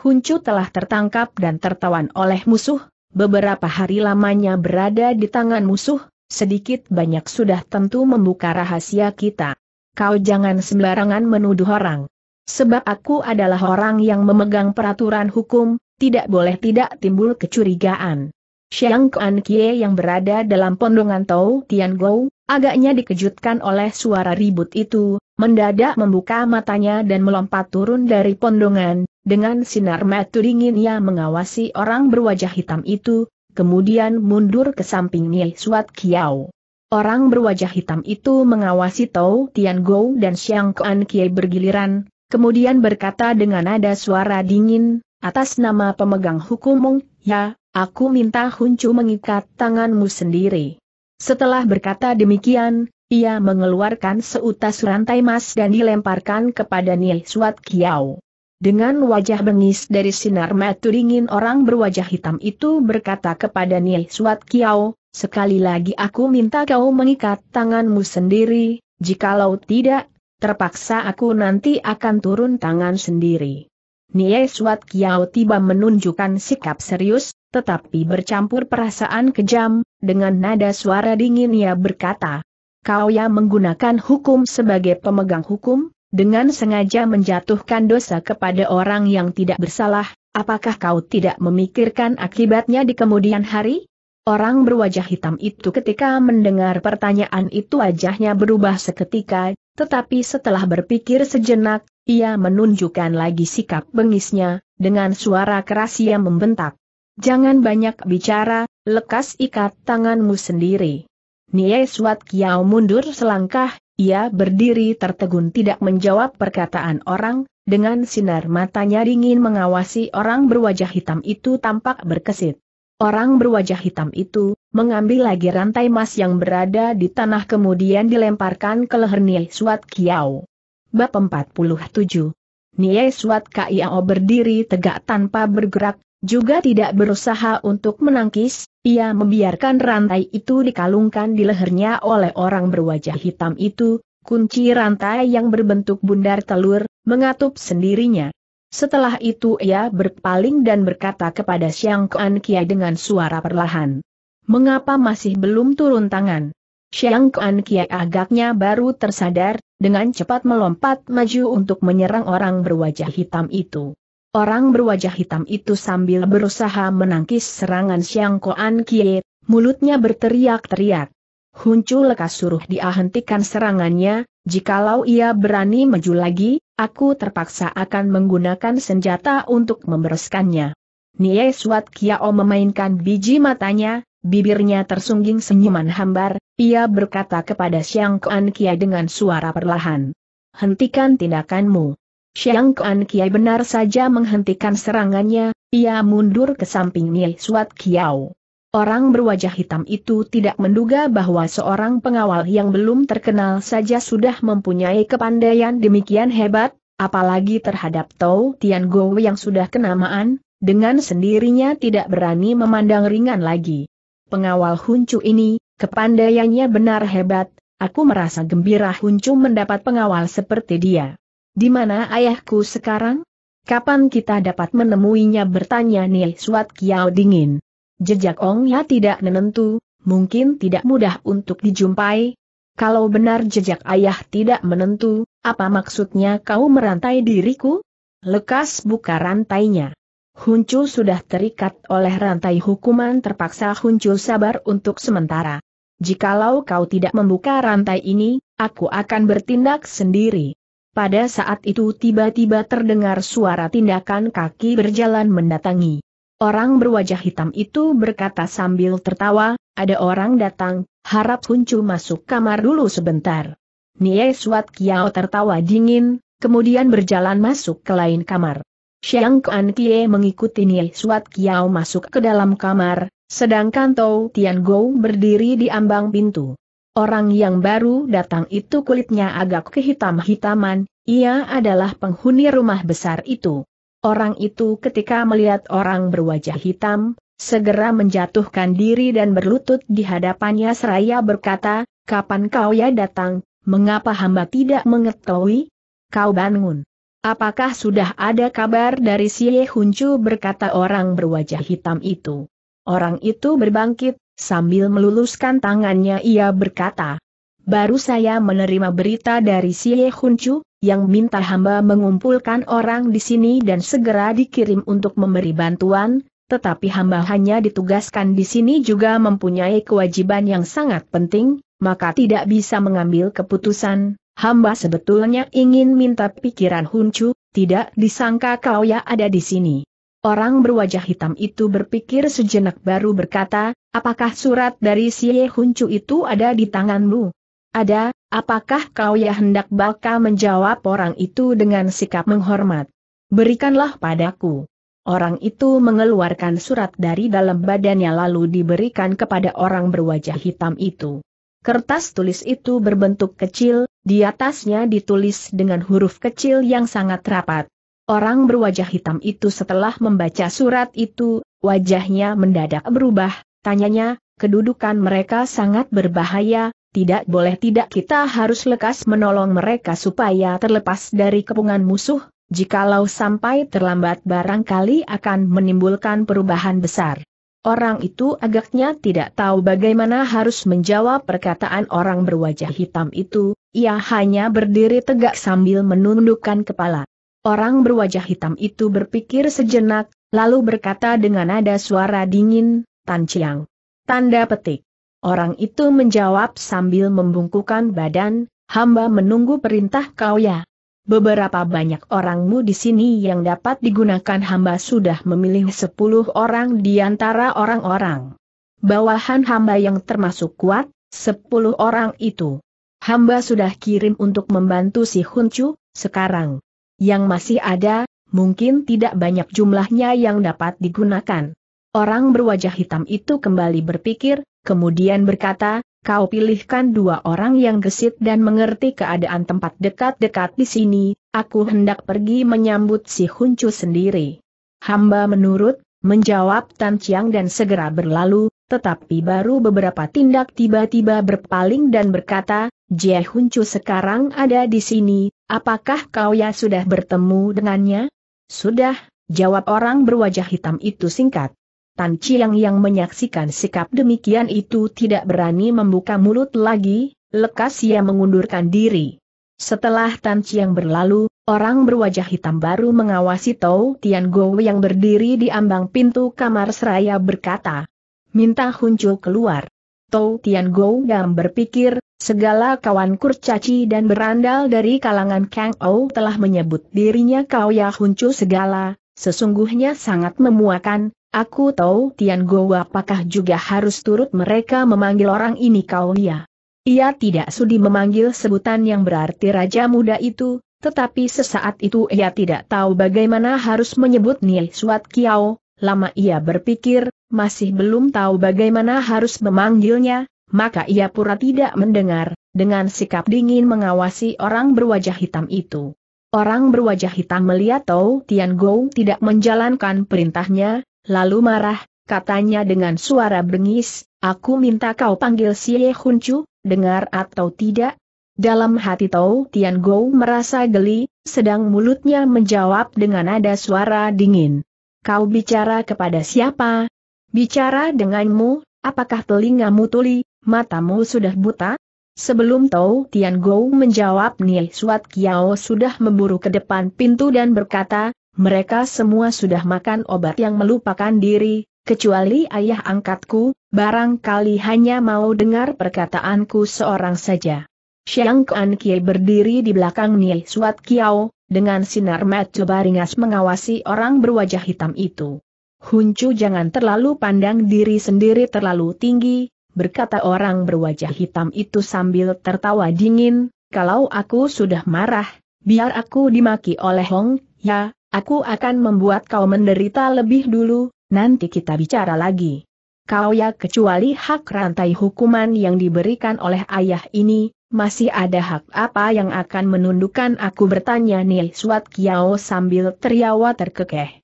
Huncu telah tertangkap dan tertawan oleh musuh, beberapa hari lamanya berada di tangan musuh, sedikit banyak sudah tentu membuka rahasia kita. Kau jangan sembarangan menuduh orang. Sebab aku adalah orang yang memegang peraturan hukum, tidak boleh tidak timbul kecurigaan. Xiang Kuan Kie yang berada dalam pondongan Tau Tian Gou, Agaknya dikejutkan oleh suara ribut itu, mendadak membuka matanya dan melompat turun dari pondongan, dengan sinar mata dingin ia mengawasi orang berwajah hitam itu, kemudian mundur ke samping Nyai Suat Kiao. Orang berwajah hitam itu mengawasi Tau Tian Gou dan Xiang Kuan Kiai bergiliran, kemudian berkata dengan nada suara dingin, atas nama pemegang hukum ya, aku minta Huncu mengikat tanganmu sendiri. Setelah berkata demikian, ia mengeluarkan seutas rantai emas dan dilemparkan kepada Nil Suat Kiau. Dengan wajah bengis dari sinar mata dingin orang berwajah hitam itu berkata kepada Nil Suat Kiau, sekali lagi aku minta kau mengikat tanganmu sendiri, jikalau tidak, terpaksa aku nanti akan turun tangan sendiri. Nie Suat Kiao tiba menunjukkan sikap serius, tetapi bercampur perasaan kejam, dengan nada suara dingin ia berkata, Kau yang menggunakan hukum sebagai pemegang hukum, dengan sengaja menjatuhkan dosa kepada orang yang tidak bersalah, apakah kau tidak memikirkan akibatnya di kemudian hari? Orang berwajah hitam itu ketika mendengar pertanyaan itu wajahnya berubah seketika, tetapi setelah berpikir sejenak, ia menunjukkan lagi sikap bengisnya, dengan suara keras ia membentak. Jangan banyak bicara, lekas ikat tanganmu sendiri. Nie Suat Kiao mundur selangkah, ia berdiri tertegun tidak menjawab perkataan orang, dengan sinar matanya dingin mengawasi orang berwajah hitam itu tampak berkesit. Orang berwajah hitam itu, mengambil lagi rantai emas yang berada di tanah kemudian dilemparkan ke leher Nie Suat Kiao. Bab 47 Nie Suat Kiao berdiri tegak tanpa bergerak, juga tidak berusaha untuk menangkis, ia membiarkan rantai itu dikalungkan di lehernya oleh orang berwajah hitam itu, kunci rantai yang berbentuk bundar telur, mengatup sendirinya. Setelah itu ia berpaling dan berkata kepada Xiang Kuan Kia dengan suara perlahan. Mengapa masih belum turun tangan? Xiang Kuan Kia agaknya baru tersadar, dengan cepat melompat maju untuk menyerang orang berwajah hitam itu. Orang berwajah hitam itu sambil berusaha menangkis serangan Siang Koan Kie, mulutnya berteriak-teriak. Huncu lekas suruh dia hentikan serangannya, jikalau ia berani maju lagi, aku terpaksa akan menggunakan senjata untuk membereskannya. Nie Suat Kiao memainkan biji matanya, bibirnya tersungging senyuman hambar, ia berkata kepada Siang Kuan Kie dengan suara perlahan. Hentikan tindakanmu. Xiang Kuan Kiai benar saja menghentikan serangannya, ia mundur ke samping Nie Suat Kiao. Orang berwajah hitam itu tidak menduga bahwa seorang pengawal yang belum terkenal saja sudah mempunyai kepandaian demikian hebat, apalagi terhadap Tou Tian Gou yang sudah kenamaan, dengan sendirinya tidak berani memandang ringan lagi. Pengawal Huncu ini, kepandaiannya benar hebat, aku merasa gembira Huncu mendapat pengawal seperti dia. Di mana ayahku sekarang? Kapan kita dapat menemuinya bertanya Nih Suat Kiao dingin. Jejak Ong Ya tidak menentu, mungkin tidak mudah untuk dijumpai. Kalau benar jejak ayah tidak menentu, apa maksudnya kau merantai diriku? Lekas buka rantainya. Huncu sudah terikat oleh rantai hukuman terpaksa Huncu sabar untuk sementara. Jikalau kau tidak membuka rantai ini, aku akan bertindak sendiri. Pada saat itu tiba-tiba terdengar suara tindakan kaki berjalan mendatangi. Orang berwajah hitam itu berkata sambil tertawa, ada orang datang, harap Huncu masuk kamar dulu sebentar. Nie Suat Kiao tertawa dingin, kemudian berjalan masuk ke lain kamar. Xiang Kuan Kie mengikuti Nie Suat Kiao masuk ke dalam kamar, sedangkan Tou Tian Gou berdiri di ambang pintu. Orang yang baru datang itu kulitnya agak kehitam-hitaman, ia adalah penghuni rumah besar itu. Orang itu ketika melihat orang berwajah hitam, segera menjatuhkan diri dan berlutut di hadapannya seraya berkata, Kapan kau ya datang, mengapa hamba tidak mengetahui? Kau bangun. Apakah sudah ada kabar dari si Huncu berkata orang berwajah hitam itu? Orang itu berbangkit, Sambil meluluskan tangannya ia berkata, Baru saya menerima berita dari Ye Huncu, yang minta hamba mengumpulkan orang di sini dan segera dikirim untuk memberi bantuan, tetapi hamba hanya ditugaskan di sini juga mempunyai kewajiban yang sangat penting, maka tidak bisa mengambil keputusan. Hamba sebetulnya ingin minta pikiran Huncu, tidak disangka kau ya ada di sini. Orang berwajah hitam itu berpikir sejenak baru berkata, apakah surat dari si Ye Huncu itu ada di tanganmu? Ada, apakah kau ya hendak bakal menjawab orang itu dengan sikap menghormat? Berikanlah padaku. Orang itu mengeluarkan surat dari dalam badannya lalu diberikan kepada orang berwajah hitam itu. Kertas tulis itu berbentuk kecil, di atasnya ditulis dengan huruf kecil yang sangat rapat. Orang berwajah hitam itu setelah membaca surat itu, wajahnya mendadak berubah, tanyanya, kedudukan mereka sangat berbahaya, tidak boleh tidak kita harus lekas menolong mereka supaya terlepas dari kepungan musuh, jikalau sampai terlambat barangkali akan menimbulkan perubahan besar. Orang itu agaknya tidak tahu bagaimana harus menjawab perkataan orang berwajah hitam itu, ia hanya berdiri tegak sambil menundukkan kepala. Orang berwajah hitam itu berpikir sejenak, lalu berkata dengan nada suara dingin, Tan Chiang. Tanda petik. Orang itu menjawab sambil membungkukan badan, hamba menunggu perintah kau ya. Beberapa banyak orangmu di sini yang dapat digunakan hamba sudah memilih sepuluh orang di antara orang-orang. Bawahan hamba yang termasuk kuat, sepuluh orang itu. Hamba sudah kirim untuk membantu si Huncu, sekarang yang masih ada, mungkin tidak banyak jumlahnya yang dapat digunakan. Orang berwajah hitam itu kembali berpikir, kemudian berkata, kau pilihkan dua orang yang gesit dan mengerti keadaan tempat dekat-dekat di sini, aku hendak pergi menyambut si Huncu sendiri. Hamba menurut, menjawab Tan Chiang dan segera berlalu, tetapi baru beberapa tindak tiba-tiba berpaling dan berkata, Jie Huncu sekarang ada di sini, Apakah kau ya sudah bertemu dengannya? Sudah, jawab orang berwajah hitam itu singkat. Tan Chiang yang menyaksikan sikap demikian itu tidak berani membuka mulut lagi, lekas ia mengundurkan diri. Setelah Tan Chiang berlalu, orang berwajah hitam baru mengawasi Tau Tian Go yang berdiri di ambang pintu kamar seraya berkata, Minta Hunco keluar. Tou Tian Gou dalam berpikir, segala kawan kurcaci dan berandal dari kalangan Kang Ou telah menyebut dirinya Kau Ya Huncu segala, sesungguhnya sangat memuakan, aku tahu Tian Gou apakah juga harus turut mereka memanggil orang ini Kau Ya. Ia tidak sudi memanggil sebutan yang berarti Raja Muda itu, tetapi sesaat itu ia tidak tahu bagaimana harus menyebut Nil Suat Kiao, lama ia berpikir, masih belum tahu bagaimana harus memanggilnya, maka ia pura tidak mendengar, dengan sikap dingin mengawasi orang berwajah hitam itu. Orang berwajah hitam melihat Tau Tian Gou tidak menjalankan perintahnya, lalu marah, katanya dengan suara bengis, aku minta kau panggil Ye Hun Chu, dengar atau tidak? Dalam hati Tau Tian Gou merasa geli, sedang mulutnya menjawab dengan nada suara dingin. Kau bicara kepada siapa, Bicara denganmu, apakah telingamu tuli, matamu sudah buta? Sebelum tahu, Tian Gou menjawab Nih Suat Kiao sudah memburu ke depan pintu dan berkata, mereka semua sudah makan obat yang melupakan diri, kecuali ayah angkatku, barangkali hanya mau dengar perkataanku seorang saja. Xiang Kuan Kie berdiri di belakang Nih Suat Kiao, dengan sinar mata baringas mengawasi orang berwajah hitam itu. Huncu jangan terlalu pandang diri sendiri terlalu tinggi, berkata orang berwajah hitam itu sambil tertawa dingin, kalau aku sudah marah, biar aku dimaki oleh Hong, ya, aku akan membuat kau menderita lebih dulu, nanti kita bicara lagi. Kau ya kecuali hak rantai hukuman yang diberikan oleh ayah ini, masih ada hak apa yang akan menundukkan aku bertanya Nil Suat Kiao sambil teriawa terkekeh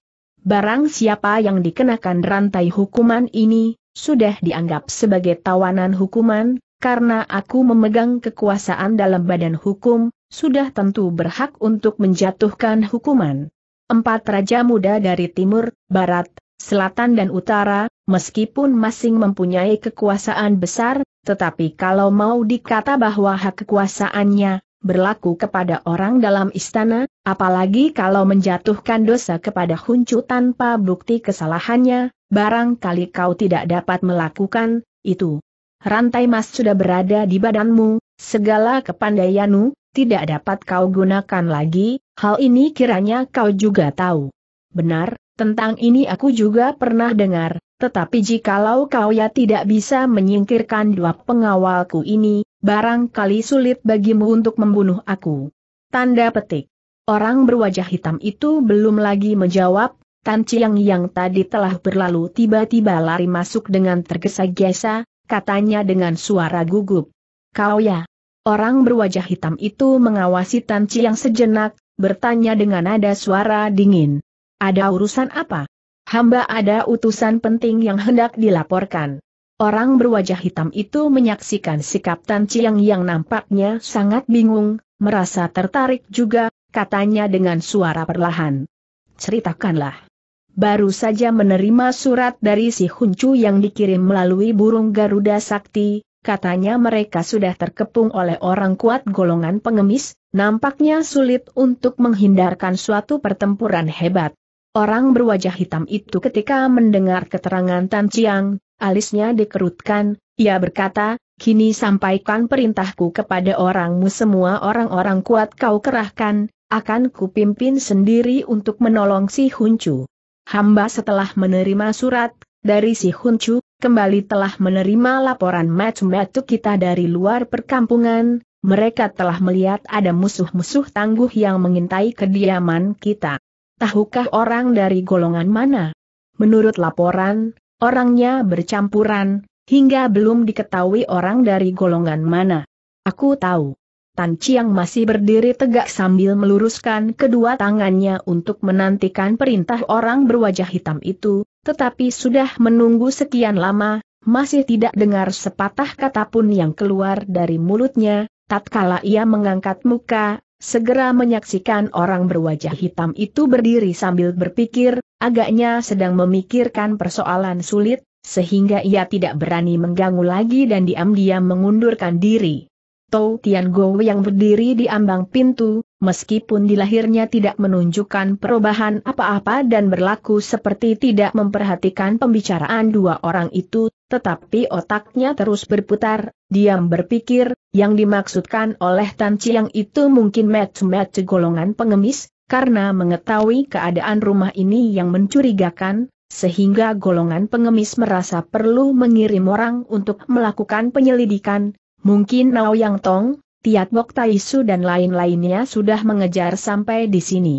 barang siapa yang dikenakan rantai hukuman ini, sudah dianggap sebagai tawanan hukuman, karena aku memegang kekuasaan dalam badan hukum, sudah tentu berhak untuk menjatuhkan hukuman. Empat raja muda dari timur, barat, selatan dan utara, meskipun masing mempunyai kekuasaan besar, tetapi kalau mau dikata bahwa hak kekuasaannya berlaku kepada orang dalam istana, apalagi kalau menjatuhkan dosa kepada huncu tanpa bukti kesalahannya, barangkali kau tidak dapat melakukan itu. Rantai emas sudah berada di badanmu, segala kepandaianmu, tidak dapat kau gunakan lagi, hal ini kiranya kau juga tahu. Benar, tentang ini aku juga pernah dengar, tetapi jikalau kau ya tidak bisa menyingkirkan dua pengawalku ini, barangkali sulit bagimu untuk membunuh aku. Tanda petik. Orang berwajah hitam itu belum lagi menjawab, Tan Chiang yang tadi telah berlalu tiba-tiba lari masuk dengan tergesa-gesa, katanya dengan suara gugup. Kau ya? Orang berwajah hitam itu mengawasi Tan Chiang sejenak, bertanya dengan nada suara dingin. Ada urusan apa? Hamba ada utusan penting yang hendak dilaporkan. Orang berwajah hitam itu menyaksikan sikap Tan Chiang yang nampaknya sangat bingung, merasa tertarik juga, katanya dengan suara perlahan. Ceritakanlah. Baru saja menerima surat dari si Huncu yang dikirim melalui burung Garuda Sakti, katanya mereka sudah terkepung oleh orang kuat golongan pengemis, nampaknya sulit untuk menghindarkan suatu pertempuran hebat. Orang berwajah hitam itu ketika mendengar keterangan Tan Chiang, Alisnya dikerutkan, ia berkata, Kini sampaikan perintahku kepada orangmu semua orang-orang kuat kau kerahkan, akan kupimpin sendiri untuk menolong si Huncu. Hamba setelah menerima surat, dari si Huncu, kembali telah menerima laporan macam-macam kita dari luar perkampungan, mereka telah melihat ada musuh-musuh tangguh yang mengintai kediaman kita. Tahukah orang dari golongan mana? Menurut laporan, Orangnya bercampuran, hingga belum diketahui orang dari golongan mana. Aku tahu. Tan Chiang masih berdiri tegak sambil meluruskan kedua tangannya untuk menantikan perintah orang berwajah hitam itu, tetapi sudah menunggu sekian lama, masih tidak dengar sepatah kata pun yang keluar dari mulutnya, tatkala ia mengangkat muka, segera menyaksikan orang berwajah hitam itu berdiri sambil berpikir, agaknya sedang memikirkan persoalan sulit, sehingga ia tidak berani mengganggu lagi dan diam-diam mengundurkan diri. Tou Tian Gou yang berdiri di ambang pintu, Meskipun di lahirnya tidak menunjukkan perubahan apa-apa dan berlaku seperti tidak memperhatikan pembicaraan dua orang itu, tetapi otaknya terus berputar, diam berpikir, yang dimaksudkan oleh Tan Chiang itu mungkin match-match golongan pengemis, karena mengetahui keadaan rumah ini yang mencurigakan, sehingga golongan pengemis merasa perlu mengirim orang untuk melakukan penyelidikan, mungkin Nao Yang Tong, Tiat Bok Taisu dan lain-lainnya sudah mengejar sampai di sini.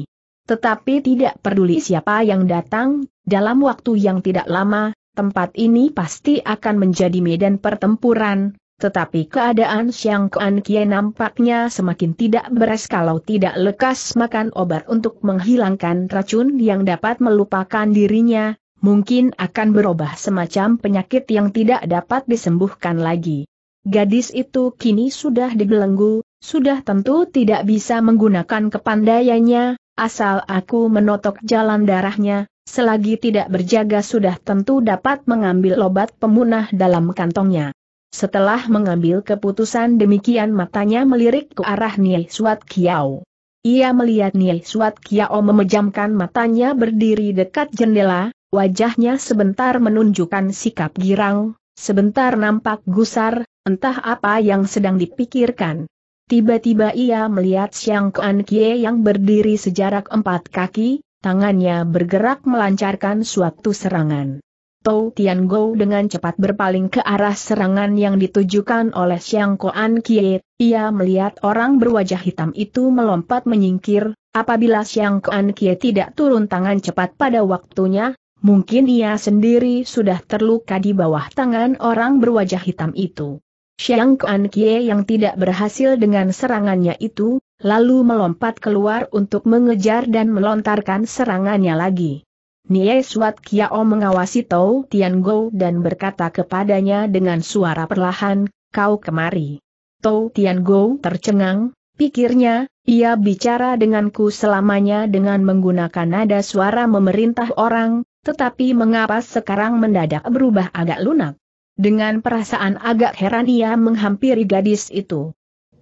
Tetapi tidak peduli siapa yang datang, dalam waktu yang tidak lama, tempat ini pasti akan menjadi medan pertempuran, tetapi keadaan Siang Kuan Kie nampaknya semakin tidak beres kalau tidak lekas makan obat untuk menghilangkan racun yang dapat melupakan dirinya, mungkin akan berubah semacam penyakit yang tidak dapat disembuhkan lagi. Gadis itu kini sudah dibelenggu, sudah tentu tidak bisa menggunakan kepandaiannya, asal aku menotok jalan darahnya, selagi tidak berjaga sudah tentu dapat mengambil obat pemunah dalam kantongnya. Setelah mengambil keputusan demikian matanya melirik ke arah Niai Suat Kiao. Ia melihat Niai Suat Kiao memejamkan matanya berdiri dekat jendela, wajahnya sebentar menunjukkan sikap girang, Sebentar nampak gusar, entah apa yang sedang dipikirkan. Tiba-tiba ia melihat Siang Kuan Kie yang berdiri sejarak empat kaki, tangannya bergerak melancarkan suatu serangan. Tou Tian Go dengan cepat berpaling ke arah serangan yang ditujukan oleh Siang Kuan Kie, ia melihat orang berwajah hitam itu melompat menyingkir, apabila Siang Kuan Kie tidak turun tangan cepat pada waktunya, mungkin ia sendiri sudah terluka di bawah tangan orang berwajah hitam itu. Xiang Kuan Kie yang tidak berhasil dengan serangannya itu, lalu melompat keluar untuk mengejar dan melontarkan serangannya lagi. Nie Suat Kiao mengawasi Tou Tian Go dan berkata kepadanya dengan suara perlahan, kau kemari. Tou Tian Go tercengang, pikirnya, ia bicara denganku selamanya dengan menggunakan nada suara memerintah orang, tetapi mengapa sekarang mendadak berubah agak lunak? Dengan perasaan agak heran ia menghampiri gadis itu.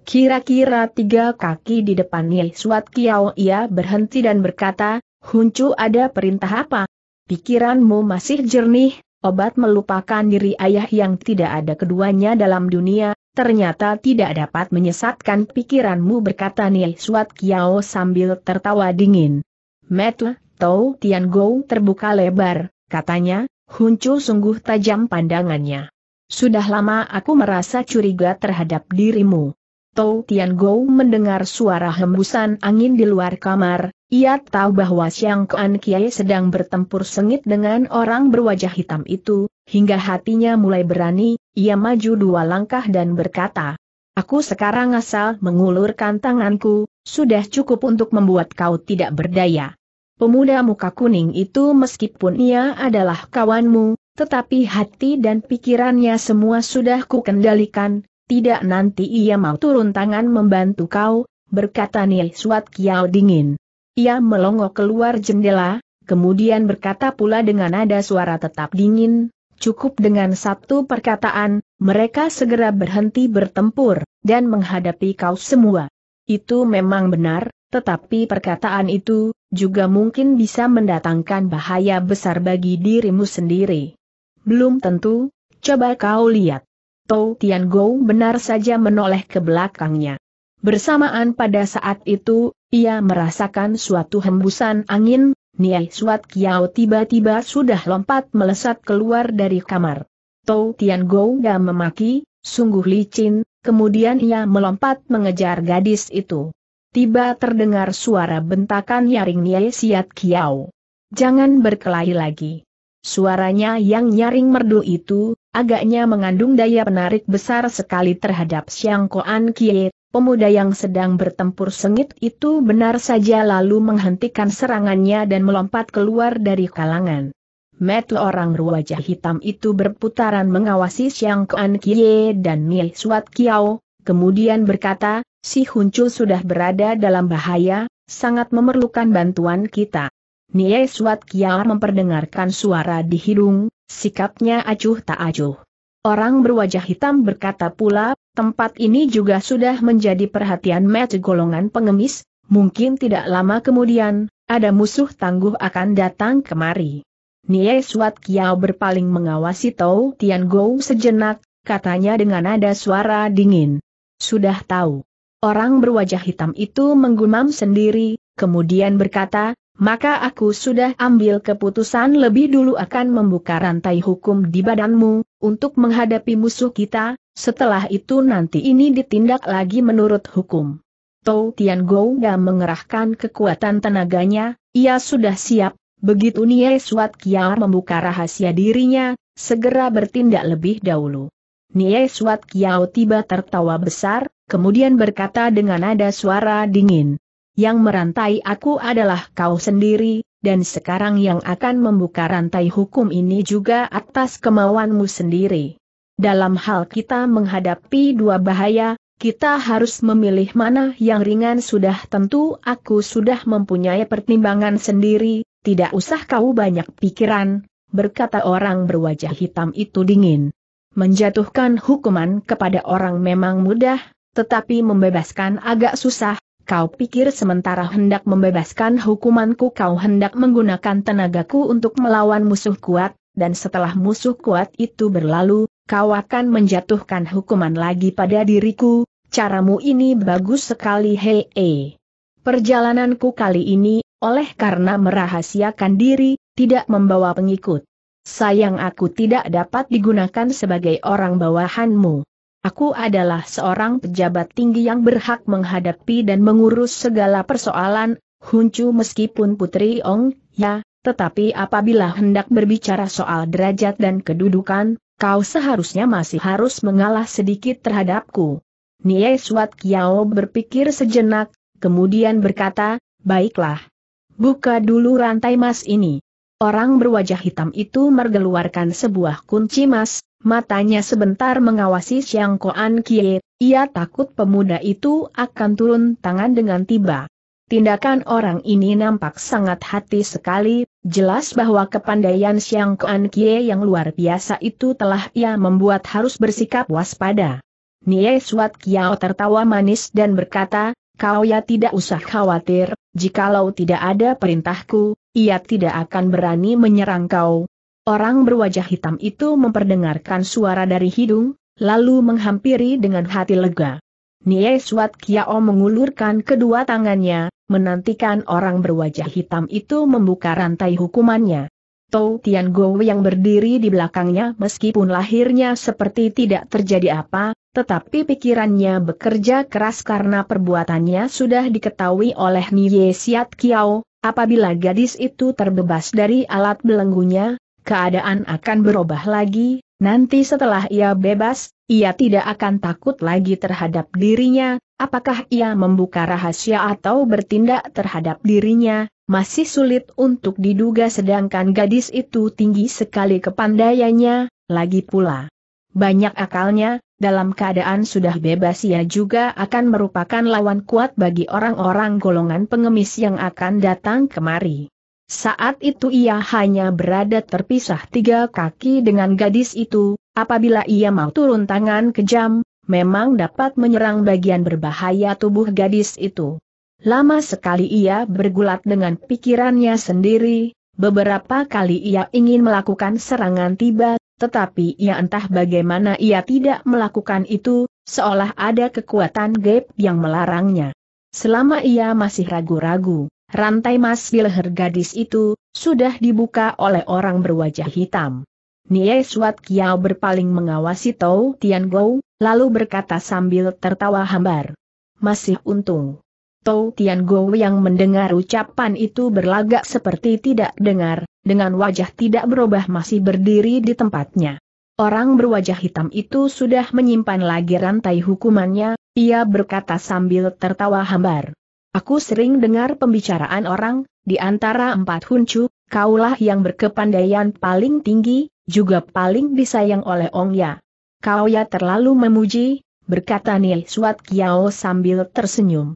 Kira-kira tiga kaki di depan Neil Suat Kiao ia berhenti dan berkata, Huncu ada perintah apa? Pikiranmu masih jernih, obat melupakan diri ayah yang tidak ada keduanya dalam dunia, ternyata tidak dapat menyesatkan pikiranmu berkata Neil Suat Kiao sambil tertawa dingin. Metu, Tau Tian Gou terbuka lebar, katanya, Huncu sungguh tajam pandangannya. Sudah lama aku merasa curiga terhadap dirimu. Tou Tian Gou mendengar suara hembusan angin di luar kamar, ia tahu bahwa Siang Kuan Kiai sedang bertempur sengit dengan orang berwajah hitam itu, hingga hatinya mulai berani, ia maju dua langkah dan berkata, Aku sekarang asal mengulurkan tanganku, sudah cukup untuk membuat kau tidak berdaya. Pemuda muka kuning itu meskipun ia adalah kawanmu, tetapi hati dan pikirannya semua sudah kukendalikan, tidak nanti ia mau turun tangan membantu kau, berkata Nil Suat Kiao dingin. Ia melongo keluar jendela, kemudian berkata pula dengan nada suara tetap dingin, Cukup dengan satu perkataan, mereka segera berhenti bertempur, dan menghadapi kau semua. Itu memang benar, tetapi perkataan itu, juga mungkin bisa mendatangkan bahaya besar bagi dirimu sendiri. Belum tentu, coba kau lihat. Tou Tian Go benar saja menoleh ke belakangnya. Bersamaan pada saat itu, ia merasakan suatu hembusan angin, Niai Suat Kiao tiba-tiba sudah lompat melesat keluar dari kamar. Tou Tian Go memaki, sungguh licin, kemudian ia melompat mengejar gadis itu tiba terdengar suara bentakan nyaring Nye Siat Kiao. Jangan berkelahi lagi. Suaranya yang nyaring merdu itu, agaknya mengandung daya penarik besar sekali terhadap Siang Koan Kie, pemuda yang sedang bertempur sengit itu benar saja lalu menghentikan serangannya dan melompat keluar dari kalangan. Metu orang ruwajah hitam itu berputaran mengawasi Siang Kuan Kie dan Mie Suat Kiao, kemudian berkata, si Huncu sudah berada dalam bahaya, sangat memerlukan bantuan kita. Nie Suat Kiao memperdengarkan suara di hidung, sikapnya acuh tak acuh. Orang berwajah hitam berkata pula, tempat ini juga sudah menjadi perhatian met golongan pengemis, mungkin tidak lama kemudian, ada musuh tangguh akan datang kemari. Nie Suat Kiao berpaling mengawasi Tou Tian Go sejenak, katanya dengan nada suara dingin. Sudah tahu. Orang berwajah hitam itu menggumam sendiri, kemudian berkata, maka aku sudah ambil keputusan lebih dulu akan membuka rantai hukum di badanmu, untuk menghadapi musuh kita, setelah itu nanti ini ditindak lagi menurut hukum. Tou Tian gak mengerahkan kekuatan tenaganya, ia sudah siap, begitu Nie Suat Kia membuka rahasia dirinya, segera bertindak lebih dahulu. Nie Suat Kiao tiba tertawa besar, kemudian berkata dengan nada suara dingin. Yang merantai aku adalah kau sendiri, dan sekarang yang akan membuka rantai hukum ini juga atas kemauanmu sendiri. Dalam hal kita menghadapi dua bahaya, kita harus memilih mana yang ringan sudah tentu aku sudah mempunyai pertimbangan sendiri, tidak usah kau banyak pikiran, berkata orang berwajah hitam itu dingin. Menjatuhkan hukuman kepada orang memang mudah, tetapi membebaskan agak susah, kau pikir sementara hendak membebaskan hukumanku kau hendak menggunakan tenagaku untuk melawan musuh kuat, dan setelah musuh kuat itu berlalu, kau akan menjatuhkan hukuman lagi pada diriku, caramu ini bagus sekali hei -he. Perjalananku kali ini, oleh karena merahasiakan diri, tidak membawa pengikut. Sayang aku tidak dapat digunakan sebagai orang bawahanmu. Aku adalah seorang pejabat tinggi yang berhak menghadapi dan mengurus segala persoalan, Huncu meskipun Putri Ong, ya, tetapi apabila hendak berbicara soal derajat dan kedudukan, kau seharusnya masih harus mengalah sedikit terhadapku. Nie Suat Kiao berpikir sejenak, kemudian berkata, baiklah. Buka dulu rantai mas ini. Orang berwajah hitam itu mengeluarkan sebuah kunci emas, matanya sebentar mengawasi Siang Koan Kie, ia takut pemuda itu akan turun tangan dengan tiba. Tindakan orang ini nampak sangat hati sekali, jelas bahwa kepandaian Siang Kuan Kie yang luar biasa itu telah ia membuat harus bersikap waspada. Nie Suat Kiao tertawa manis dan berkata, kau ya tidak usah khawatir, jikalau tidak ada perintahku, ia tidak akan berani menyerang kau. Orang berwajah hitam itu memperdengarkan suara dari hidung, lalu menghampiri dengan hati lega. Nie Suat Kiao mengulurkan kedua tangannya, menantikan orang berwajah hitam itu membuka rantai hukumannya. Tou Tian Go yang berdiri di belakangnya meskipun lahirnya seperti tidak terjadi apa, tetapi pikirannya bekerja keras karena perbuatannya sudah diketahui oleh Nie Siat Kiao, Apabila gadis itu terbebas dari alat belenggunya, keadaan akan berubah lagi, nanti setelah ia bebas, ia tidak akan takut lagi terhadap dirinya, apakah ia membuka rahasia atau bertindak terhadap dirinya, masih sulit untuk diduga sedangkan gadis itu tinggi sekali kepandaiannya, lagi pula. Banyak akalnya, dalam keadaan sudah bebas ia juga akan merupakan lawan kuat bagi orang-orang golongan pengemis yang akan datang kemari. Saat itu ia hanya berada terpisah tiga kaki dengan gadis itu, apabila ia mau turun tangan kejam, memang dapat menyerang bagian berbahaya tubuh gadis itu. Lama sekali ia bergulat dengan pikirannya sendiri, beberapa kali ia ingin melakukan serangan tiba tetapi ia entah bagaimana ia tidak melakukan itu, seolah ada kekuatan gaib yang melarangnya. Selama ia masih ragu-ragu, rantai mas di leher gadis itu, sudah dibuka oleh orang berwajah hitam. Nie Suat Kiao berpaling mengawasi Tou Tian Gou, lalu berkata sambil tertawa hambar. Masih untung. Tou Tian Go yang mendengar ucapan itu berlagak seperti tidak dengar, dengan wajah tidak berubah masih berdiri di tempatnya. Orang berwajah hitam itu sudah menyimpan lagi rantai hukumannya, ia berkata sambil tertawa hambar. Aku sering dengar pembicaraan orang, di antara empat huncu, kaulah yang berkepandaian paling tinggi, juga paling disayang oleh Ong Ya. Kau ya terlalu memuji, berkata Nil Suat Kiao sambil tersenyum.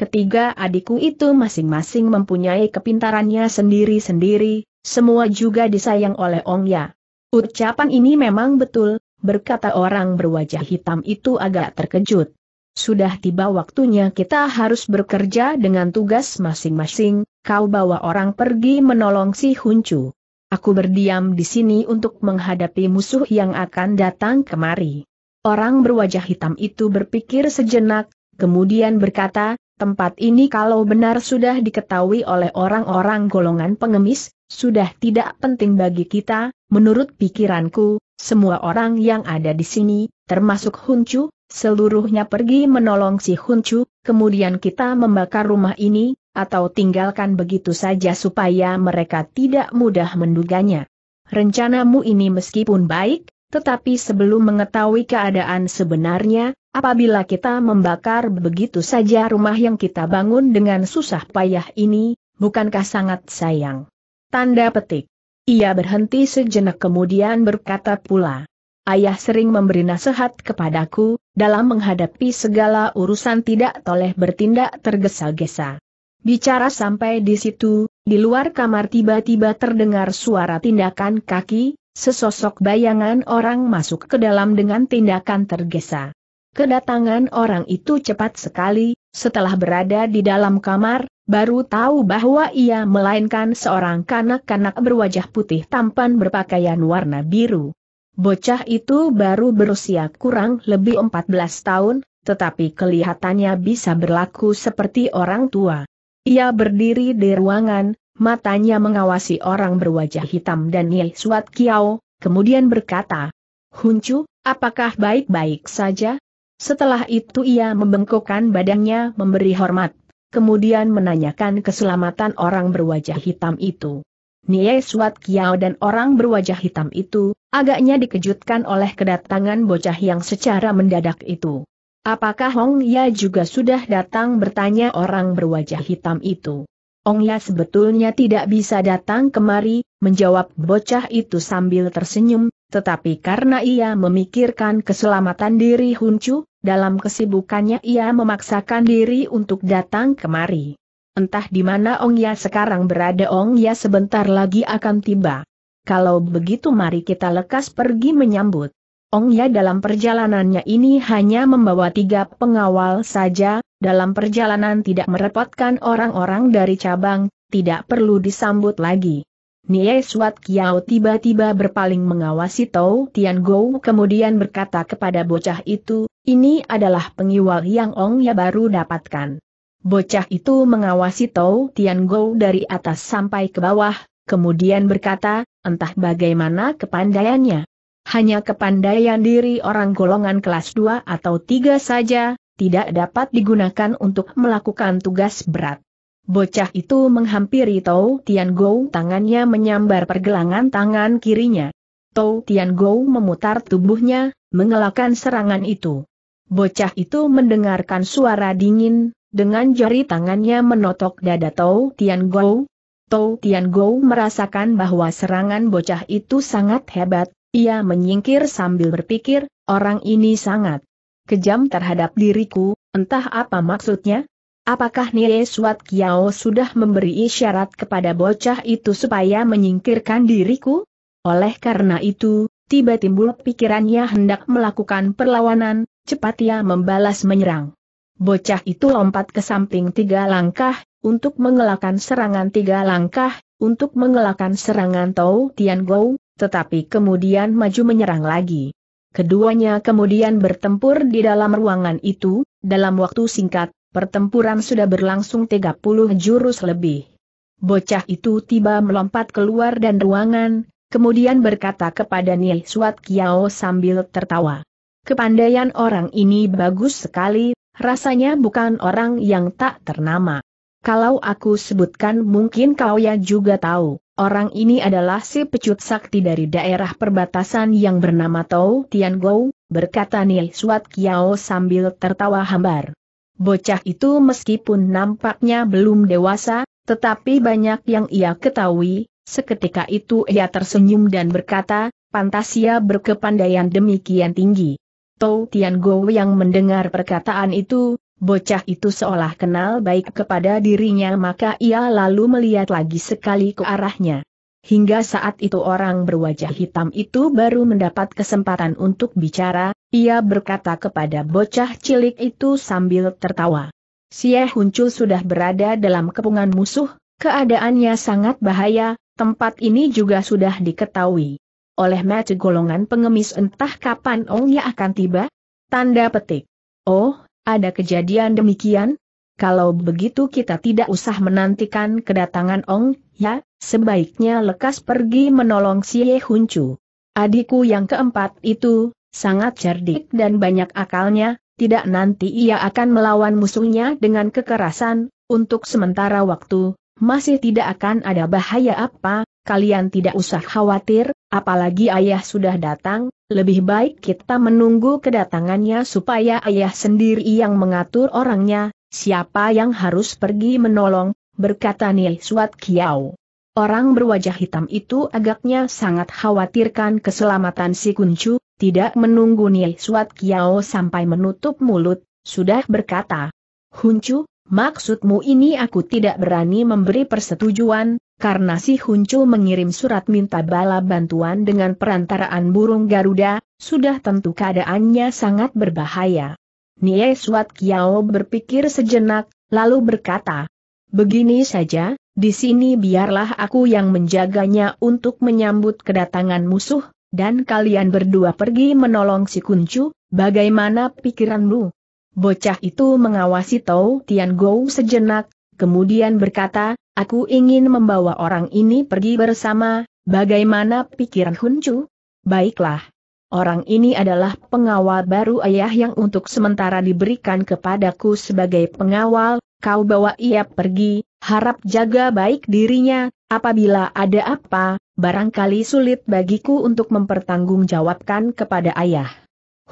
Ketiga adikku itu masing-masing mempunyai kepintarannya sendiri-sendiri, semua juga disayang oleh Ong Ya. Ucapan ini memang betul, berkata orang berwajah hitam itu agak terkejut. Sudah tiba waktunya kita harus bekerja dengan tugas masing-masing, kau bawa orang pergi menolong si Huncu. Aku berdiam di sini untuk menghadapi musuh yang akan datang kemari. Orang berwajah hitam itu berpikir sejenak, kemudian berkata, Tempat ini kalau benar sudah diketahui oleh orang-orang golongan pengemis, sudah tidak penting bagi kita, menurut pikiranku, semua orang yang ada di sini, termasuk Huncu, seluruhnya pergi menolong si Huncu, kemudian kita membakar rumah ini, atau tinggalkan begitu saja supaya mereka tidak mudah menduganya. Rencanamu ini meskipun baik, tetapi sebelum mengetahui keadaan sebenarnya, apabila kita membakar begitu saja rumah yang kita bangun dengan susah payah ini, bukankah sangat sayang? Tanda petik. Ia berhenti sejenak kemudian berkata pula. Ayah sering memberi nasihat kepadaku, dalam menghadapi segala urusan tidak toleh bertindak tergesa-gesa. Bicara sampai di situ, di luar kamar tiba-tiba terdengar suara tindakan kaki, Sesosok bayangan orang masuk ke dalam dengan tindakan tergesa. Kedatangan orang itu cepat sekali, setelah berada di dalam kamar, baru tahu bahwa ia melainkan seorang kanak-kanak berwajah putih tampan berpakaian warna biru. Bocah itu baru berusia kurang lebih 14 tahun, tetapi kelihatannya bisa berlaku seperti orang tua. Ia berdiri di ruangan, matanya mengawasi orang berwajah hitam dan Ye Suat Kiao, kemudian berkata, Huncu, apakah baik-baik saja? Setelah itu ia membengkokkan badannya memberi hormat, kemudian menanyakan keselamatan orang berwajah hitam itu. Nie Suat Kiao dan orang berwajah hitam itu, agaknya dikejutkan oleh kedatangan bocah yang secara mendadak itu. Apakah Hong Ya juga sudah datang bertanya orang berwajah hitam itu? Ong Ya sebetulnya tidak bisa datang kemari, menjawab bocah itu sambil tersenyum, tetapi karena ia memikirkan keselamatan diri Chu, dalam kesibukannya ia memaksakan diri untuk datang kemari. Entah di mana Ong Ya sekarang berada Ong Ya sebentar lagi akan tiba. Kalau begitu mari kita lekas pergi menyambut. Ong Ya dalam perjalanannya ini hanya membawa tiga pengawal saja, dalam perjalanan tidak merepotkan orang-orang dari cabang, tidak perlu disambut lagi. Nie Suat Kiao tiba-tiba berpaling mengawasi Tau Tian Gou, kemudian berkata kepada bocah itu, ini adalah pengiwal yang Ong Ya baru dapatkan. Bocah itu mengawasi Tau Tian Gou dari atas sampai ke bawah, kemudian berkata, entah bagaimana kepandaiannya. Hanya kepandaian diri orang golongan kelas 2 atau 3 saja, tidak dapat digunakan untuk melakukan tugas berat. Bocah itu menghampiri Tou Tian Gou tangannya menyambar pergelangan tangan kirinya. Tou Tian Gou memutar tubuhnya, mengelakkan serangan itu. Bocah itu mendengarkan suara dingin, dengan jari tangannya menotok dada Tou Tian Gou. Tou Tian Gou merasakan bahwa serangan bocah itu sangat hebat, ia menyingkir sambil berpikir, orang ini sangat kejam terhadap diriku, entah apa maksudnya? Apakah Nye Suat Kiao sudah memberi isyarat kepada bocah itu supaya menyingkirkan diriku? Oleh karena itu, tiba timbul pikirannya hendak melakukan perlawanan, cepat ia membalas menyerang. Bocah itu lompat ke samping tiga langkah, untuk mengelakkan serangan tiga langkah, untuk mengelakkan serangan Tau Tian Gou, tetapi kemudian maju menyerang lagi. Keduanya kemudian bertempur di dalam ruangan itu, dalam waktu singkat, pertempuran sudah berlangsung 30 jurus lebih. Bocah itu tiba melompat keluar dan ruangan, kemudian berkata kepada Neil Suat Kiao sambil tertawa. Kepandaian orang ini bagus sekali, rasanya bukan orang yang tak ternama. Kalau aku sebutkan mungkin kau ya juga tahu. Orang ini adalah si pecut sakti dari daerah perbatasan yang bernama Tau Tian Gou, berkata Nil Suat Kiao sambil tertawa hambar. Bocah itu meskipun nampaknya belum dewasa, tetapi banyak yang ia ketahui, seketika itu ia tersenyum dan berkata, pantas ia berkepandaian demikian tinggi. Tau Tian Gou yang mendengar perkataan itu, Bocah itu seolah kenal baik kepada dirinya maka ia lalu melihat lagi sekali ke arahnya. Hingga saat itu orang berwajah hitam itu baru mendapat kesempatan untuk bicara, ia berkata kepada bocah cilik itu sambil tertawa. Si Huncu sudah berada dalam kepungan musuh, keadaannya sangat bahaya, tempat ini juga sudah diketahui. Oleh mata golongan pengemis entah kapan Ongnya akan tiba? Tanda petik. Oh, ada kejadian demikian? Kalau begitu kita tidak usah menantikan kedatangan Ong, ya, sebaiknya lekas pergi menolong si Ye Huncu. Adikku yang keempat itu, sangat cerdik dan banyak akalnya, tidak nanti ia akan melawan musuhnya dengan kekerasan, untuk sementara waktu, masih tidak akan ada bahaya apa, kalian tidak usah khawatir, apalagi ayah sudah datang, lebih baik kita menunggu kedatangannya supaya ayah sendiri yang mengatur orangnya, siapa yang harus pergi menolong, berkata Nih Suat Kiao. Orang berwajah hitam itu agaknya sangat khawatirkan keselamatan si Kuncu, tidak menunggu Nih Suat Kiao sampai menutup mulut, sudah berkata. Huncu, maksudmu ini aku tidak berani memberi persetujuan, karena si Huncu mengirim surat minta bala bantuan dengan perantaraan burung Garuda, sudah tentu keadaannya sangat berbahaya. Nie Suat Kiao berpikir sejenak, lalu berkata, Begini saja, di sini biarlah aku yang menjaganya untuk menyambut kedatangan musuh, dan kalian berdua pergi menolong si Kuncu, bagaimana pikiranmu? Bocah itu mengawasi Tau Tian Gou sejenak, kemudian berkata, Aku ingin membawa orang ini pergi bersama, bagaimana pikiran Huncu? Baiklah. Orang ini adalah pengawal baru ayah yang untuk sementara diberikan kepadaku sebagai pengawal, kau bawa ia pergi, harap jaga baik dirinya, apabila ada apa, barangkali sulit bagiku untuk mempertanggungjawabkan kepada ayah.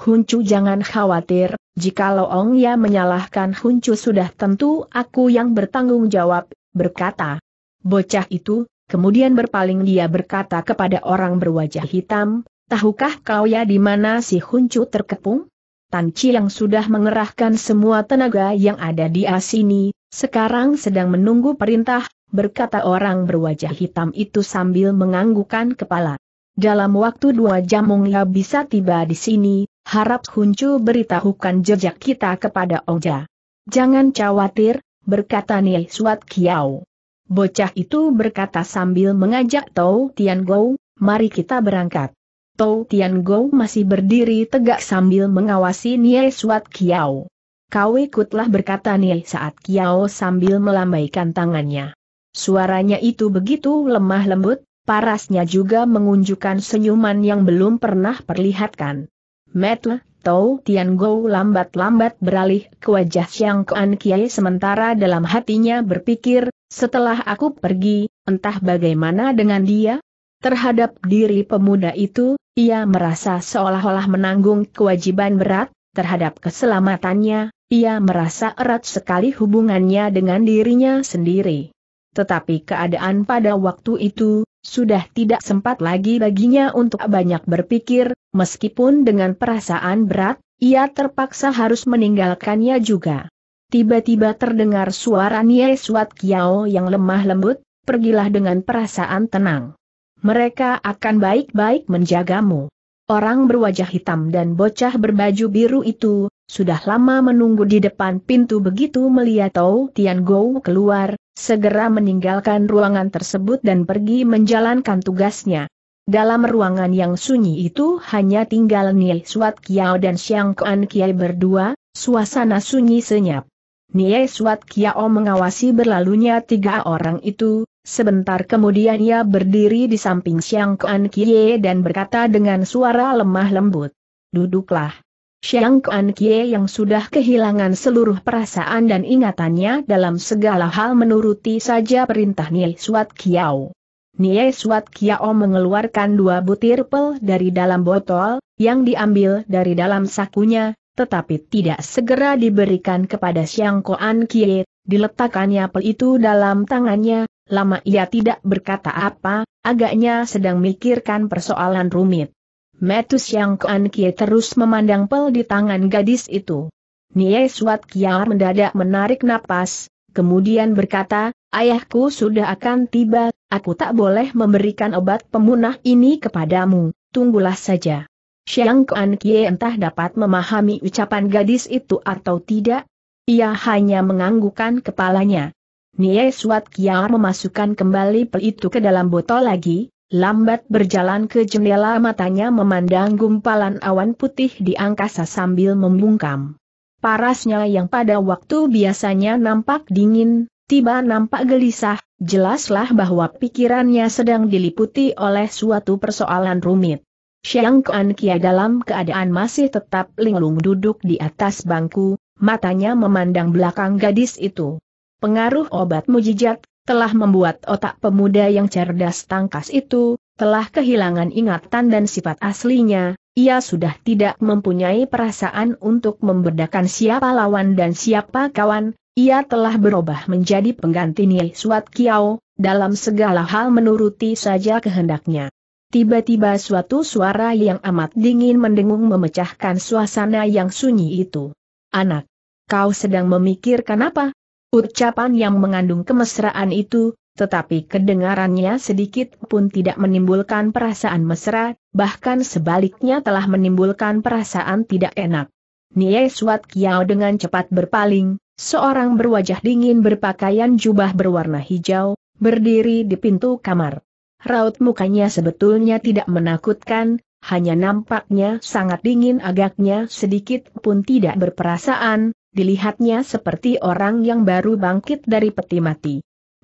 Huncu jangan khawatir, jika Loong Ya menyalahkan Huncu sudah tentu aku yang bertanggung jawab, berkata. Bocah itu, kemudian berpaling dia berkata kepada orang berwajah hitam, tahukah kau ya di mana si huncu terkepung? Tan yang sudah mengerahkan semua tenaga yang ada di sini, sekarang sedang menunggu perintah, berkata orang berwajah hitam itu sambil menganggukkan kepala. Dalam waktu dua jam Ongya bisa tiba di sini, harap Huncu beritahukan jejak kita kepada Oja. Jangan khawatir, berkata Nie Suat Kiao. Bocah itu berkata sambil mengajak Tau Tian Gou, mari kita berangkat. Tau Tian Gou masih berdiri tegak sambil mengawasi Niai Suat Kiao. Kau ikutlah berkata Niai saat Kiao sambil melambaikan tangannya. Suaranya itu begitu lemah lembut, parasnya juga mengunjukkan senyuman yang belum pernah perlihatkan. Metle, Tau Tian Go lambat-lambat beralih ke wajah Xiang Kuan Kiai sementara dalam hatinya berpikir, setelah aku pergi, entah bagaimana dengan dia? Terhadap diri pemuda itu, ia merasa seolah-olah menanggung kewajiban berat, terhadap keselamatannya, ia merasa erat sekali hubungannya dengan dirinya sendiri. Tetapi keadaan pada waktu itu, sudah tidak sempat lagi baginya untuk banyak berpikir, meskipun dengan perasaan berat, ia terpaksa harus meninggalkannya juga. Tiba-tiba terdengar suara Nye Suat Kiao yang lemah lembut, pergilah dengan perasaan tenang. Mereka akan baik-baik menjagamu. Orang berwajah hitam dan bocah berbaju biru itu, sudah lama menunggu di depan pintu begitu melihat Tau Tian Gou keluar, segera meninggalkan ruangan tersebut dan pergi menjalankan tugasnya. Dalam ruangan yang sunyi itu hanya tinggal Nie Suat Kiao dan Xiang Kuan Kiai berdua, suasana sunyi senyap. Nie Suat Kiao mengawasi berlalunya tiga orang itu, sebentar kemudian ia berdiri di samping Xiang Kuan Kiai dan berkata dengan suara lemah lembut. Duduklah. Xiang Kuan Kie yang sudah kehilangan seluruh perasaan dan ingatannya dalam segala hal menuruti saja perintah Nie Suat Kiao. Nie Suat Kiao mengeluarkan dua butir pel dari dalam botol, yang diambil dari dalam sakunya, tetapi tidak segera diberikan kepada Xiang Koan Kie, diletakkannya pel itu dalam tangannya, lama ia tidak berkata apa, agaknya sedang mikirkan persoalan rumit. Metus Yang Kuan Kie terus memandang pel di tangan gadis itu. Nie Suat Kiar mendadak menarik napas, kemudian berkata, Ayahku sudah akan tiba, aku tak boleh memberikan obat pemunah ini kepadamu, tunggulah saja. Siang Kuan Kie entah dapat memahami ucapan gadis itu atau tidak, ia hanya menganggukkan kepalanya. Nie Suat Kiar memasukkan kembali pel itu ke dalam botol lagi, Lambat berjalan ke jendela matanya memandang gumpalan awan putih di angkasa sambil membungkam. Parasnya yang pada waktu biasanya nampak dingin, tiba nampak gelisah, jelaslah bahwa pikirannya sedang diliputi oleh suatu persoalan rumit. Xiang Kuan Kia dalam keadaan masih tetap linglung duduk di atas bangku, matanya memandang belakang gadis itu. Pengaruh obat mujijat telah membuat otak pemuda yang cerdas tangkas itu, telah kehilangan ingatan dan sifat aslinya, ia sudah tidak mempunyai perasaan untuk membedakan siapa lawan dan siapa kawan, ia telah berubah menjadi pengganti Nil Suat Kiao, dalam segala hal menuruti saja kehendaknya. Tiba-tiba suatu suara yang amat dingin mendengung memecahkan suasana yang sunyi itu. Anak, kau sedang memikirkan apa? Ucapan yang mengandung kemesraan itu, tetapi kedengarannya sedikit pun tidak menimbulkan perasaan mesra, bahkan sebaliknya telah menimbulkan perasaan tidak enak. Nie Suat Kiao dengan cepat berpaling, seorang berwajah dingin berpakaian jubah berwarna hijau, berdiri di pintu kamar. Raut mukanya sebetulnya tidak menakutkan, hanya nampaknya sangat dingin agaknya sedikit pun tidak berperasaan, dilihatnya seperti orang yang baru bangkit dari peti mati.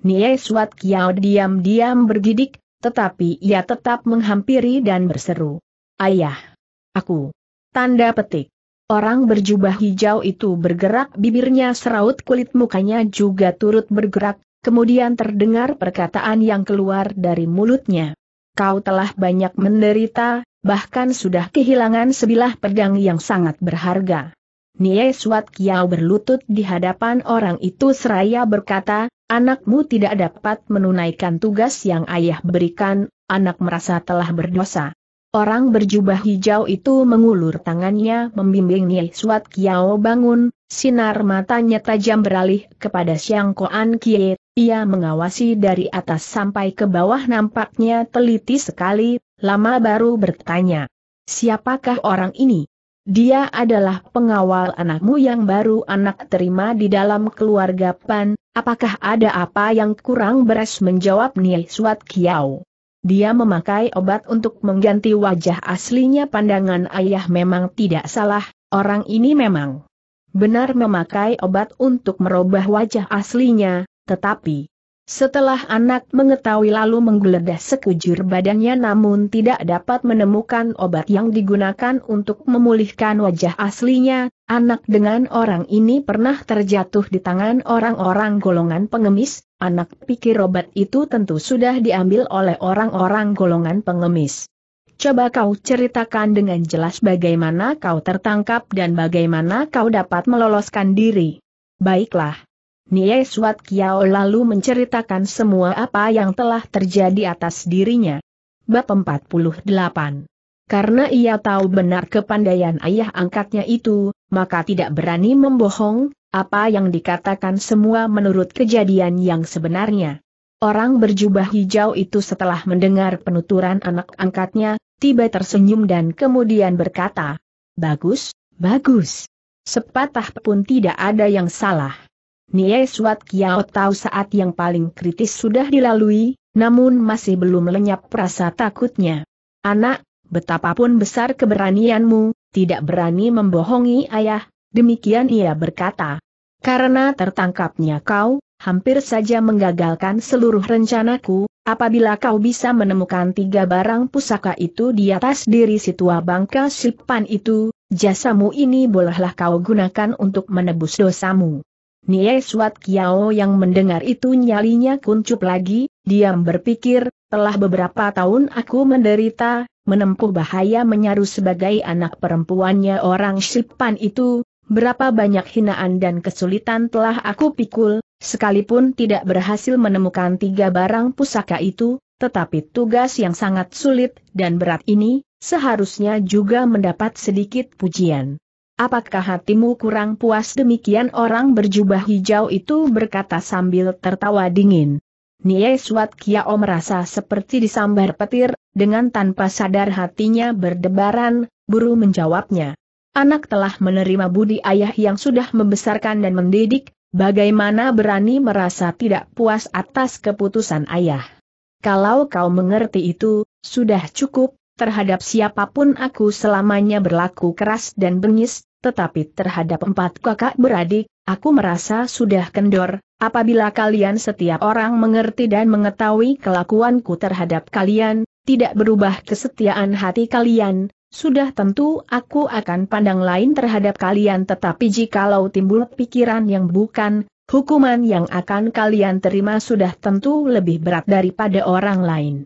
Nie Suat Kiao diam-diam bergidik, tetapi ia tetap menghampiri dan berseru. Ayah! Aku! Tanda petik. Orang berjubah hijau itu bergerak bibirnya seraut kulit mukanya juga turut bergerak, kemudian terdengar perkataan yang keluar dari mulutnya. Kau telah banyak menderita, bahkan sudah kehilangan sebilah pedang yang sangat berharga. Nie Suat Kiao berlutut di hadapan orang itu seraya berkata, anakmu tidak dapat menunaikan tugas yang ayah berikan, anak merasa telah berdosa. Orang berjubah hijau itu mengulur tangannya membimbing Nie Suat Kiao bangun, sinar matanya tajam beralih kepada Siang Koan Kie, ia mengawasi dari atas sampai ke bawah nampaknya teliti sekali, lama baru bertanya. Siapakah orang ini? Dia adalah pengawal anakmu yang baru anak terima di dalam keluarga Pan, apakah ada apa yang kurang beres menjawab Niai Suat Kiao. Dia memakai obat untuk mengganti wajah aslinya pandangan ayah memang tidak salah, orang ini memang benar memakai obat untuk merubah wajah aslinya, tetapi setelah anak mengetahui lalu menggeledah sekujur badannya namun tidak dapat menemukan obat yang digunakan untuk memulihkan wajah aslinya, anak dengan orang ini pernah terjatuh di tangan orang-orang golongan pengemis, anak pikir obat itu tentu sudah diambil oleh orang-orang golongan pengemis. Coba kau ceritakan dengan jelas bagaimana kau tertangkap dan bagaimana kau dapat meloloskan diri. Baiklah. Nie Suat Kiao lalu menceritakan semua apa yang telah terjadi atas dirinya. Bab 48 Karena ia tahu benar kepandaian ayah angkatnya itu, maka tidak berani membohong, apa yang dikatakan semua menurut kejadian yang sebenarnya. Orang berjubah hijau itu setelah mendengar penuturan anak angkatnya, tiba tersenyum dan kemudian berkata, Bagus, bagus. Sepatah pun tidak ada yang salah. Nie Suat Kiao tahu saat yang paling kritis sudah dilalui, namun masih belum lenyap rasa takutnya. Anak, betapapun besar keberanianmu, tidak berani membohongi ayah, demikian ia berkata. Karena tertangkapnya kau, hampir saja menggagalkan seluruh rencanaku, apabila kau bisa menemukan tiga barang pusaka itu di atas diri si tua bangka Sipan itu, jasamu ini bolehlah kau gunakan untuk menebus dosamu. Nie Suat Kiao yang mendengar itu nyalinya kuncup lagi, diam berpikir, telah beberapa tahun aku menderita, menempuh bahaya menyaru sebagai anak perempuannya orang Sipan itu, berapa banyak hinaan dan kesulitan telah aku pikul, sekalipun tidak berhasil menemukan tiga barang pusaka itu, tetapi tugas yang sangat sulit dan berat ini, seharusnya juga mendapat sedikit pujian. Apakah hatimu kurang puas demikian orang berjubah hijau itu berkata sambil tertawa dingin. Nie Suat Kiao merasa seperti disambar petir, dengan tanpa sadar hatinya berdebaran, buru menjawabnya. Anak telah menerima budi ayah yang sudah membesarkan dan mendidik, bagaimana berani merasa tidak puas atas keputusan ayah. Kalau kau mengerti itu, sudah cukup, terhadap siapapun aku selamanya berlaku keras dan bengis, tetapi terhadap empat kakak beradik, aku merasa sudah kendor, apabila kalian setiap orang mengerti dan mengetahui kelakuanku terhadap kalian, tidak berubah kesetiaan hati kalian, sudah tentu aku akan pandang lain terhadap kalian tetapi jikalau timbul pikiran yang bukan, hukuman yang akan kalian terima sudah tentu lebih berat daripada orang lain.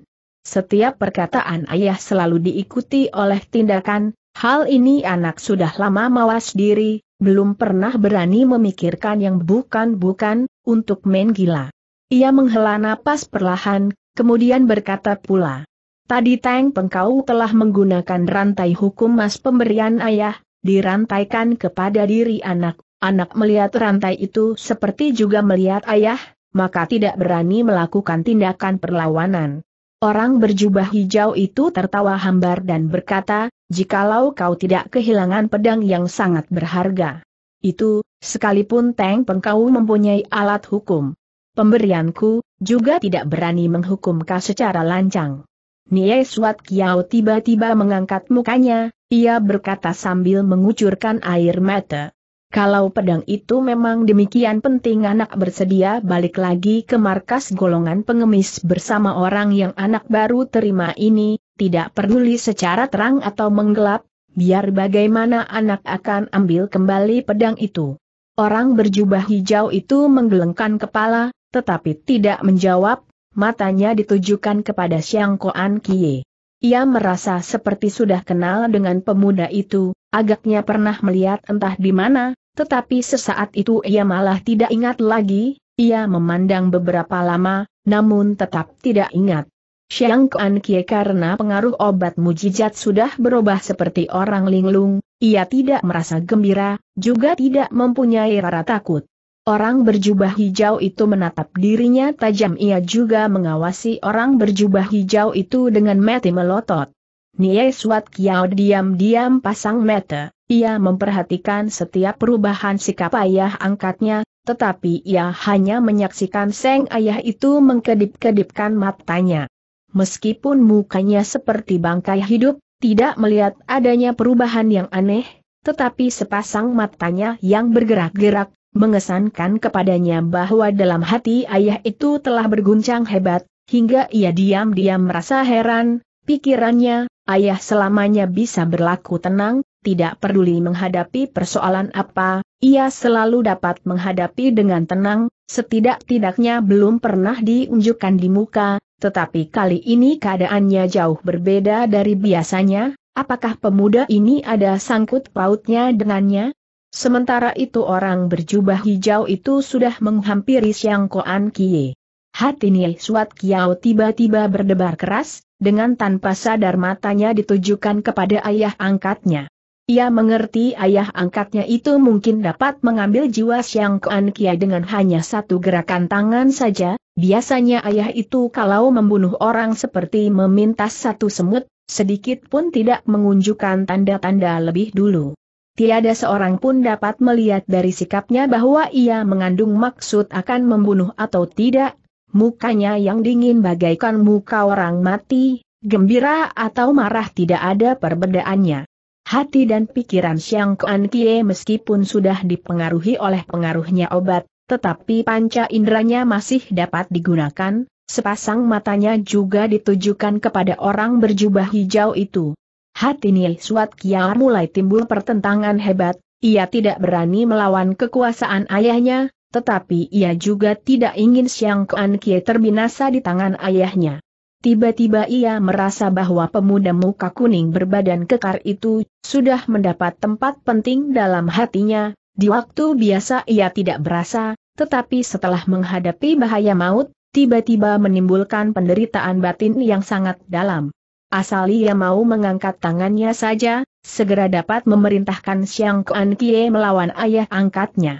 Setiap perkataan ayah selalu diikuti oleh tindakan, hal ini anak sudah lama mawas diri, belum pernah berani memikirkan yang bukan-bukan, untuk main gila. Ia menghela napas perlahan, kemudian berkata pula. Tadi tang Pengkau telah menggunakan rantai hukum mas pemberian ayah, dirantaikan kepada diri anak. Anak melihat rantai itu seperti juga melihat ayah, maka tidak berani melakukan tindakan perlawanan. Orang berjubah hijau itu tertawa hambar dan berkata, jikalau kau tidak kehilangan pedang yang sangat berharga. Itu, sekalipun Teng Pengkau mempunyai alat hukum. Pemberianku, juga tidak berani menghukum kau secara lancang. Nie Suat Kiao tiba-tiba mengangkat mukanya, ia berkata sambil mengucurkan air mata. Kalau pedang itu memang demikian penting anak bersedia balik lagi ke markas golongan pengemis bersama orang yang anak baru terima ini, tidak peduli secara terang atau menggelap, biar bagaimana anak akan ambil kembali pedang itu. Orang berjubah hijau itu menggelengkan kepala, tetapi tidak menjawab, matanya ditujukan kepada Siangkoan Koan Kie. Ia merasa seperti sudah kenal dengan pemuda itu, agaknya pernah melihat entah di mana, tetapi sesaat itu ia malah tidak ingat lagi, ia memandang beberapa lama, namun tetap tidak ingat. Siang Kuan Kie karena pengaruh obat mujizat sudah berubah seperti orang linglung, ia tidak merasa gembira, juga tidak mempunyai rara takut. Orang berjubah hijau itu menatap dirinya tajam ia juga mengawasi orang berjubah hijau itu dengan mati melotot. Nie Suat Kiao diam-diam pasang mata, ia memperhatikan setiap perubahan sikap ayah angkatnya, tetapi ia hanya menyaksikan seng ayah itu mengkedip-kedipkan matanya. Meskipun mukanya seperti bangkai hidup, tidak melihat adanya perubahan yang aneh, tetapi sepasang matanya yang bergerak-gerak, mengesankan kepadanya bahwa dalam hati ayah itu telah berguncang hebat, hingga ia diam-diam merasa heran, Pikirannya, ayah selamanya bisa berlaku tenang, tidak peduli menghadapi persoalan apa, ia selalu dapat menghadapi dengan tenang, setidak-tidaknya belum pernah diunjukkan di muka, tetapi kali ini keadaannya jauh berbeda dari biasanya, apakah pemuda ini ada sangkut pautnya dengannya? Sementara itu orang berjubah hijau itu sudah menghampiri Siang Koan Kie. Hati nil Suat Kiao tiba-tiba berdebar keras, dengan tanpa sadar matanya ditujukan kepada ayah angkatnya. Ia mengerti ayah angkatnya itu mungkin dapat mengambil jiwa Siang Kuan Kia dengan hanya satu gerakan tangan saja, biasanya ayah itu kalau membunuh orang seperti memintas satu semut, sedikit pun tidak mengunjukkan tanda-tanda lebih dulu. Tiada seorang pun dapat melihat dari sikapnya bahwa ia mengandung maksud akan membunuh atau tidak, mukanya yang dingin bagaikan muka orang mati, gembira atau marah tidak ada perbedaannya. Hati dan pikiran Xiang Kuan Kie meskipun sudah dipengaruhi oleh pengaruhnya obat, tetapi panca inderanya masih dapat digunakan, sepasang matanya juga ditujukan kepada orang berjubah hijau itu. Hati Nil Suat Kia mulai timbul pertentangan hebat, ia tidak berani melawan kekuasaan ayahnya, tetapi ia juga tidak ingin Siang Kuan Kie terbinasa di tangan ayahnya. Tiba-tiba ia merasa bahwa pemuda muka kuning berbadan kekar itu sudah mendapat tempat penting dalam hatinya, di waktu biasa ia tidak berasa, tetapi setelah menghadapi bahaya maut, tiba-tiba menimbulkan penderitaan batin yang sangat dalam. Asal ia mau mengangkat tangannya saja, segera dapat memerintahkan Siang Kuan Kie melawan ayah angkatnya.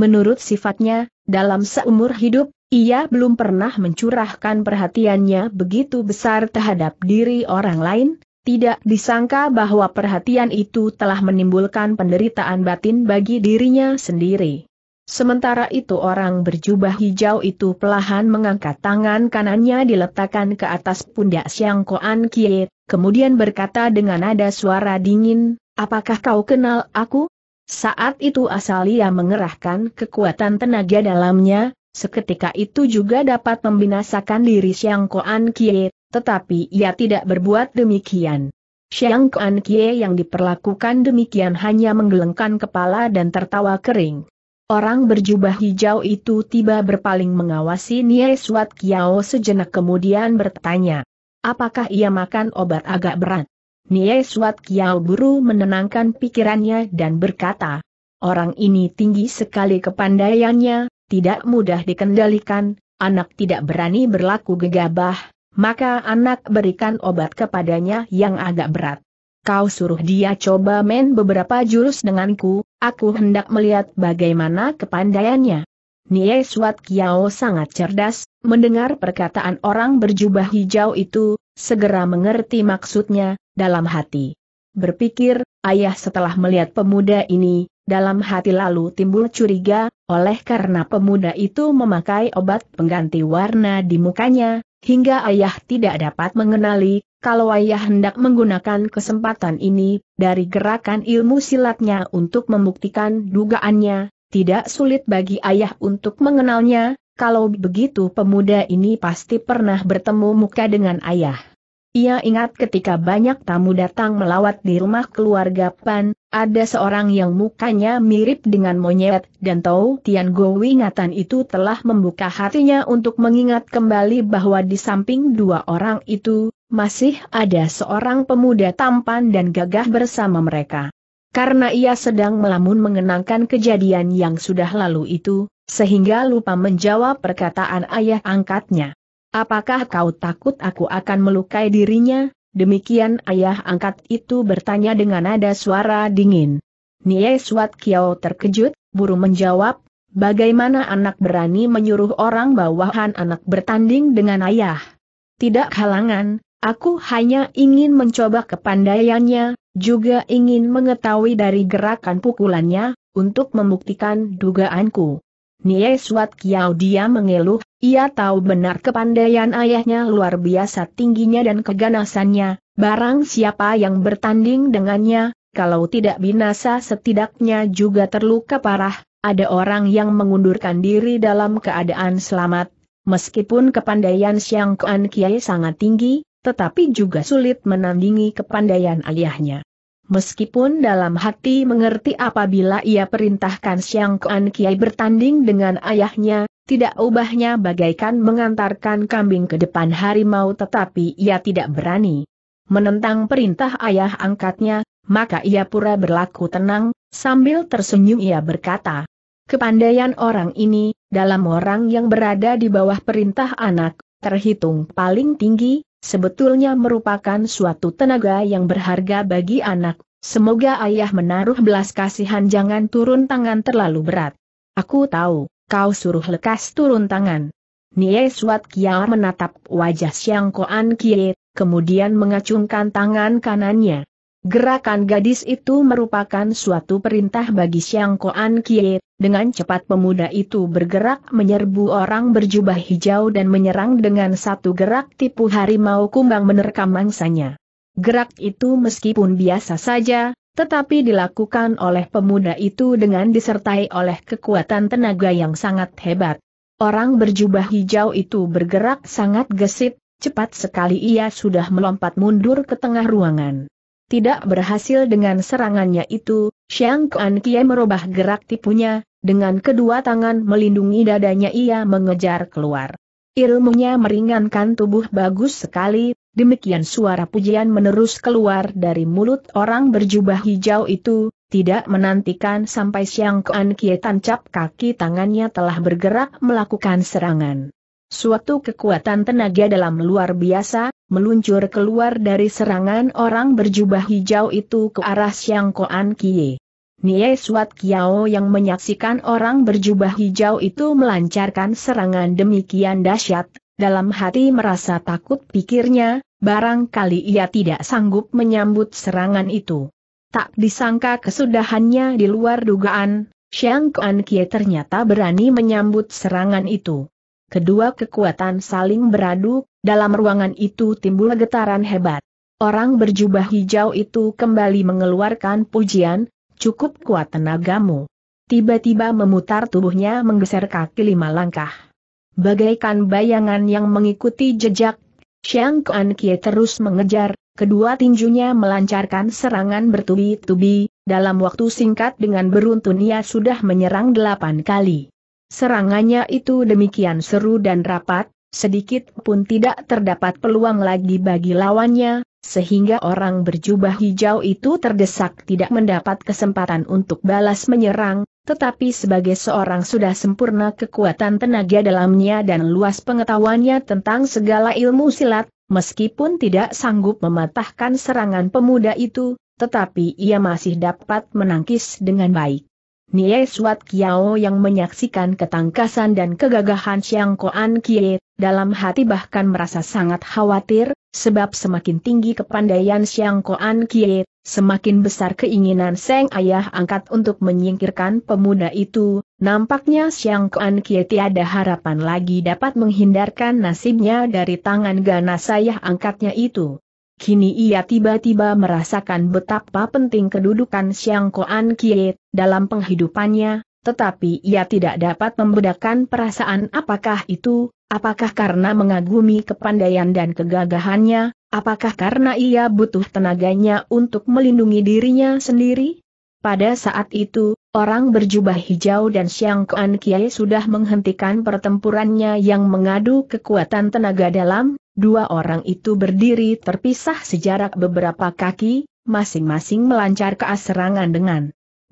Menurut sifatnya, dalam seumur hidup, ia belum pernah mencurahkan perhatiannya begitu besar terhadap diri orang lain, tidak disangka bahwa perhatian itu telah menimbulkan penderitaan batin bagi dirinya sendiri. Sementara itu orang berjubah hijau itu pelahan mengangkat tangan kanannya diletakkan ke atas pundak Siang Koan Kie, kemudian berkata dengan nada suara dingin, Apakah kau kenal aku? Saat itu asal ia mengerahkan kekuatan tenaga dalamnya, seketika itu juga dapat membinasakan diri Xiang Koan Kie, tetapi ia tidak berbuat demikian. Xiang Koan Kie yang diperlakukan demikian hanya menggelengkan kepala dan tertawa kering. Orang berjubah hijau itu tiba berpaling mengawasi Nie Suat Kiao sejenak kemudian bertanya. Apakah ia makan obat agak berat? Nie Suat Kiao Buru menenangkan pikirannya dan berkata, Orang ini tinggi sekali kepandaiannya, tidak mudah dikendalikan, anak tidak berani berlaku gegabah, maka anak berikan obat kepadanya yang agak berat. Kau suruh dia coba main beberapa jurus denganku, aku hendak melihat bagaimana kepandaiannya. Nie Suat Kiao sangat cerdas, mendengar perkataan orang berjubah hijau itu, segera mengerti maksudnya, dalam hati. Berpikir, ayah setelah melihat pemuda ini, dalam hati lalu timbul curiga, oleh karena pemuda itu memakai obat pengganti warna di mukanya, hingga ayah tidak dapat mengenali, kalau ayah hendak menggunakan kesempatan ini, dari gerakan ilmu silatnya untuk membuktikan dugaannya, tidak sulit bagi ayah untuk mengenalnya, kalau begitu pemuda ini pasti pernah bertemu muka dengan ayah. Ia ingat ketika banyak tamu datang melawat di rumah keluarga Pan, ada seorang yang mukanya mirip dengan monyet, dan tahu Tian Go ingatan itu telah membuka hatinya untuk mengingat kembali bahwa di samping dua orang itu, masih ada seorang pemuda tampan dan gagah bersama mereka. Karena ia sedang melamun mengenangkan kejadian yang sudah lalu itu, sehingga lupa menjawab perkataan ayah angkatnya. Apakah kau takut aku akan melukai dirinya? Demikian ayah angkat itu bertanya dengan nada suara dingin. Nie Suat Kiao terkejut, buru menjawab, bagaimana anak berani menyuruh orang bawahan anak bertanding dengan ayah? Tidak halangan, aku hanya ingin mencoba kepandaiannya, juga ingin mengetahui dari gerakan pukulannya, untuk membuktikan dugaanku. Nie Suat Kiao dia mengeluh, ia tahu benar kepandaian ayahnya luar biasa tingginya dan keganasannya, barang siapa yang bertanding dengannya, kalau tidak binasa setidaknya juga terluka parah, ada orang yang mengundurkan diri dalam keadaan selamat, meskipun kepandaian Siang Kuan Kiai sangat tinggi, tetapi juga sulit menandingi kepandaian ayahnya. Meskipun dalam hati mengerti apabila ia perintahkan Siang Kuan Kiai bertanding dengan ayahnya, tidak ubahnya bagaikan mengantarkan kambing ke depan harimau tetapi ia tidak berani. Menentang perintah ayah angkatnya, maka ia pura berlaku tenang, sambil tersenyum ia berkata, Kepandaian orang ini, dalam orang yang berada di bawah perintah anak, terhitung paling tinggi, sebetulnya merupakan suatu tenaga yang berharga bagi anak. Semoga ayah menaruh belas kasihan jangan turun tangan terlalu berat. Aku tahu, kau suruh lekas turun tangan. Nie Suat Kia menatap wajah Siang Koan Kie, kemudian mengacungkan tangan kanannya. Gerakan gadis itu merupakan suatu perintah bagi Siang Koan Kie, dengan cepat pemuda itu bergerak menyerbu orang berjubah hijau dan menyerang dengan satu gerak tipu harimau kumbang menerkam mangsanya. Gerak itu meskipun biasa saja, tetapi dilakukan oleh pemuda itu dengan disertai oleh kekuatan tenaga yang sangat hebat. Orang berjubah hijau itu bergerak sangat gesit, cepat sekali ia sudah melompat mundur ke tengah ruangan. Tidak berhasil dengan serangannya itu, Xiang Kuan Kie merubah gerak tipunya, dengan kedua tangan melindungi dadanya ia mengejar keluar. Ilmunya meringankan tubuh bagus sekali, demikian suara pujian menerus keluar dari mulut orang berjubah hijau itu, tidak menantikan sampai Xiang Kuan Kie tancap kaki tangannya telah bergerak melakukan serangan. Suatu kekuatan tenaga dalam luar biasa, meluncur keluar dari serangan orang berjubah hijau itu ke arah Siang Koan Kie. Nie Suat Kiao yang menyaksikan orang berjubah hijau itu melancarkan serangan demikian dahsyat, dalam hati merasa takut pikirnya, barangkali ia tidak sanggup menyambut serangan itu. Tak disangka kesudahannya di luar dugaan, Siang Kuan Kie ternyata berani menyambut serangan itu. Kedua kekuatan saling beradu, dalam ruangan itu timbul getaran hebat. Orang berjubah hijau itu kembali mengeluarkan pujian, cukup kuat tenagamu. Tiba-tiba memutar tubuhnya menggeser kaki lima langkah. Bagaikan bayangan yang mengikuti jejak, Xiang Kuan Kie terus mengejar, kedua tinjunya melancarkan serangan bertubi-tubi, dalam waktu singkat dengan beruntun ia sudah menyerang delapan kali. Serangannya itu demikian seru dan rapat, sedikit pun tidak terdapat peluang lagi bagi lawannya, sehingga orang berjubah hijau itu terdesak tidak mendapat kesempatan untuk balas menyerang, tetapi sebagai seorang sudah sempurna kekuatan tenaga dalamnya dan luas pengetahuannya tentang segala ilmu silat, meskipun tidak sanggup mematahkan serangan pemuda itu, tetapi ia masih dapat menangkis dengan baik. Nie Suat Kiao yang menyaksikan ketangkasan dan kegagahan Xiang Koan Kie, dalam hati bahkan merasa sangat khawatir, sebab semakin tinggi kepandaian Xiang Koan Kie, semakin besar keinginan Seng Ayah Angkat untuk menyingkirkan pemuda itu, nampaknya Xiang Koan Kie tiada harapan lagi dapat menghindarkan nasibnya dari tangan ganas Ayah Angkatnya itu. Kini ia tiba-tiba merasakan betapa penting kedudukan Siang Koan Kie dalam penghidupannya, tetapi ia tidak dapat membedakan perasaan apakah itu, apakah karena mengagumi kepandaian dan kegagahannya, apakah karena ia butuh tenaganya untuk melindungi dirinya sendiri. Pada saat itu, Orang berjubah hijau dan Siang Kuan Kiai sudah menghentikan pertempurannya yang mengadu kekuatan tenaga dalam, dua orang itu berdiri terpisah sejarak beberapa kaki, masing-masing melancar serangan dengan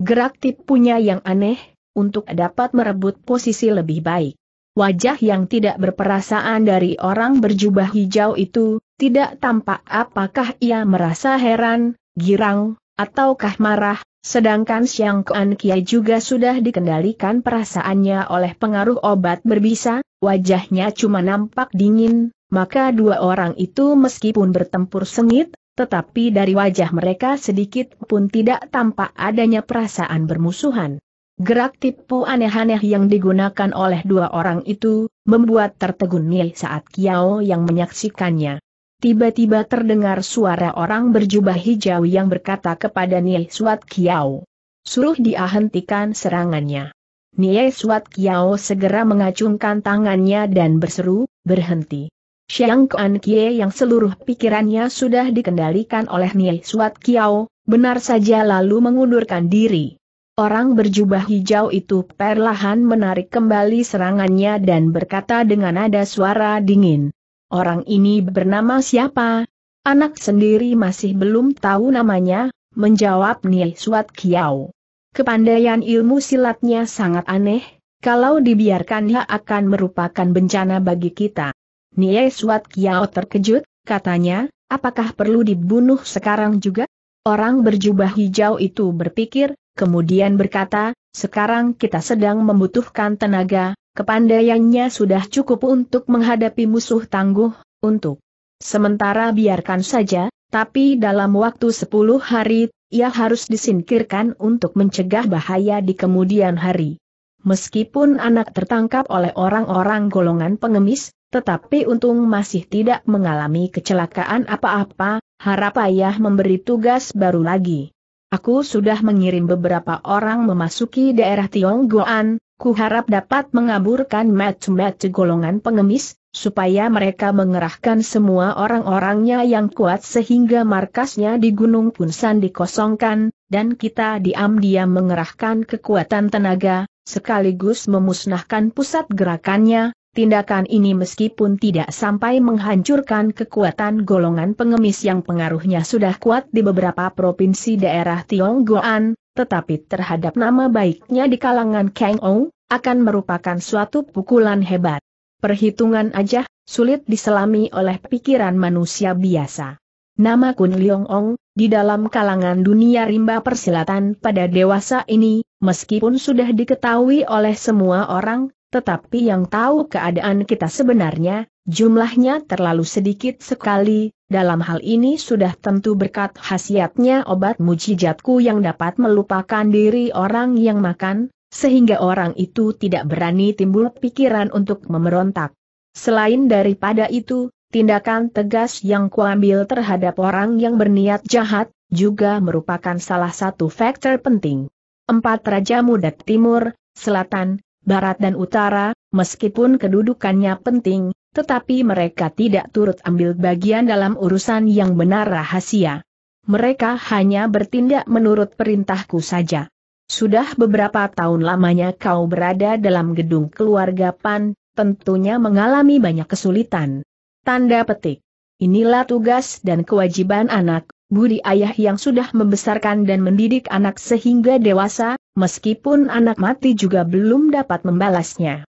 gerak tipunya yang aneh, untuk dapat merebut posisi lebih baik. Wajah yang tidak berperasaan dari orang berjubah hijau itu, tidak tampak apakah ia merasa heran, girang, ataukah marah, sedangkan siang Kuan Kiai juga sudah dikendalikan perasaannya oleh pengaruh obat berbisa, wajahnya cuma nampak dingin, maka dua orang itu meskipun bertempur sengit, tetapi dari wajah mereka sedikit pun tidak tampak adanya perasaan bermusuhan. Gerak tipu aneh-aneh yang digunakan oleh dua orang itu, membuat tertegun Mie saat Kiao yang menyaksikannya. Tiba-tiba terdengar suara orang berjubah hijau yang berkata kepada Nie Suat Kiao. Suruh dia hentikan serangannya. Nie Suat Kiao segera mengacungkan tangannya dan berseru, berhenti. Xiang Kuan Kie yang seluruh pikirannya sudah dikendalikan oleh Nie Suat Kiao, benar saja lalu mengundurkan diri. Orang berjubah hijau itu perlahan menarik kembali serangannya dan berkata dengan nada suara dingin. Orang ini bernama siapa? Anak sendiri masih belum tahu namanya, menjawab Nia Suat Kiao. Kepandaian ilmu silatnya sangat aneh, kalau dibiarkan ia akan merupakan bencana bagi kita. Nie Suat Kiao terkejut, katanya, apakah perlu dibunuh sekarang juga? Orang berjubah hijau itu berpikir, kemudian berkata, sekarang kita sedang membutuhkan tenaga, Kepandaiannya sudah cukup untuk menghadapi musuh tangguh, untuk sementara biarkan saja, tapi dalam waktu 10 hari, ia harus disingkirkan untuk mencegah bahaya di kemudian hari. Meskipun anak tertangkap oleh orang-orang golongan pengemis, tetapi untung masih tidak mengalami kecelakaan apa-apa, harap ayah memberi tugas baru lagi. Aku sudah mengirim beberapa orang memasuki daerah Tionggoan, kuharap dapat mengaburkan match-match golongan pengemis, supaya mereka mengerahkan semua orang-orangnya yang kuat sehingga markasnya di Gunung Punsan dikosongkan, dan kita diam-diam mengerahkan kekuatan tenaga, sekaligus memusnahkan pusat gerakannya, tindakan ini meskipun tidak sampai menghancurkan kekuatan golongan pengemis yang pengaruhnya sudah kuat di beberapa provinsi daerah Tionggoan, tetapi terhadap nama baiknya di kalangan Kang Ou, akan merupakan suatu pukulan hebat. Perhitungan aja, sulit diselami oleh pikiran manusia biasa. Nama Kun Leong Ong, di dalam kalangan dunia rimba persilatan pada dewasa ini, meskipun sudah diketahui oleh semua orang, tetapi yang tahu keadaan kita sebenarnya, Jumlahnya terlalu sedikit sekali, dalam hal ini sudah tentu berkat khasiatnya obat mujijatku yang dapat melupakan diri orang yang makan, sehingga orang itu tidak berani timbul pikiran untuk memberontak. Selain daripada itu, tindakan tegas yang kuambil terhadap orang yang berniat jahat, juga merupakan salah satu faktor penting. Empat Raja Muda Timur, Selatan, Barat dan Utara, meskipun kedudukannya penting, tetapi mereka tidak turut ambil bagian dalam urusan yang benar rahasia. Mereka hanya bertindak menurut perintahku saja. Sudah beberapa tahun lamanya kau berada dalam gedung keluarga PAN, tentunya mengalami banyak kesulitan. Tanda petik. Inilah tugas dan kewajiban anak, budi ayah yang sudah membesarkan dan mendidik anak sehingga dewasa, meskipun anak mati juga belum dapat membalasnya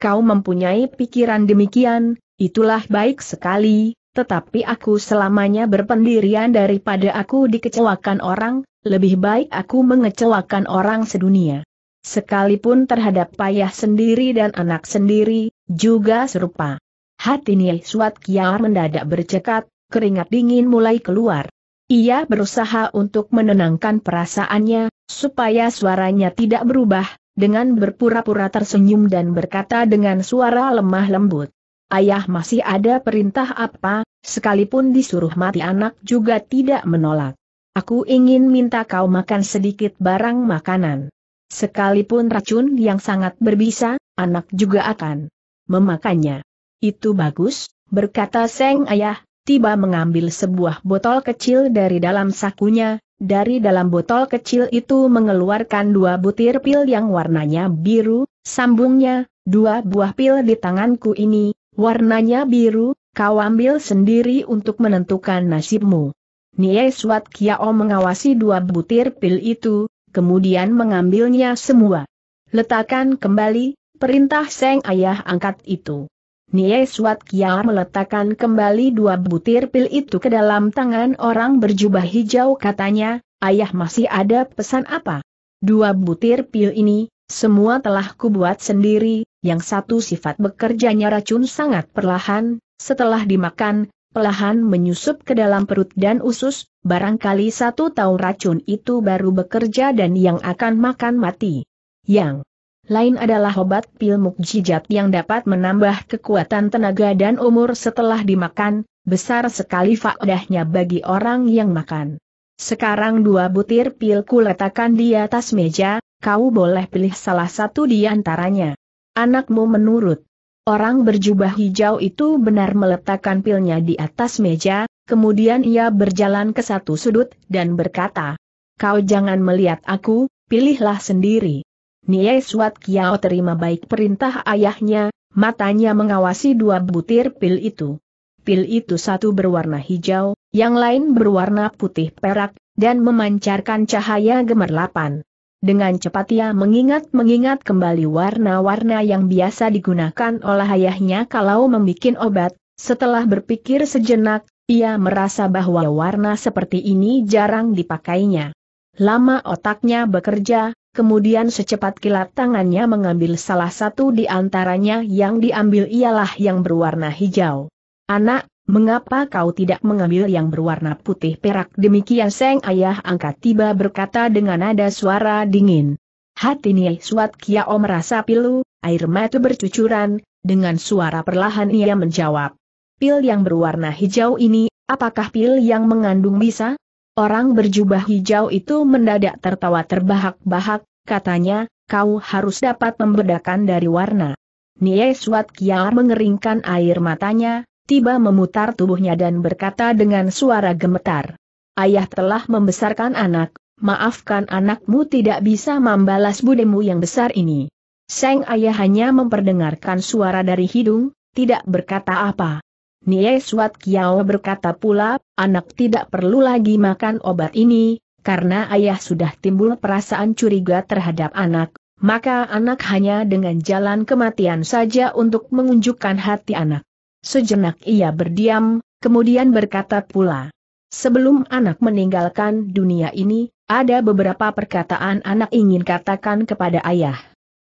kau mempunyai pikiran demikian, itulah baik sekali, tetapi aku selamanya berpendirian daripada aku dikecewakan orang, lebih baik aku mengecewakan orang sedunia. Sekalipun terhadap payah sendiri dan anak sendiri, juga serupa. Hati Nia Suat Kiar mendadak bercekat, keringat dingin mulai keluar. Ia berusaha untuk menenangkan perasaannya, supaya suaranya tidak berubah, dengan berpura-pura tersenyum dan berkata dengan suara lemah lembut. Ayah masih ada perintah apa, sekalipun disuruh mati anak juga tidak menolak. Aku ingin minta kau makan sedikit barang makanan. Sekalipun racun yang sangat berbisa, anak juga akan memakannya. Itu bagus, berkata Seng Ayah, tiba mengambil sebuah botol kecil dari dalam sakunya, dari dalam botol kecil itu mengeluarkan dua butir pil yang warnanya biru, sambungnya, dua buah pil di tanganku ini, warnanya biru, kau ambil sendiri untuk menentukan nasibmu. Nie Suat Kiao mengawasi dua butir pil itu, kemudian mengambilnya semua. Letakkan kembali, perintah Seng Ayah angkat itu. Nie Suat Kia meletakkan kembali dua butir pil itu ke dalam tangan orang berjubah hijau katanya, ayah masih ada pesan apa? Dua butir pil ini, semua telah kubuat sendiri, yang satu sifat bekerjanya racun sangat perlahan, setelah dimakan, pelahan menyusup ke dalam perut dan usus, barangkali satu tahun racun itu baru bekerja dan yang akan makan mati. Yang lain adalah obat pil mukjizat yang dapat menambah kekuatan tenaga dan umur setelah dimakan, besar sekali faedahnya bagi orang yang makan. Sekarang dua butir pil letakkan di atas meja, kau boleh pilih salah satu di antaranya. Anakmu menurut orang berjubah hijau itu benar meletakkan pilnya di atas meja, kemudian ia berjalan ke satu sudut dan berkata, Kau jangan melihat aku, pilihlah sendiri. Nie Suat Kiao terima baik perintah ayahnya, matanya mengawasi dua butir pil itu. Pil itu satu berwarna hijau, yang lain berwarna putih perak, dan memancarkan cahaya gemerlapan. Dengan cepat ia mengingat-mengingat kembali warna-warna yang biasa digunakan oleh ayahnya kalau membuat obat, setelah berpikir sejenak, ia merasa bahwa warna seperti ini jarang dipakainya. Lama otaknya bekerja, Kemudian secepat kilat tangannya mengambil salah satu di antaranya yang diambil ialah yang berwarna hijau. Anak, mengapa kau tidak mengambil yang berwarna putih perak demikian Seng ayah angkat tiba berkata dengan nada suara dingin. Hati Niai Suat Om merasa pilu, air mata bercucuran, dengan suara perlahan ia menjawab. Pil yang berwarna hijau ini, apakah pil yang mengandung bisa? Orang berjubah hijau itu mendadak tertawa terbahak-bahak, katanya, kau harus dapat membedakan dari warna. Nie Suat Kia mengeringkan air matanya, tiba memutar tubuhnya dan berkata dengan suara gemetar. Ayah telah membesarkan anak, maafkan anakmu tidak bisa membalas budemu yang besar ini. Seng ayah hanya memperdengarkan suara dari hidung, tidak berkata apa. Nie Suat Kiao berkata pula, anak tidak perlu lagi makan obat ini, karena ayah sudah timbul perasaan curiga terhadap anak, maka anak hanya dengan jalan kematian saja untuk mengunjukkan hati anak. Sejenak ia berdiam, kemudian berkata pula, Sebelum anak meninggalkan dunia ini, ada beberapa perkataan anak ingin katakan kepada ayah.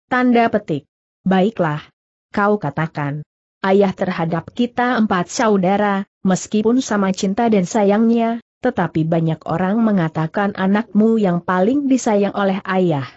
Tanda petik. Baiklah. Kau katakan ayah terhadap kita empat saudara, meskipun sama cinta dan sayangnya, tetapi banyak orang mengatakan anakmu yang paling disayang oleh ayah.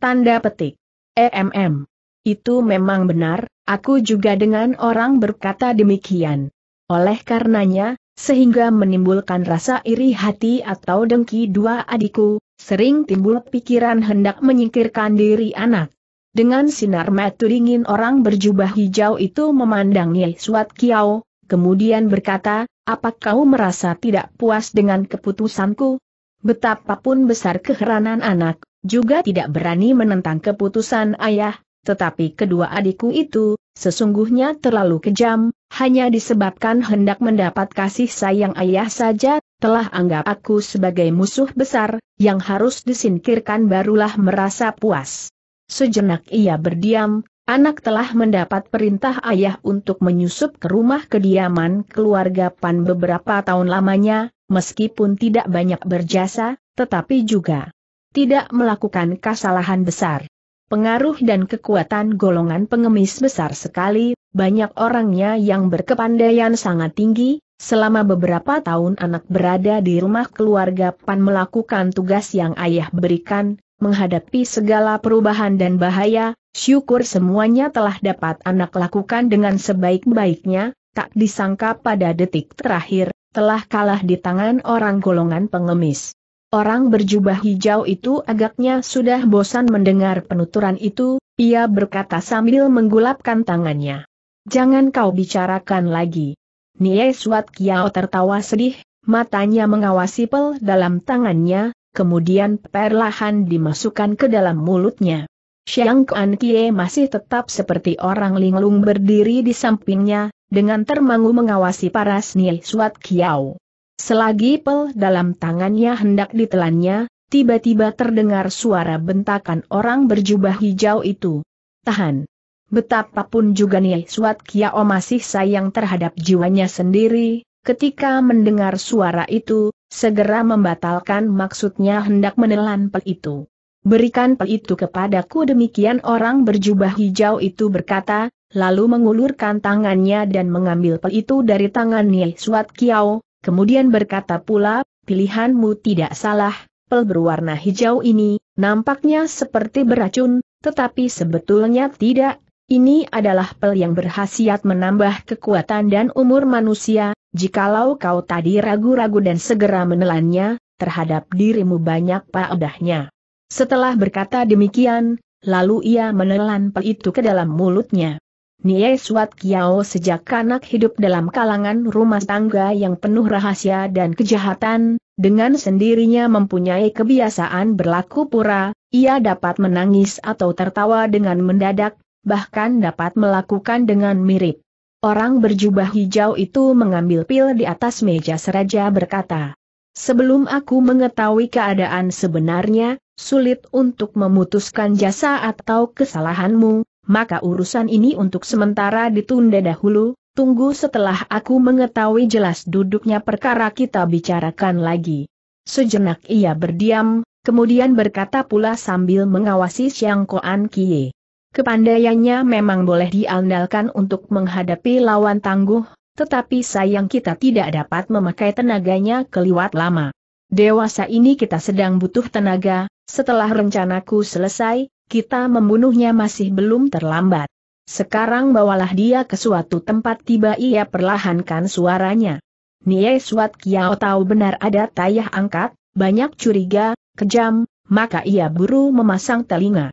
Tanda petik. EMM. Itu memang benar, aku juga dengan orang berkata demikian. Oleh karenanya, sehingga menimbulkan rasa iri hati atau dengki dua adikku, sering timbul pikiran hendak menyingkirkan diri anak. Dengan sinar mata dingin orang berjubah hijau itu memandang memandangnya Suat Kiao, kemudian berkata, apa kau merasa tidak puas dengan keputusanku? Betapapun besar keheranan anak, juga tidak berani menentang keputusan ayah, tetapi kedua adikku itu, sesungguhnya terlalu kejam, hanya disebabkan hendak mendapat kasih sayang ayah saja, telah anggap aku sebagai musuh besar, yang harus disingkirkan barulah merasa puas. Sejenak ia berdiam, anak telah mendapat perintah ayah untuk menyusup ke rumah kediaman keluarga Pan beberapa tahun lamanya, meskipun tidak banyak berjasa, tetapi juga tidak melakukan kesalahan besar. Pengaruh dan kekuatan golongan pengemis besar sekali, banyak orangnya yang berkepandaian sangat tinggi, selama beberapa tahun anak berada di rumah keluarga Pan melakukan tugas yang ayah berikan, menghadapi segala perubahan dan bahaya, syukur semuanya telah dapat anak lakukan dengan sebaik-baiknya, tak disangka pada detik terakhir, telah kalah di tangan orang golongan pengemis. Orang berjubah hijau itu agaknya sudah bosan mendengar penuturan itu, ia berkata sambil menggulapkan tangannya. Jangan kau bicarakan lagi. Nie Suat Kiao tertawa sedih, matanya mengawasi pel dalam tangannya, kemudian perlahan dimasukkan ke dalam mulutnya. Xiang Kuan Kie masih tetap seperti orang linglung berdiri di sampingnya, dengan termangu mengawasi para nil suat kiau. Selagi pel dalam tangannya hendak ditelannya, tiba-tiba terdengar suara bentakan orang berjubah hijau itu. Tahan! Betapapun juga Nil Suat Kiao masih sayang terhadap jiwanya sendiri, ketika mendengar suara itu, segera membatalkan maksudnya hendak menelan pel itu. Berikan pel itu kepadaku demikian orang berjubah hijau itu berkata, lalu mengulurkan tangannya dan mengambil pel itu dari tangan Nye Suat Kiao, kemudian berkata pula, pilihanmu tidak salah, pel berwarna hijau ini, nampaknya seperti beracun, tetapi sebetulnya tidak, ini adalah pel yang berhasiat menambah kekuatan dan umur manusia, jikalau kau tadi ragu-ragu dan segera menelannya, terhadap dirimu banyak paedahnya. Setelah berkata demikian, lalu ia menelan pel itu ke dalam mulutnya. Nie Suat Kiao sejak kanak hidup dalam kalangan rumah tangga yang penuh rahasia dan kejahatan, dengan sendirinya mempunyai kebiasaan berlaku pura, ia dapat menangis atau tertawa dengan mendadak, bahkan dapat melakukan dengan mirip. Orang berjubah hijau itu mengambil pil di atas meja seraja berkata, Sebelum aku mengetahui keadaan sebenarnya, sulit untuk memutuskan jasa atau kesalahanmu, maka urusan ini untuk sementara ditunda dahulu, tunggu setelah aku mengetahui jelas duduknya perkara kita bicarakan lagi. Sejenak ia berdiam, kemudian berkata pula sambil mengawasi Siang Koan Kie. Kepandaiannya memang boleh diandalkan untuk menghadapi lawan tangguh, tetapi sayang kita tidak dapat memakai tenaganya keliwat lama. Dewasa ini kita sedang butuh tenaga, setelah rencanaku selesai, kita membunuhnya masih belum terlambat. Sekarang bawalah dia ke suatu tempat tiba ia perlahankan suaranya. Nie Suat Kiao tahu benar ada tayah angkat, banyak curiga, kejam, maka ia buru memasang telinga.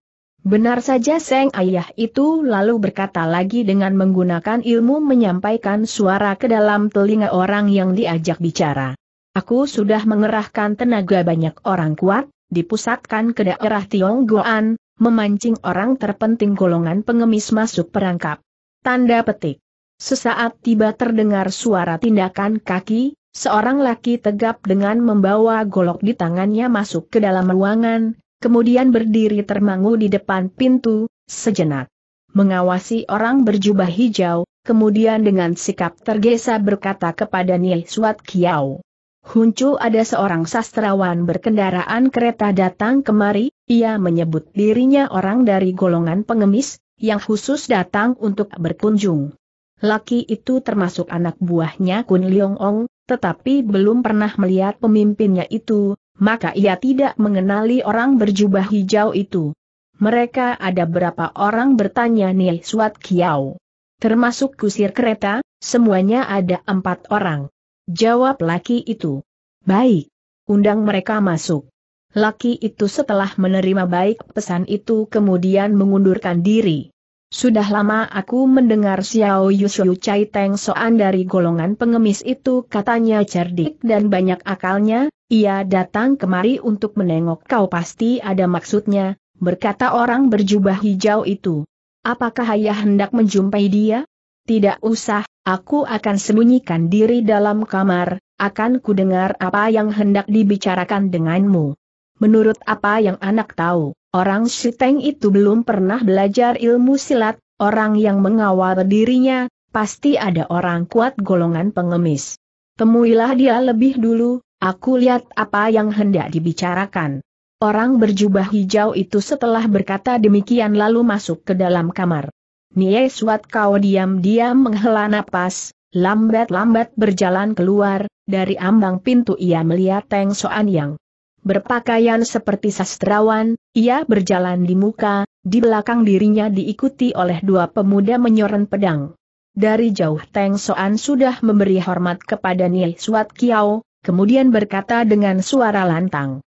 Benar saja Seng Ayah itu lalu berkata lagi dengan menggunakan ilmu menyampaikan suara ke dalam telinga orang yang diajak bicara. Aku sudah mengerahkan tenaga banyak orang kuat, dipusatkan ke daerah Tionggoan, memancing orang terpenting golongan pengemis masuk perangkap. Tanda petik. Sesaat tiba terdengar suara tindakan kaki, seorang laki tegap dengan membawa golok di tangannya masuk ke dalam ruangan, kemudian berdiri termangu di depan pintu, sejenak. Mengawasi orang berjubah hijau, kemudian dengan sikap tergesa berkata kepada Nyai Suat Kiao, Huncu ada seorang sastrawan berkendaraan kereta datang kemari, ia menyebut dirinya orang dari golongan pengemis, yang khusus datang untuk berkunjung. Laki itu termasuk anak buahnya Kun Leong Ong, tetapi belum pernah melihat pemimpinnya itu, maka ia tidak mengenali orang berjubah hijau itu. Mereka ada berapa orang bertanya Nih Suat Kiao. Termasuk kusir kereta, semuanya ada empat orang. Jawab laki itu. Baik. Undang mereka masuk. Laki itu setelah menerima baik pesan itu kemudian mengundurkan diri. Sudah lama aku mendengar Xiao Yushu Cai Teng Soan dari golongan pengemis itu katanya cerdik dan banyak akalnya, ia datang kemari untuk menengok kau pasti ada maksudnya, berkata orang berjubah hijau itu. Apakah ayah hendak menjumpai dia? Tidak usah, aku akan sembunyikan diri dalam kamar, akan kudengar apa yang hendak dibicarakan denganmu. Menurut apa yang anak tahu, orang Shiteng itu belum pernah belajar ilmu silat, orang yang mengawal dirinya, pasti ada orang kuat golongan pengemis. Temuilah dia lebih dulu, Aku lihat apa yang hendak dibicarakan. Orang berjubah hijau itu setelah berkata demikian lalu masuk ke dalam kamar. Nie Suat Kau diam-diam menghela napas, lambat-lambat berjalan keluar, dari ambang pintu ia melihat Teng Soan Yang. Berpakaian seperti sastrawan, ia berjalan di muka, di belakang dirinya diikuti oleh dua pemuda menyoren pedang. Dari jauh Teng Soan sudah memberi hormat kepada Nie Suat Kiao, kemudian berkata dengan suara lantang.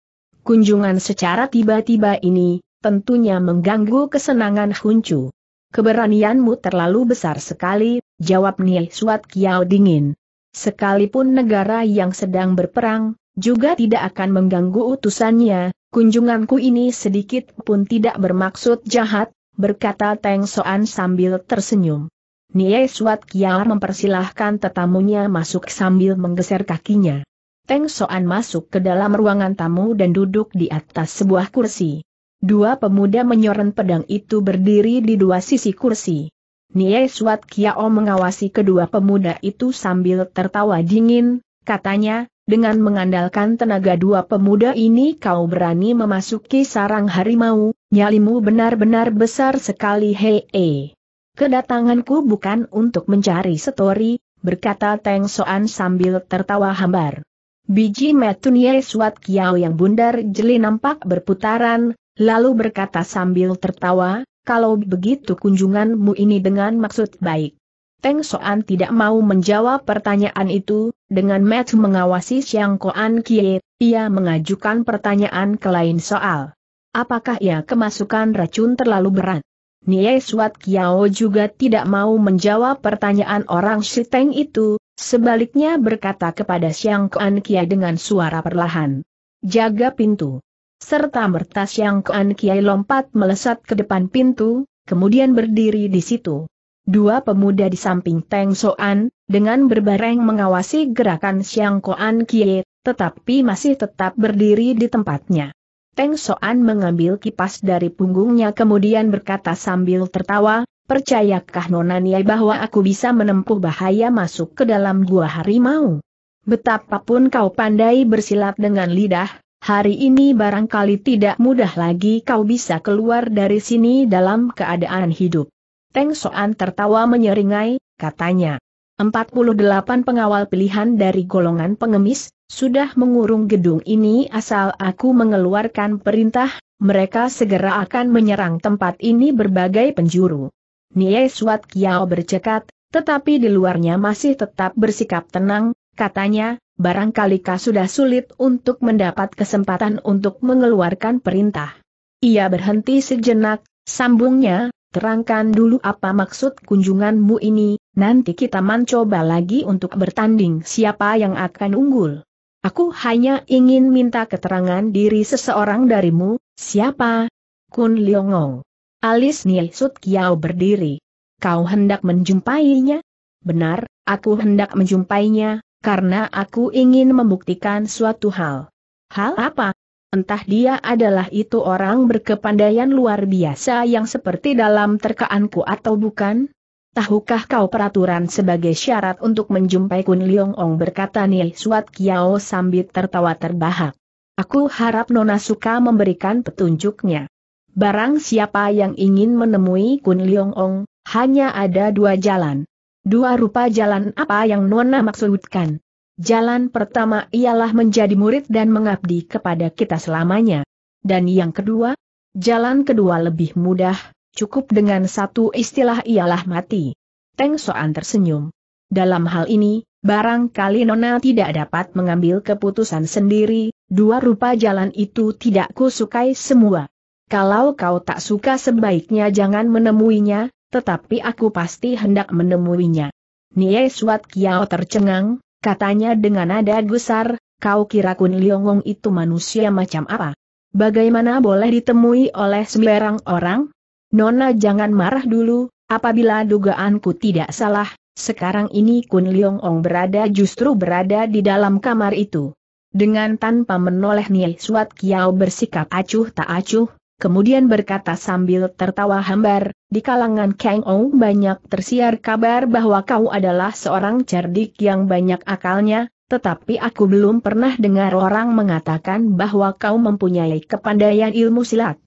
Kunjungan secara tiba-tiba ini, tentunya mengganggu kesenangan Huncu. Keberanianmu terlalu besar sekali, jawab Nih Suat Kiao dingin. Sekalipun negara yang sedang berperang, juga tidak akan mengganggu utusannya, kunjunganku ini sedikit pun tidak bermaksud jahat, berkata Teng Soan sambil tersenyum. Nie Suat Kiao mempersilahkan tetamunya masuk sambil menggeser kakinya. Teng Soan masuk ke dalam ruangan tamu dan duduk di atas sebuah kursi. Dua pemuda menyoren pedang itu berdiri di dua sisi kursi. Nie Suat Kiao mengawasi kedua pemuda itu sambil tertawa dingin, katanya, dengan mengandalkan tenaga dua pemuda ini kau berani memasuki sarang harimau, nyalimu benar-benar besar sekali hee. Kedatanganku bukan untuk mencari setori, berkata Teng Soan sambil tertawa hambar. Biji Metunye Suat Kiao yang bundar jeli nampak berputaran, lalu berkata sambil tertawa, kalau begitu kunjunganmu ini dengan maksud baik. Teng Soan tidak mau menjawab pertanyaan itu, dengan metu mengawasi Siang Koan Kie, ia mengajukan pertanyaan ke lain soal. Apakah ia kemasukan racun terlalu berat? Nie Suat Kiao juga tidak mau menjawab pertanyaan orang Shiteng itu, Sebaliknya berkata kepada Siang Kuan Kiai dengan suara perlahan. Jaga pintu. Serta merta Siang Kuan Kiai lompat melesat ke depan pintu, kemudian berdiri di situ. Dua pemuda di samping Teng Soan, dengan berbareng mengawasi gerakan Siang Kuan Kiai, tetapi masih tetap berdiri di tempatnya. Teng Soan mengambil kipas dari punggungnya kemudian berkata sambil tertawa, Percayakah Nona Niai bahwa aku bisa menempuh bahaya masuk ke dalam gua harimau? Betapapun kau pandai bersilat dengan lidah, hari ini barangkali tidak mudah lagi kau bisa keluar dari sini dalam keadaan hidup. Teng Soan tertawa menyeringai, katanya. 48 pengawal pilihan dari golongan pengemis, sudah mengurung gedung ini asal aku mengeluarkan perintah, mereka segera akan menyerang tempat ini berbagai penjuru. Nie Suat Kiao bercekat, tetapi di luarnya masih tetap bersikap tenang, katanya, barangkali kau sudah sulit untuk mendapat kesempatan untuk mengeluarkan perintah. Ia berhenti sejenak, sambungnya, terangkan dulu apa maksud kunjunganmu ini, nanti kita mencoba lagi untuk bertanding siapa yang akan unggul. Aku hanya ingin minta keterangan diri seseorang darimu, siapa? Kun Liongong. Alis Niel Sut Kiao berdiri. Kau hendak menjumpainya? Benar, aku hendak menjumpainya, karena aku ingin membuktikan suatu hal. Hal apa? Entah dia adalah itu orang berkepandaian luar biasa yang seperti dalam terkaanku atau bukan? Tahukah kau peraturan sebagai syarat untuk menjumpai Kun Liong Ong berkata Niel Suat Kiao sambil tertawa terbahak. Aku harap Nona suka memberikan petunjuknya. Barang siapa yang ingin menemui Kun Leong Ong, hanya ada dua jalan. Dua rupa jalan apa yang Nona maksudkan. Jalan pertama ialah menjadi murid dan mengabdi kepada kita selamanya. Dan yang kedua, jalan kedua lebih mudah, cukup dengan satu istilah ialah mati. Teng Soan tersenyum. Dalam hal ini, barangkali Nona tidak dapat mengambil keputusan sendiri, dua rupa jalan itu tidak kusukai semua. Kalau kau tak suka sebaiknya jangan menemuinya, tetapi aku pasti hendak menemuinya. Nie Suat Kiao tercengang, katanya dengan nada gusar, kau kira Kun Liongong itu manusia macam apa? Bagaimana boleh ditemui oleh sembarang orang? Nona jangan marah dulu, apabila dugaanku tidak salah, sekarang ini Kun Liongong berada justru berada di dalam kamar itu. Dengan tanpa menoleh Nie Suat Kiao bersikap acuh tak acuh, kemudian berkata sambil tertawa hambar, di kalangan Kang Ong banyak tersiar kabar bahwa kau adalah seorang cerdik yang banyak akalnya, tetapi aku belum pernah dengar orang mengatakan bahwa kau mempunyai kepandaian ilmu silat.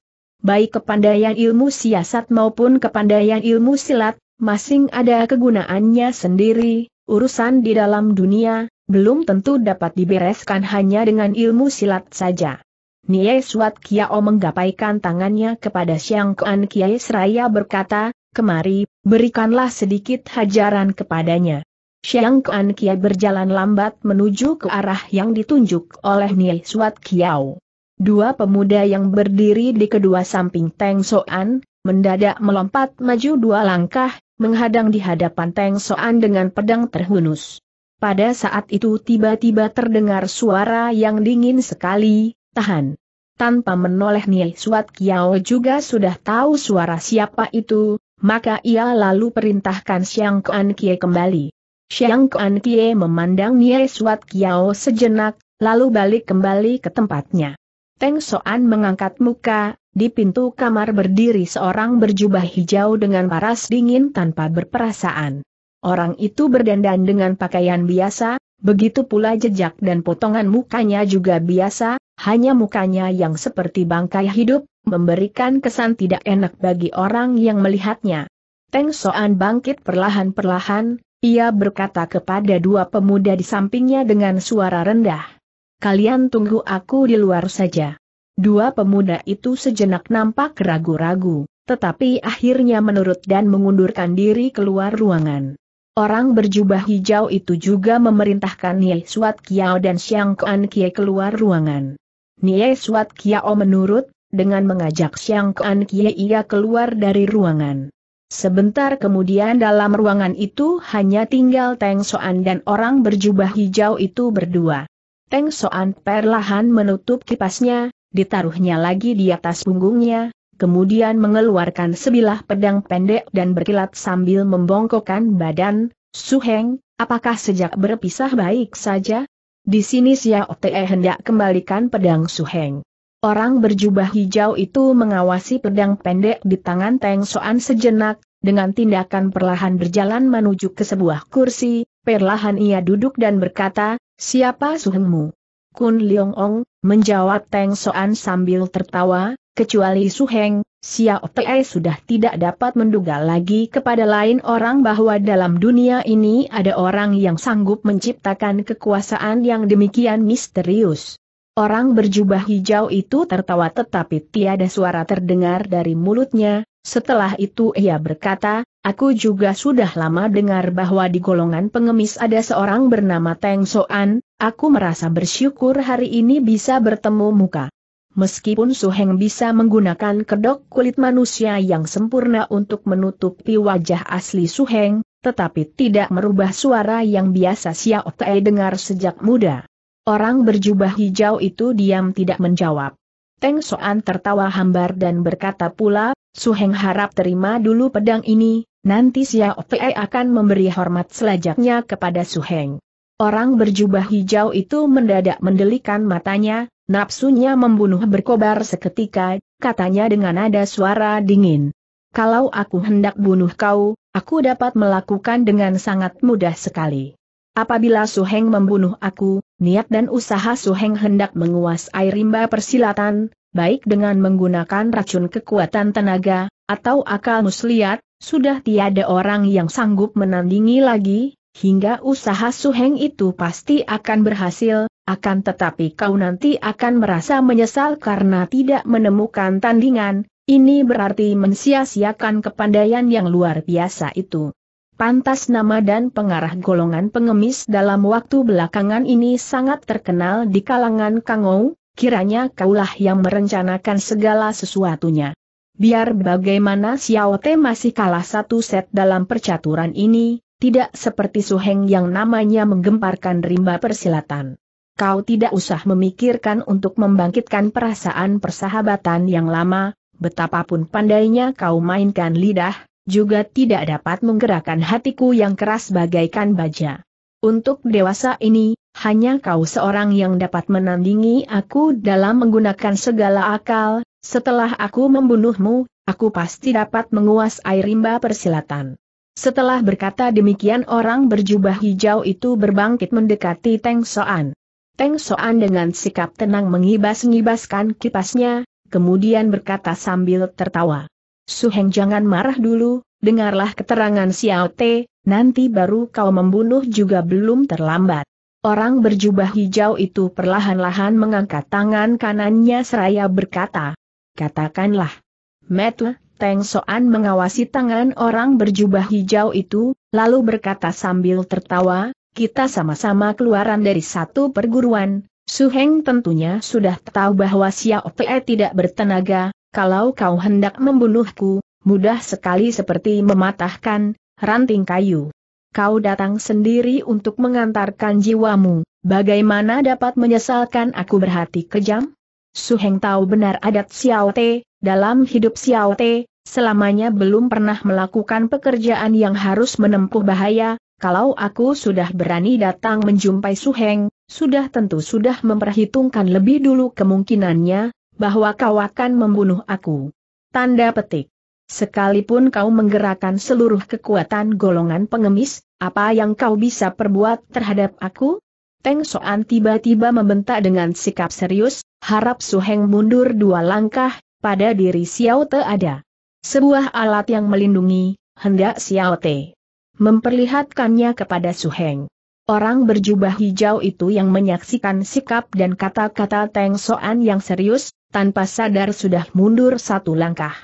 Baik kepandaian ilmu siasat maupun kepandaian ilmu silat, masing ada kegunaannya sendiri, urusan di dalam dunia, belum tentu dapat dibereskan hanya dengan ilmu silat saja. Nie Suat Kiao menggapaikan tangannya kepada Siang Kuan Kiai Seraya berkata, kemari, berikanlah sedikit hajaran kepadanya. Siang Kuan Kiai berjalan lambat menuju ke arah yang ditunjuk oleh Nie Suat Kiao. Dua pemuda yang berdiri di kedua samping Teng Soan, mendadak melompat maju dua langkah, menghadang di hadapan Teng Soan dengan pedang terhunus. Pada saat itu tiba-tiba terdengar suara yang dingin sekali, Tahan. Tanpa menoleh Nia Suat Kiao juga sudah tahu suara siapa itu, maka ia lalu perintahkan Siang Kuan Kie kembali. Siang Kuan Kie memandang Nia Suat Kiao sejenak, lalu balik kembali ke tempatnya. Teng Soan mengangkat muka, di pintu kamar berdiri seorang berjubah hijau dengan paras dingin tanpa berperasaan. Orang itu berdandan dengan pakaian biasa, begitu pula jejak dan potongan mukanya juga biasa, hanya mukanya yang seperti bangkai hidup, memberikan kesan tidak enak bagi orang yang melihatnya. Teng Soan bangkit perlahan-perlahan, ia berkata kepada dua pemuda di sampingnya dengan suara rendah. Kalian tunggu aku di luar saja. Dua pemuda itu sejenak nampak ragu-ragu, tetapi akhirnya menurut dan mengundurkan diri keluar ruangan. Orang berjubah hijau itu juga memerintahkan Neil, Suat Kiao dan Xiang Kuan Kie keluar ruangan. Nie Suat Kiao menurut, dengan mengajak Siang Kean Kie ia keluar dari ruangan. Sebentar kemudian dalam ruangan itu hanya tinggal Teng Soan dan orang berjubah hijau itu berdua. Teng Soan perlahan menutup kipasnya, ditaruhnya lagi di atas punggungnya, kemudian mengeluarkan sebilah pedang pendek dan berkilat sambil membongkokkan badan, Suheng, apakah sejak berpisah baik saja? Di sini Xiao Te hendak kembalikan pedang Suheng. Orang berjubah hijau itu mengawasi pedang pendek di tangan Teng Soan sejenak, dengan tindakan perlahan berjalan menuju ke sebuah kursi, perlahan ia duduk dan berkata, siapa suhengmu? Kun Leong Ong, menjawab Teng Soan sambil tertawa, kecuali suheng, Xiao Tae sudah tidak dapat menduga lagi kepada lain orang bahwa dalam dunia ini ada orang yang sanggup menciptakan kekuasaan yang demikian misterius. Orang berjubah hijau itu tertawa tetapi tiada suara terdengar dari mulutnya, setelah itu ia berkata, Aku juga sudah lama dengar bahwa di golongan pengemis ada seorang bernama Teng Soan, aku merasa bersyukur hari ini bisa bertemu muka. Meskipun Su Heng bisa menggunakan kedok kulit manusia yang sempurna untuk menutupi wajah asli Su Heng, tetapi tidak merubah suara yang biasa Xiao Tae dengar sejak muda. Orang berjubah hijau itu diam tidak menjawab. Teng Soan tertawa hambar dan berkata pula, Su Heng harap terima dulu pedang ini, nanti Xiao Tae akan memberi hormat selajaknya kepada Su Heng. Orang berjubah hijau itu mendadak mendelikan matanya, nafsunya membunuh berkobar seketika, katanya dengan nada suara dingin. Kalau aku hendak bunuh kau, aku dapat melakukan dengan sangat mudah sekali. Apabila Su Heng membunuh aku, niat dan usaha Su Heng hendak menguasai rimba persilatan, baik dengan menggunakan racun kekuatan tenaga, atau akal muslihat, sudah tiada orang yang sanggup menandingi lagi, Hingga usaha Suheng itu pasti akan berhasil, akan tetapi kau nanti akan merasa menyesal karena tidak menemukan tandingan, ini berarti mensia-siakan kepandaian yang luar biasa itu. Pantas nama dan pengarah golongan pengemis dalam waktu belakangan ini sangat terkenal di kalangan Kangou, kiranya kaulah yang merencanakan segala sesuatunya. Biar bagaimana Xiao Te masih kalah satu set dalam percaturan ini, tidak seperti Suheng yang namanya menggemparkan rimba persilatan. Kau tidak usah memikirkan untuk membangkitkan perasaan persahabatan yang lama, betapapun pandainya kau mainkan lidah, juga tidak dapat menggerakkan hatiku yang keras bagaikan baja. Untuk dewasa ini, hanya kau seorang yang dapat menandingi aku dalam menggunakan segala akal, setelah aku membunuhmu, aku pasti dapat menguasai rimba persilatan. Setelah berkata demikian orang berjubah hijau itu berbangkit mendekati Teng Soan. Teng Soan dengan sikap tenang mengibas-ngibaskan kipasnya, kemudian berkata sambil tertawa. Suheng jangan marah dulu, dengarlah keterangan Xiao Te, nanti baru kau membunuh juga belum terlambat. Orang berjubah hijau itu perlahan-lahan mengangkat tangan kanannya seraya berkata, Katakanlah. Metu, Teng Soan mengawasi tangan orang berjubah hijau itu, lalu berkata sambil tertawa, kita sama-sama keluaran dari satu perguruan, Suheng tentunya sudah tahu bahwa Xiao Pei tidak bertenaga, kalau kau hendak membunuhku, mudah sekali seperti mematahkan ranting kayu. Kau datang sendiri untuk mengantarkan jiwamu, bagaimana dapat menyesalkan aku berhati kejam? Suheng tahu benar adat Xiao Te, dalam hidup Xiao Te, Selamanya belum pernah melakukan pekerjaan yang harus menempuh bahaya, kalau aku sudah berani datang menjumpai Su Heng, sudah tentu sudah memperhitungkan lebih dulu kemungkinannya, bahwa kau akan membunuh aku. Tanda petik. Sekalipun kau menggerakkan seluruh kekuatan golongan pengemis, apa yang kau bisa perbuat terhadap aku? Teng Soan tiba-tiba membentak dengan sikap serius, harap Su Heng mundur dua langkah, pada diri Xiao Te ada. Sebuah alat yang melindungi, hendak Xiao Te memperlihatkannya kepada Su Heng. Orang berjubah hijau itu yang menyaksikan sikap dan kata-kata Teng Soan yang serius, tanpa sadar sudah mundur satu langkah.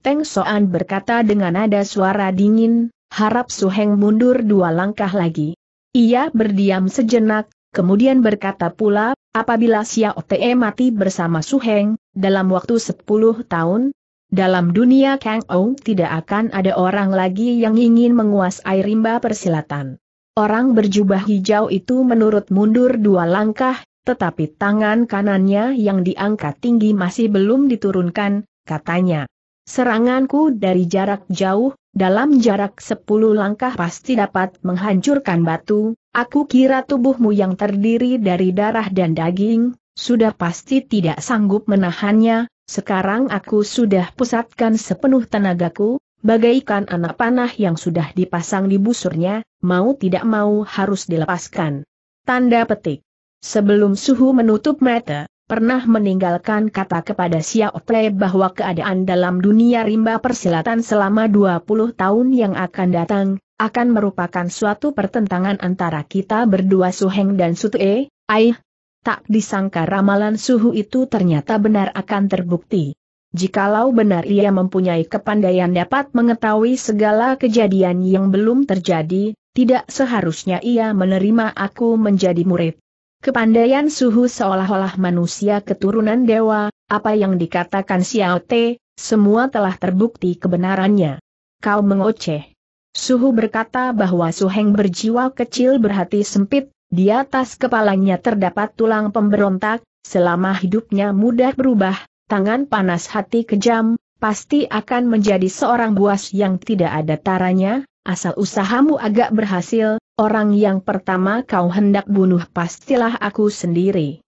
Teng Soan berkata dengan nada suara dingin, harap Su Heng mundur dua langkah lagi. Ia berdiam sejenak, kemudian berkata pula, apabila Xiao Te mati bersama Su Heng, dalam waktu sepuluh tahun, dalam dunia Kang Ou tidak akan ada orang lagi yang ingin menguasai rimba persilatan. Orang berjubah hijau itu menurut mundur dua langkah, tetapi tangan kanannya yang diangkat tinggi masih belum diturunkan, katanya. Seranganku dari jarak jauh, dalam jarak sepuluh langkah pasti dapat menghancurkan batu, aku kira tubuhmu yang terdiri dari darah dan daging, sudah pasti tidak sanggup menahannya, sekarang aku sudah pusatkan sepenuh tenagaku, bagaikan anak panah yang sudah dipasang di busurnya, mau tidak mau harus dilepaskan. Tanda petik. Sebelum suhu menutup mata, pernah meninggalkan kata kepada Xiao Ple bahwa keadaan dalam dunia rimba persilatan selama 20 tahun yang akan datang, akan merupakan suatu pertentangan antara kita berdua Suheng dan Sutue, Aih, Tak disangka ramalan suhu itu ternyata benar akan terbukti. Jikalau benar ia mempunyai kepandaian dapat mengetahui segala kejadian yang belum terjadi, tidak seharusnya ia menerima aku menjadi murid. Kepandaian suhu seolah-olah manusia keturunan dewa, apa yang dikatakan Xiao Te, semua telah terbukti kebenarannya. Kau mengoceh. Suhu berkata bahwa Suheng berjiwa kecil berhati sempit, di atas kepalanya terdapat tulang pemberontak, selama hidupnya mudah berubah, tangan panas hati kejam, pasti akan menjadi seorang buas yang tidak ada taranya, asal usahamu agak berhasil, orang yang pertama kau hendak bunuh pastilah aku sendiri.